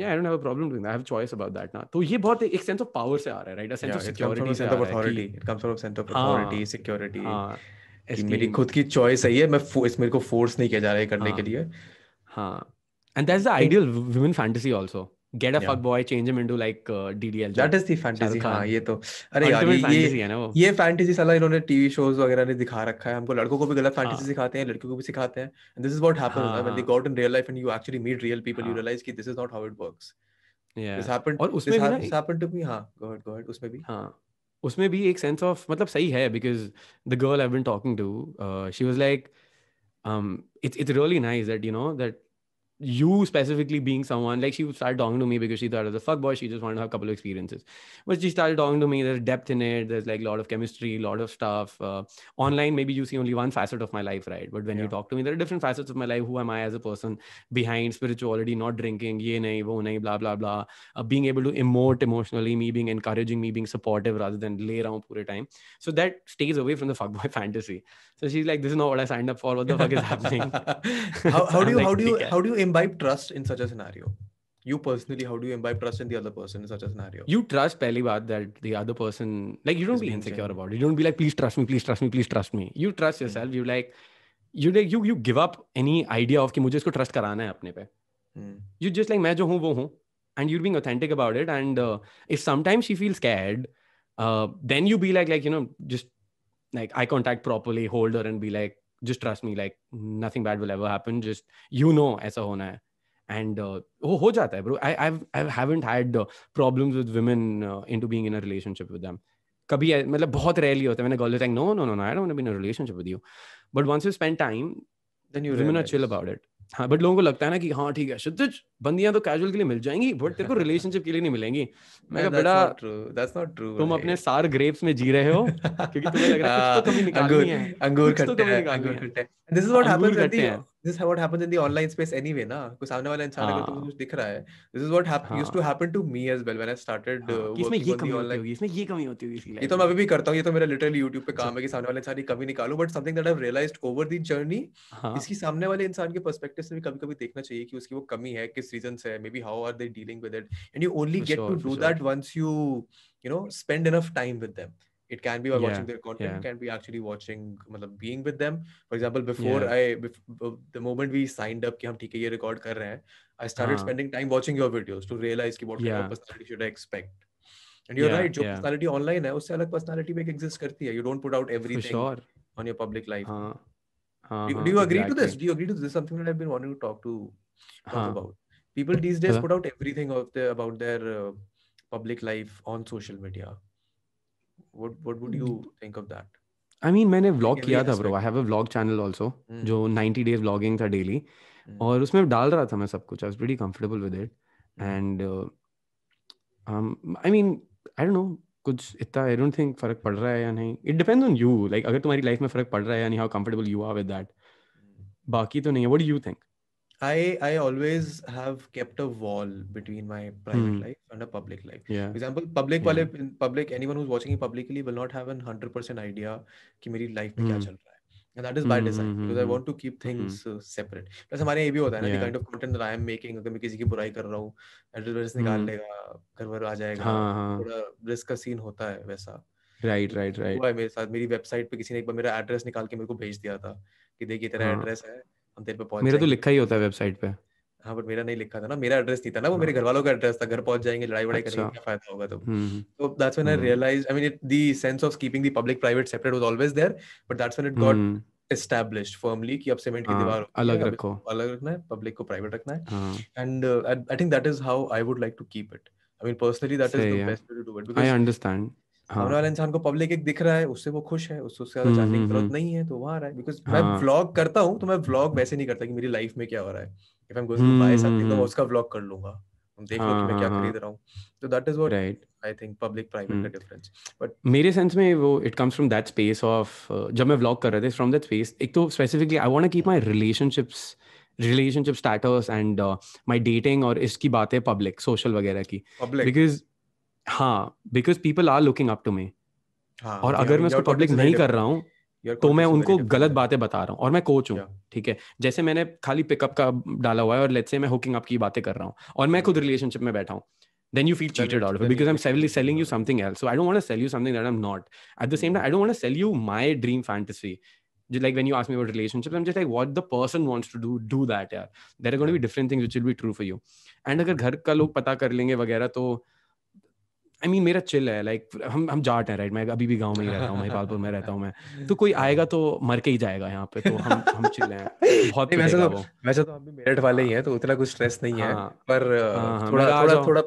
[SPEAKER 2] या I don't have a problem doing I have choice about that ना तो ये बहुत एक sense of power से आ रहा है, right a sense of security sense of authority
[SPEAKER 1] it comes from sense of authority security of हाँ। हाँ, मेरी खुद की चॉइस है ये. मैं इस मेरे को फोर्स नहीं किया जा रहा है करने हाँ। के लिए. हां and that's the ideal
[SPEAKER 2] women fantasy also get a yeah. fuckboy, change him into like uh, DDL. That is the fantasy. हाँ ये तो
[SPEAKER 1] अरे यार ये है ना वो ये fantasy साला इन्होंने टीवी शोज वगैरह ने दिखा रखा है हमको लड़कों को भी गलत fantasy हाँ. सिखाते हैं लड़कियों को भी सिखाते हैं and this is what happens हाँ. when they go out in real life and you actually meet real people हाँ. you realize कि this is not how it works. Yeah. This happened. और उसमें भी this happened to me. हाँ go ahead go ahead उसमें भी
[SPEAKER 2] हाँ उसमें भी एक सेंस ऑफ मतलब सही है because the girl I been talking to she was like it's it's really nice that you know that you specifically being someone like she would start talking to me because she thought as a fuck boy. She just wanted to have a couple of experiences. But she started talking to me. There's depth in it. There's like a lot of chemistry, a lot of stuff. Uh, online, maybe you see only one facet of my life, right? But when yeah. you talk to me, there are different facets of my life. Who am I as a person behind spirituality, not drinking, ye nahi, wo nahi, blah, blah, blah. Uh, being able to emote emotionally, me being encouraging, me being supportive rather than lay around pure time. So that stays away from the fuck boy fantasy. So she's like, this is not what I signed up for. What the fuck is happening? how, how, do you, like, how, do you, how do you, how do
[SPEAKER 1] you imbibe trust in such a scenario? You personally, how do you imbibe trust in the other person in such a scenario?
[SPEAKER 2] You trust Pehli baat that the other person, like you don't be insecure genuine. about it. You don't be like, please trust me, please trust me, please trust me.
[SPEAKER 1] You trust hmm. yourself. You like,
[SPEAKER 2] you like, you you give up any idea of कि मुझे इसको trust कराना है अपने पे. Hmm. You just like मैं जो हूँ वो हूँ. And you're being authentic about it. And uh, if sometimes she feels scared, uh, then you be like, like you know, just like eye contact properly, hold her and be like, just trust me like nothing bad will ever happen just you know aisa hona hai and uh, oh ho jata bro i I've, i haven't had uh, problems with women uh, into being in a relationship with them kabhi matlab bahut rarely hota when a girl is like no no no i don't want to be in a relationship with you but once you spend time then you women realize. chill about it हाँ but लोगों को लगता है ना कि हाँ ठीक है शुद्ध बंदियां तो कैजुअल के लिए मिल जाएंगी बट तेरे को रिलेशनशिप के लिए नहीं मिलेंगी मैं कहा बेटा
[SPEAKER 1] दैट्स नॉट ट्रू तुम
[SPEAKER 2] अपने सार ग्रेप्स में जी रहे हो क्योंकि तुम्हें लग रहा है कुछ तो हाँ, कमी निकालनी है अंगूर अंगूर तो खट्टे हैं अंगूर
[SPEAKER 1] खट्टे this is what happens at the this is what happens in the online space anyway ना कोई सामने वाला इंसान अगर तुमको हाँ। कुछ दिख रहा है this is what used to happen to me as well when I started इसमें ये कमी होती होगी इसमें ये
[SPEAKER 2] कमी होती होगी ये तो
[SPEAKER 1] मैं अभी भी करता हूं ये तो मेरा लिटरली YouTube पे काम अच्छा। है कि सामने वाले इंसान की कमी निकालो but something that I have realized over the journey इसकी सामने वाले इंसान के पर्सपेक्टिव से भी कभी-कभी देखना चाहिए कि उसकी वो कमी है किस रीजन से है maybe how are they dealing with it and you only get to do that once you you know spend enough time with them it can be by yeah, watching their content yeah. can be actually watching मतलब being with them for example before yeah. I before, uh, the moment we signed up कि हम ठीक है ये record I started uh-huh. spending time watching your videos to realize what kind of personality should I expect and you're right Yeah. personality online है उससे अलग personality make exist करती you don't put out everything sure. on your public life हाँ do, do you agree exactly. to this do you agree to this something that I've been wanting to talk to talk हाँ. about people these days put out everything of the about their uh, public life on social media what what would you think of that
[SPEAKER 2] I I mean mean, मैंने vlog किया था bro I have a vlog channel also जो 90 days vlogging था daily hmm. और उसमें डाल रहा था मैं सब कुछ I was pretty comfortable with it and I mean I don't know कुछ इतना आई डोंट थिंक फर्क पड़ रहा है या नहीं it depends on you like अगर तुम्हारी लाइफ में फर्क पड़ रहा है या नहीं how comfortable you are with that बाकी तो नहीं है what do you think
[SPEAKER 1] I I always have kept a wall between my private mm. life and a public life. Yeah. For example, public yeah. wale, public anyone who's watching it publicly will not have an hundred percent idea कि मेरी life में क्या चल रहा And that is by design mm-hmm. because I want to keep things mm-hmm. uh, separate. Plus हमारे ये भी होता है ना the kind of content that I am making अगर मैं किसी की बुराई कर रहा हूँ एडवर्स निकाल लेगा घर वर आ जाएगा थोड़ा रिस्क का सीन होता है वैसा. राइट राइट राइट हुआ है मेरे साथ मेरी वेबसाइट पे किसी ने एक बार मेरा एड्रेस निकाल के मेरे को भेज दिया था कि देखिए तेरा एड्रेस है हम तेरे पे पहुंच मेरा तो लिखा
[SPEAKER 2] ही होता है वेबसाइट पे
[SPEAKER 1] हाँ बट मेरा नहीं लिखा था ना मेरा एड्रेस नहीं था ना वो मेरे हाँ। घर वालों का एड्रेस था घर पहुंच जाएंगे लड़ाई वड़ाई अच्छा। करेंगे क्या फायदा होगा हम्म, हम्म। तो तो that's when I realize I mean the sense of keeping the public private separate was always there but that's when it got established firmly कि अब सीमेंट की हाँ, दीवार अलग रखो अलग रखना है पब्लिक को प्राइवेट रखना है and I think that is how I would like to keep it I mean personally that is the best way to do it because I understand हाँ। वाला इंसान को पब्लिक एक दिख रहा है उससे वो खुश है उससे उससे ज्यादा हम्म, जानने की हम्म, जरूरत हम्म। नहीं है तो वो आ रहा है बिकॉज मैं व्लॉग हाँ। करता हूँ तो मैं व्लॉग वैसे नहीं करता कि मेरी लाइफ में क्या हो रहा है if I am going to buy something तो मैं उसका व्लॉग कर लूंगा देख लो कि मैं हाँ, क्या हाँ, खरीद रहा हूँ तो that is what right I think public private का डिफरेंस बट
[SPEAKER 2] मेरे सेंस में वो it comes from that space of जब मैं व्लॉग कर रहा था फ्रॉम दैट स्पेस एक तो specifically I want to keep my relationships relationship status and my dating और इसकी बातें पब्लिक सोशल वगैरह की बिकॉज हाँ because people are looking up to me
[SPEAKER 1] और अगर मैं उसको पब्लिक नहीं कर रहा
[SPEAKER 2] हूँ तो मैं उनको गलत बातें बता रहा हूँ और मैं कोच हूँ ठीक है जैसे मैंने खाली पिकअप का डाला हुआ है और लेट्स से मैं हुकिंग अप की बातें कर रहा हूँ और मैं खुद रिलेशनशिप में बैठा हूँ then you feel cheated out of it because I'm selling you something else. So I don't want to sell you something that I'm not. At the same time, I don't want to sell you my dream fantasy. Just like when you ask me about relationships, I'm just like, what the person wants to do, do that. Yeah. There are going to be different things which will be true for you. And अगर घर का लोग पता कर लेंगे वगैरह तो I mean मेरा चिल है लाइक हम हम जाट हैं राइट मैं अभी भी गांव में ही रहता हूँ महिपालपुर में रहता हूँ मैं तो कोई आएगा तो मर के ही जाएगा यहाँ पे तो
[SPEAKER 1] हम हम चिल हैं बहुत ही तो, वैसे तो वैसे तो हम भी मेरठ वाले ही हैं तो उतना कुछ स्ट्रेस नहीं है हाँ। पर हाँ, हाँ, थोड़ा थोड़ा थोड़ा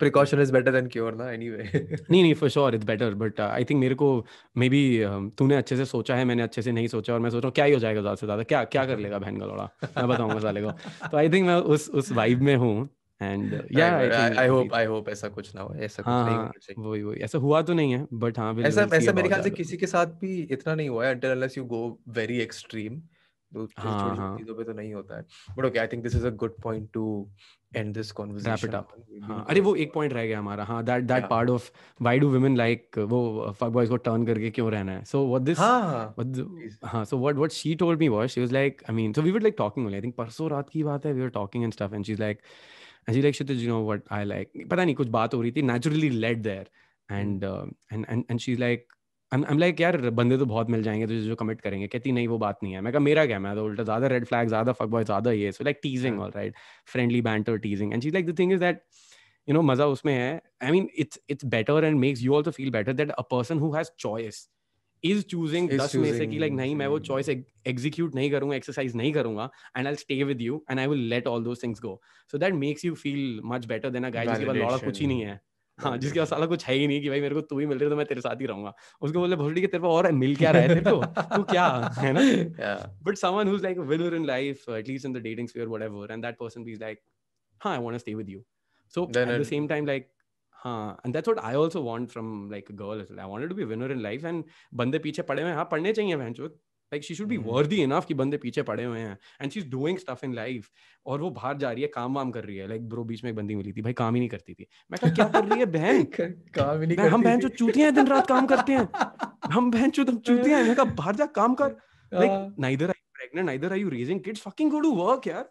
[SPEAKER 1] precaution is better than cure ना एनीवे नहीं नहीं for sure it's
[SPEAKER 2] better but I think मेरे को मे बी um, तूने अच्छे से सोचा है मैंने अच्छे से नहीं सोचा और मैं सोच रहा हूँ क्या ही हो जाएगा ज्यादा से ज्यादा क्या क्या कर लेगा बहन का लोड़ा मैं बताऊंगा साले को तो आई थिंक मैं उस उस वाइब में हूँ एंड या आई होप आई
[SPEAKER 1] होप ऐसा कुछ ना हो ऐसा कुछ नहीं हाँ, होना चाहिए वही वही
[SPEAKER 2] ऐसा हुआ तो नहीं है बट हाँ ऐसा ऐसा मेरे ख्याल से
[SPEAKER 1] किसी के साथ भी इतना नहीं हुआ है until unless you go very extreme तो हाँ, हाँ. चीजों पे तो नहीं होता है but okay I think this is a good point too and this अरे वो
[SPEAKER 2] एक पॉइंट रह गया हमारा that that part of why do women like वो फक बॉयज को टर्न करके क्यों रहना है so what this so what what she told me was she was like I mean so we like talking I think परसों रात की बात है we were talking and stuff and she is like and she's like Kshitij, you know what I like पता नहीं कुछ बात हो रही थी naturally led there and hmm. And uh, and and and she's like I'm, I'm like यार बंदे तो बहुत मिल जाएंगे तुझे जो कमिट करेंगे कहती नहीं वो बात नहीं है मैं कहा मेरा क्या मैं तो उल्टा ज्यादा रेड फ्लैग ज्यादा फक बॉय ज्यादा ये so like teasing all right friendly banter teasing and she like the thing is that you know मजा उसमें है I mean it's it's better and makes you also feel better that a person who has choice is choosing दस में से कि like नहीं मैं वो चॉइस एग्जीक्यूट नहीं करूंगा एक्सरसाइज नहीं करूंगा and I stay with you and I will let all those things go so that makes you feel much better than a guy जिसके पास लौड़ा कुछ ही नहीं है हाँ जिसके पास साला कुछ है ही नहीं कि भाई मेरे को तू ही मिल रही तो मैं तेरे साथ ही रहूंगा उसको बोले भोसडी के तेरे को और मिल क्या रहे तू क्या है ना but someone who is like winner in life at least in the dating sphere whatever and that person is like हां I want to stay with you so at the same time like हाँ and that's I also want from like girl I wanted to be winner in life and बंदे पीछे पड़े हुए हाँ पढ़ने चाहिए बहन चोद like she should be worthy enough कि बंदे पीछे पड़े हुए हैं and she is doing stuff in life और वो बाहर जा रही है काम वाम कर रही है लाइक like, ब्रो बीच में एक बंदी मिली थी भाई काम ही नहीं करती थी मैं कहा
[SPEAKER 1] क्या कर रही है बहन काम ही नहीं हम बहन जो चूतियां हैं
[SPEAKER 2] दिन रात काम करते हैं हम बहन जो तुम चूतियां हैं मैं कहा बाहर जा काम कर like neither I pregnant neither I you raising kids fucking go to work यार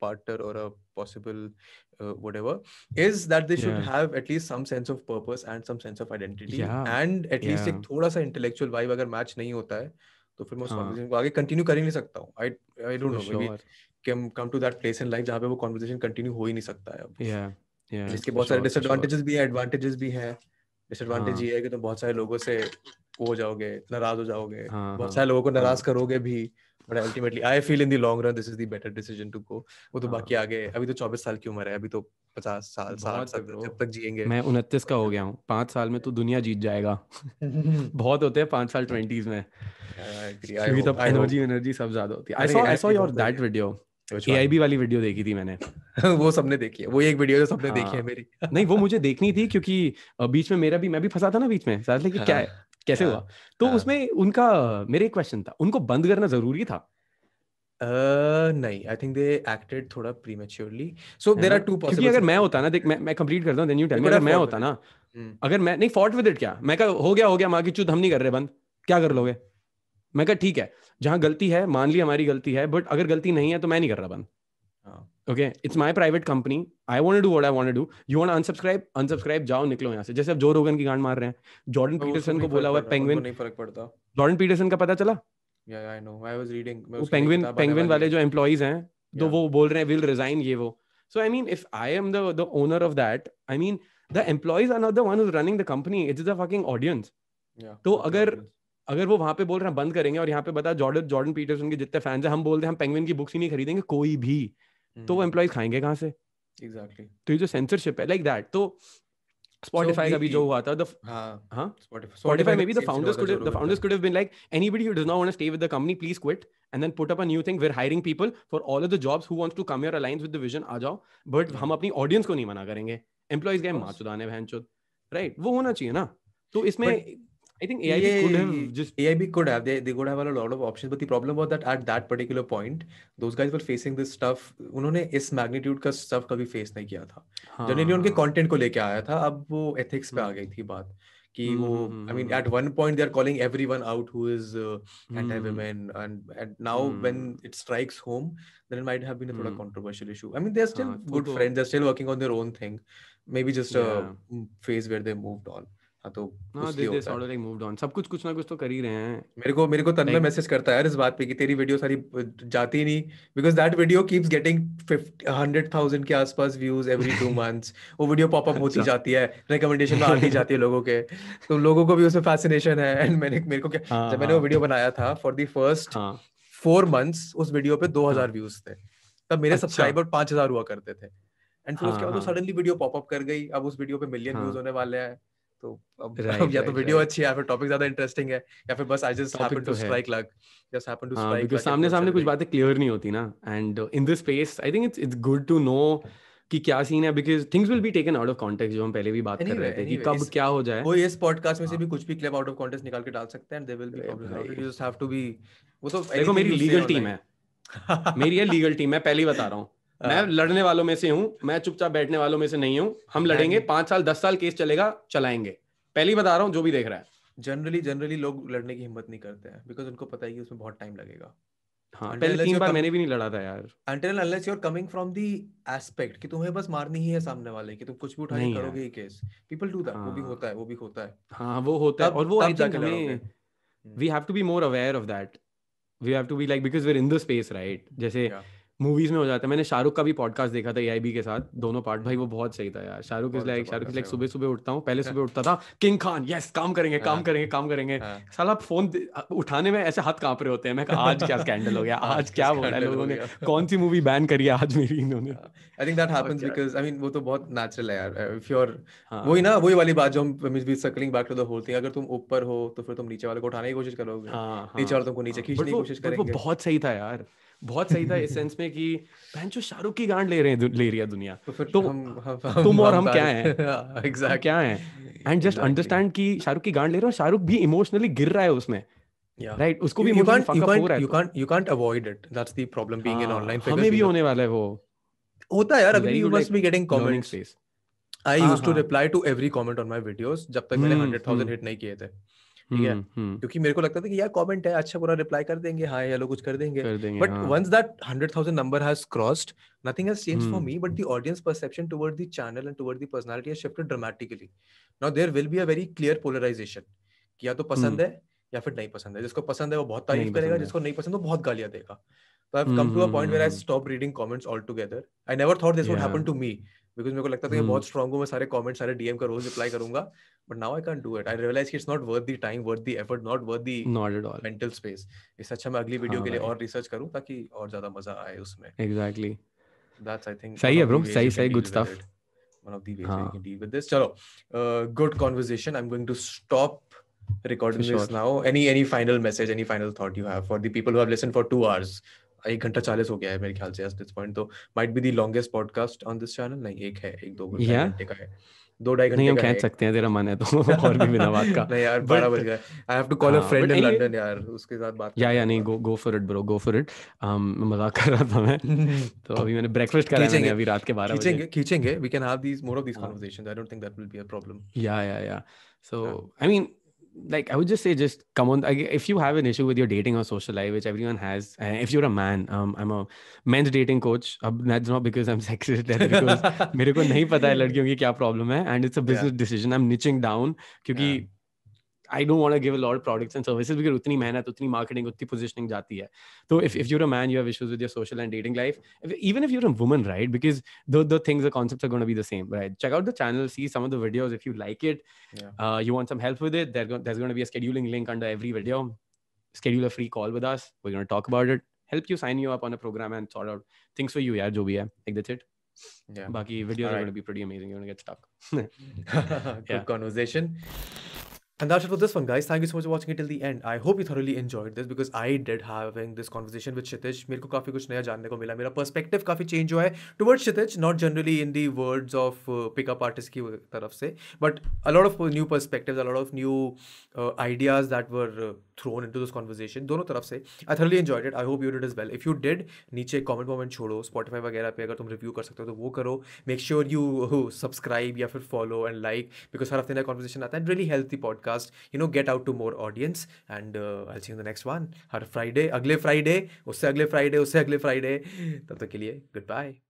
[SPEAKER 1] partner or a possible uh, whatever is that they yeah. should have at least some sense of purpose and some sense of identity yeah. and at yeah. least एक थोड़ा सा intellectual vibe अगर match नहीं होता है तो फिर मैं उस कॉन्वर्सेशन हाँ। को आगे कंटिन्यू कर ही नहीं सकता हूँ I I don't know maybe come to that place in life जहाँ पे वो कॉन्वर्सेशन कंटिन्यू हो ही नहीं सकता है अब yeah. Yeah, जिसके बहुत सारे डिसएडवांटेजेस भी हैं एडवांटेजेस भी हैं डिसएडवांटेज हाँ। ये है कि तुम बहुत सारे लोगों से वो हो जाओगे नाराज हो जाओगे हाँ, बहुत सारे लोगों को नाराज करोगे भी but ultimately I feel in the long run this is the better decision to go वो तो हाँ। बाकी आगे अभी तो 24 साल की उम्र है अभी तो 50 साल 60 साल जब तक जिएंगे मैं
[SPEAKER 2] 29 का हो गया हूं 5 साल में तो दुनिया जीत जाएगा
[SPEAKER 1] बहुत
[SPEAKER 2] होते हैं 5 साल 20s में
[SPEAKER 1] क्योंकि तब एनर्जी
[SPEAKER 2] एनर्जी सब ज्यादा होती है I saw I saw your that video AIB वाली वीडियो देखी थी मैंने वो सबने देखी है वो एक वीडियो जो सबने देखी है हाँ। मेरी नहीं वो मुझे देखनी थी क्योंकि बीच में मेरा भी मैं भी फंसा था ना बीच में साथ लेकिन हाँ। क्या है
[SPEAKER 1] कैसे हाँ। हुआ तो हाँ। उसमें उनका मेरे एक क्वेश्चन था उनको बंद करना जरूरी था नहीं आई थिंक दे एक्टेड थोड़ा prematurely so there are two possible अगर मैं होता ना देख मैं मैं कंप्लीट करता हूं देन यू टेल मी अगर मैं होता ना हम्म। अगर मैं नहीं विद इट क्या मैं कहा हो गया
[SPEAKER 2] हो गया मां की हम नहीं कर रहे बंद क्या कर लोगे मैं कहा ठीक है जहां गलती है मान ली हमारी गलती है बट अगर गलती नहीं है तो मैं नहीं कर रहा बंद okay it's my private company I want to do what I want to do you want unsubscribe unsubscribe जाओ निकलो यहां से जैसे अब जो रोगन की गांड मार रहे हैं जॉर्डन पीटरसन को बोला हुआ है पेंगुइन नहीं फर्क पड़ता जॉर्डन पीटरसन का पता चला
[SPEAKER 1] yeah i know i was reading wo penguin penguin wale
[SPEAKER 2] jo employees hain तो वो बोल रहे हैं विल रिजाइन ये वो so I mean if I am the the owner of that I mean the employees are not the one is running the company it's the fucking audience तो अगर अगर वो वहां पे बोल रहे हैं बंद करेंगे और यहाँ पे बता जॉर्डन जॉर्डन पीटरसन के जितने फैंस हैं हम बोलते हैं हम पेंगुइन की बुक्स ही नहीं खरीदेंगे कोई भी तो वो एम्प्लॉयज खाएंगे कहाँ से एग्जैक्टली तो ये जो सेंसरशिप है लाइक दैट तो
[SPEAKER 1] Spotify का भी जो हुआ था द हाँ Spotify Spotify maybe the founders could the founders
[SPEAKER 2] could have been like anybody who does not want to stay with the company please quit and then put up a new thing we're hiring people for all of the jobs who wants to come here aligns with the vision आ जाओ but हम अपनी audience को नहीं मना करेंगे employees गए मार चुदाने बहनचोद right वो होना चाहिए ना तो इसमें I think AIB yeah, could have
[SPEAKER 1] just AIB could have they, they could have a lot of options, but the problem was that at that particular point, those guys were facing this stuff. उन्होंने इस magnitude का stuff कभी face नहीं किया था हाँ. Generally उनके content को लेके आया था अब वो एथिक्स पे आ गई थी बात कि हम्म, वो I mean at one point they are calling everyone out who is anti women and and now when it strikes home then it might have been a थोड़ा controversial issue I mean they are still good friends they are still working on their own thing may be just a phase where they moved on था हाँ, तो हाँ they they sort of like moved on सब कुछ कुछ ना कुछ तो कर ही रहे हैं मेरे को मेरे को तन्मय मैसेज करता है यार इस बात पे कि तेरी वीडियो सारी जाती नहीं because that video keeps getting 100000 के आसपास व्यूज एवरी टू मंथ्स वो वीडियो पॉप अप होती अच्छा। जाती है रिकमेंडेशन में आती जाती है लोगों के तो लोगों को भी उसमें फैसिनेशन है एंड मैंने मेरे को क्या हाँ, जब मैंने वो वीडियो हाँ। बनाया था for the first four months उस वीडियो पे 2000 व्यूज थे तब मेरे सब्सक्राइबर अच्छा। 5000 हुआ करते थे एंड फिर उसके बाद सडनली वीडियो पॉपअप कर गई अब उस वीडियो पे मिलियन व्यूज होने वाले हैं तो अब, right, अब या तो right, तो वीडियो right. अच्छी है या फिर टॉपिक ज्यादा इंटरेस्टिंग है या फिर बस I just happened to strike luck just happened to strike luck सामने
[SPEAKER 2] सामने कुछ बातें क्लियर नहीं होती ना and in this space I think it's it's good to know कि क्या सीन है because things will be taken out of context जो हम पहले भी बात anyway, कर रहे थे anyway, कि कब इस, क्या हो जाए वो
[SPEAKER 1] इस पॉडकास्ट में से भी हाँ। कुछ भी क्लिप आउट ऑफ कॉन्टेक्स्ट निकाल के डाल सकते हैं and they will be problem you just have to be वो तो देखो मेरी लीगल टीम है
[SPEAKER 2] मेरी है लीगल टीम मैं पहले ही बता रहा हूं मैं हाँ। लड़ने वालों में से हूँ मैं चुपचाप बैठने वालों में से नहीं हूँ हम लड़ेंगे पांच साल दस साल केस चलेगा चलाएंगे पहली बता रहा हूँ जो भी देख रहा है
[SPEAKER 1] जनरली जनरली लोग लड़ने की हिम्मत नहीं करते हैं बिकॉज उनको पता है कि उसमें बहुत टाइम लगेगा हाँ पहले तीन बार मैंने
[SPEAKER 2] भी नहीं लड़ा था यार
[SPEAKER 1] बस मारनी ही है सामने वाले तुम कुछ भी उठा करोगे
[SPEAKER 2] मूवीज में हो जाता है मैंने शाहरुख का भी पॉडकास्ट देखा था एआईबी के साथ दोनों पार्ट भाई वो बहुत सही था यार Shahrukh is like Shahrukh is like सुबह सुबह उठता हूँ पहले हाँ। सुबह उठता था किंग खान यस काम करेंगे काम हाँ। करेंगे काम करेंगे हाँ। साला फोन उठाने में ऐसे हाथ कांप रहे होते हैं मैं आज क्या स्कैंडल हो गया आज क्या रहा है लोगों ने कौन सी मूवी बैन करी है आज मेरी इन्होंने
[SPEAKER 1] I think that happens because I mean वो तो बहुत नेचुरल है यार इफ यू आर वही ना वही वाली बात जो हम means we circling back to the whole thing अगर तुम ऊपर हो तो फिर तुम नीचे वाले को उठाने की कोशिश करोगे नीचे वाले तुमको नीचे खींचने की कोशिश करेंगे वो बहुत
[SPEAKER 2] सही था यार बहुत सही था इस सेंस में कि बहन जो शाहरुख की गांड ले रहे हैं ले रही है दुनिया तो, तो हम, हम, तो हम, तुम और हम क्या हैं एग्जैक्ट हाँ, क्या हैं एंड जस्ट अंडरस्टैंड कि शाहरुख की गांड ले रहे हो शाहरुख भी इमोशनली गिर रहा है उसमें
[SPEAKER 1] राइट उसको भी emotionally fuck you can't you can't avoid it that's the problem being in online figure हमें भी होने वाला है वो होता है यार अभी you must be getting comments
[SPEAKER 2] I used to reply to every
[SPEAKER 1] comment on my videos जब तक मैंने 100000 हम्म, हिट हम्म। नहीं किए थे ठीक है हम्म, हम्म। क्योंकि मेरे को लगता था कि यार कमेंट है अच्छा बुरा रिप्लाई कर देंगे हाँ हेलो कुछ कर देंगे but once that hundred thousand number has crossed nothing has change for me but the audience perception toward the channel and toward the personality has shifted dramatically now there will be a very clear polarisation कि या तो पसंद हम्म। है या फिर नहीं पसंद है जिसको पसंद है वो बहुत तारीफ करेगा जिसको नहीं पसंद वो बहुत गालियां देगा तो I have come to a point where I stop reading comments all together I never thought this would happen to me because मेरे को लगता था कि बहुत स्ट्रांग हूं मैं सारे कमेंट्स सारे डीएम का रोज रिप्लाई करूंगा but now i can't do it i realize it's not worth the time worth the effort not worth the not at all mental space इससे अच्छा मैं अगली वीडियो के लिए और रिसर्च करूं ताकि और ज्यादा मजा आए उसमें Exactly.
[SPEAKER 2] That's I think. सही है ब्रो सही सही good stuff
[SPEAKER 1] one of the ways I can deal with this. चलो good conversation I am going to stop recording sure. this now any any final message any final thought you have for the people who have listened for 2 hours एक घंटा चालीस हो गया है मेरे ख्याल से दिस पॉइंट तो might be the longest podcast on this channel नहीं एक है एक दो घंटे का है दो ढाई घंटे नहीं हम खेच सकते
[SPEAKER 2] हैं तेरा मन है तो और भी बिना बात का नहीं यार बड़ा
[SPEAKER 1] बज गया I have to call a friend in London यार उसके साथ बात या
[SPEAKER 2] या नहीं go go for it bro go for it um मजाक कर रहा था मैं तो अभी मैंने ब्रेकफास्ट करा मैंने अभी रात के 12 बजे खींचेंगे खींचेंगे
[SPEAKER 1] we can have these more of these conversations I don't think that will be a problem
[SPEAKER 2] या या या so I mean like I would just say, just come on. If you have an issue with your dating or social life, which everyone has, if you're a man, um, I'm a men's dating coach. Uh, that's not because I'm sexist. That's because मेरे को नहीं पता है लड़कियों की क्या problem है, and it's a business yeah. decision. I'm niching down because. yeah. I don't want to give a lot of products and services because उतनी मेहनत उतनी मार्केटिंग उतनी पोजीशनिंग जाती है तो if if you are a man you have issues with your social and dating life even if you are a woman right because the the things the concepts are gonna be the same right check out the channel see some of the videos if you like it you want some help with it there there is gonna be a scheduling link under every video schedule a free call with us we're going to talk about it help you sign you up on a program and sort out things for you yeah jo bhi hai. like that's it yeah baki videos right. are going to be pretty
[SPEAKER 1] amazing you're going to get
[SPEAKER 3] stuck
[SPEAKER 1] good yeah. conversation And that's it for this one, guys. Thank you so much for watching it till the end. I hope you thoroughly enjoyed this because I did having this conversation with Shitish. मेरे को काफी कुछ नया जानने को मिला मेरा perspective काफी चेंज हुआ not generally in the words of uh, pickup artists' की तरफ से but a lot of new perspectives, a lot of new uh, ideas that were uh, thrown to this conversation दोनों तरफ से I thoroughly enjoyed it I hope you did as well if you did नीचे comment वॉमेंट छोड़ो Spotify वगैरह पे अगर तुम रिव्यू कर सकते हो तो वो करो मेक श्योर यू सब्सक्राइब या फिर फॉलो एंड लाइक बिकॉज हर हफ्ते नया कॉन्वर्जेशन आता है really healthy podcast you know get out to more audience and I see the next one हर फ्राइडे अगले फ्राइडे उससे अगले फ्राइडे उससे अगले फ्राइडे तब तक के लिए गुड बाय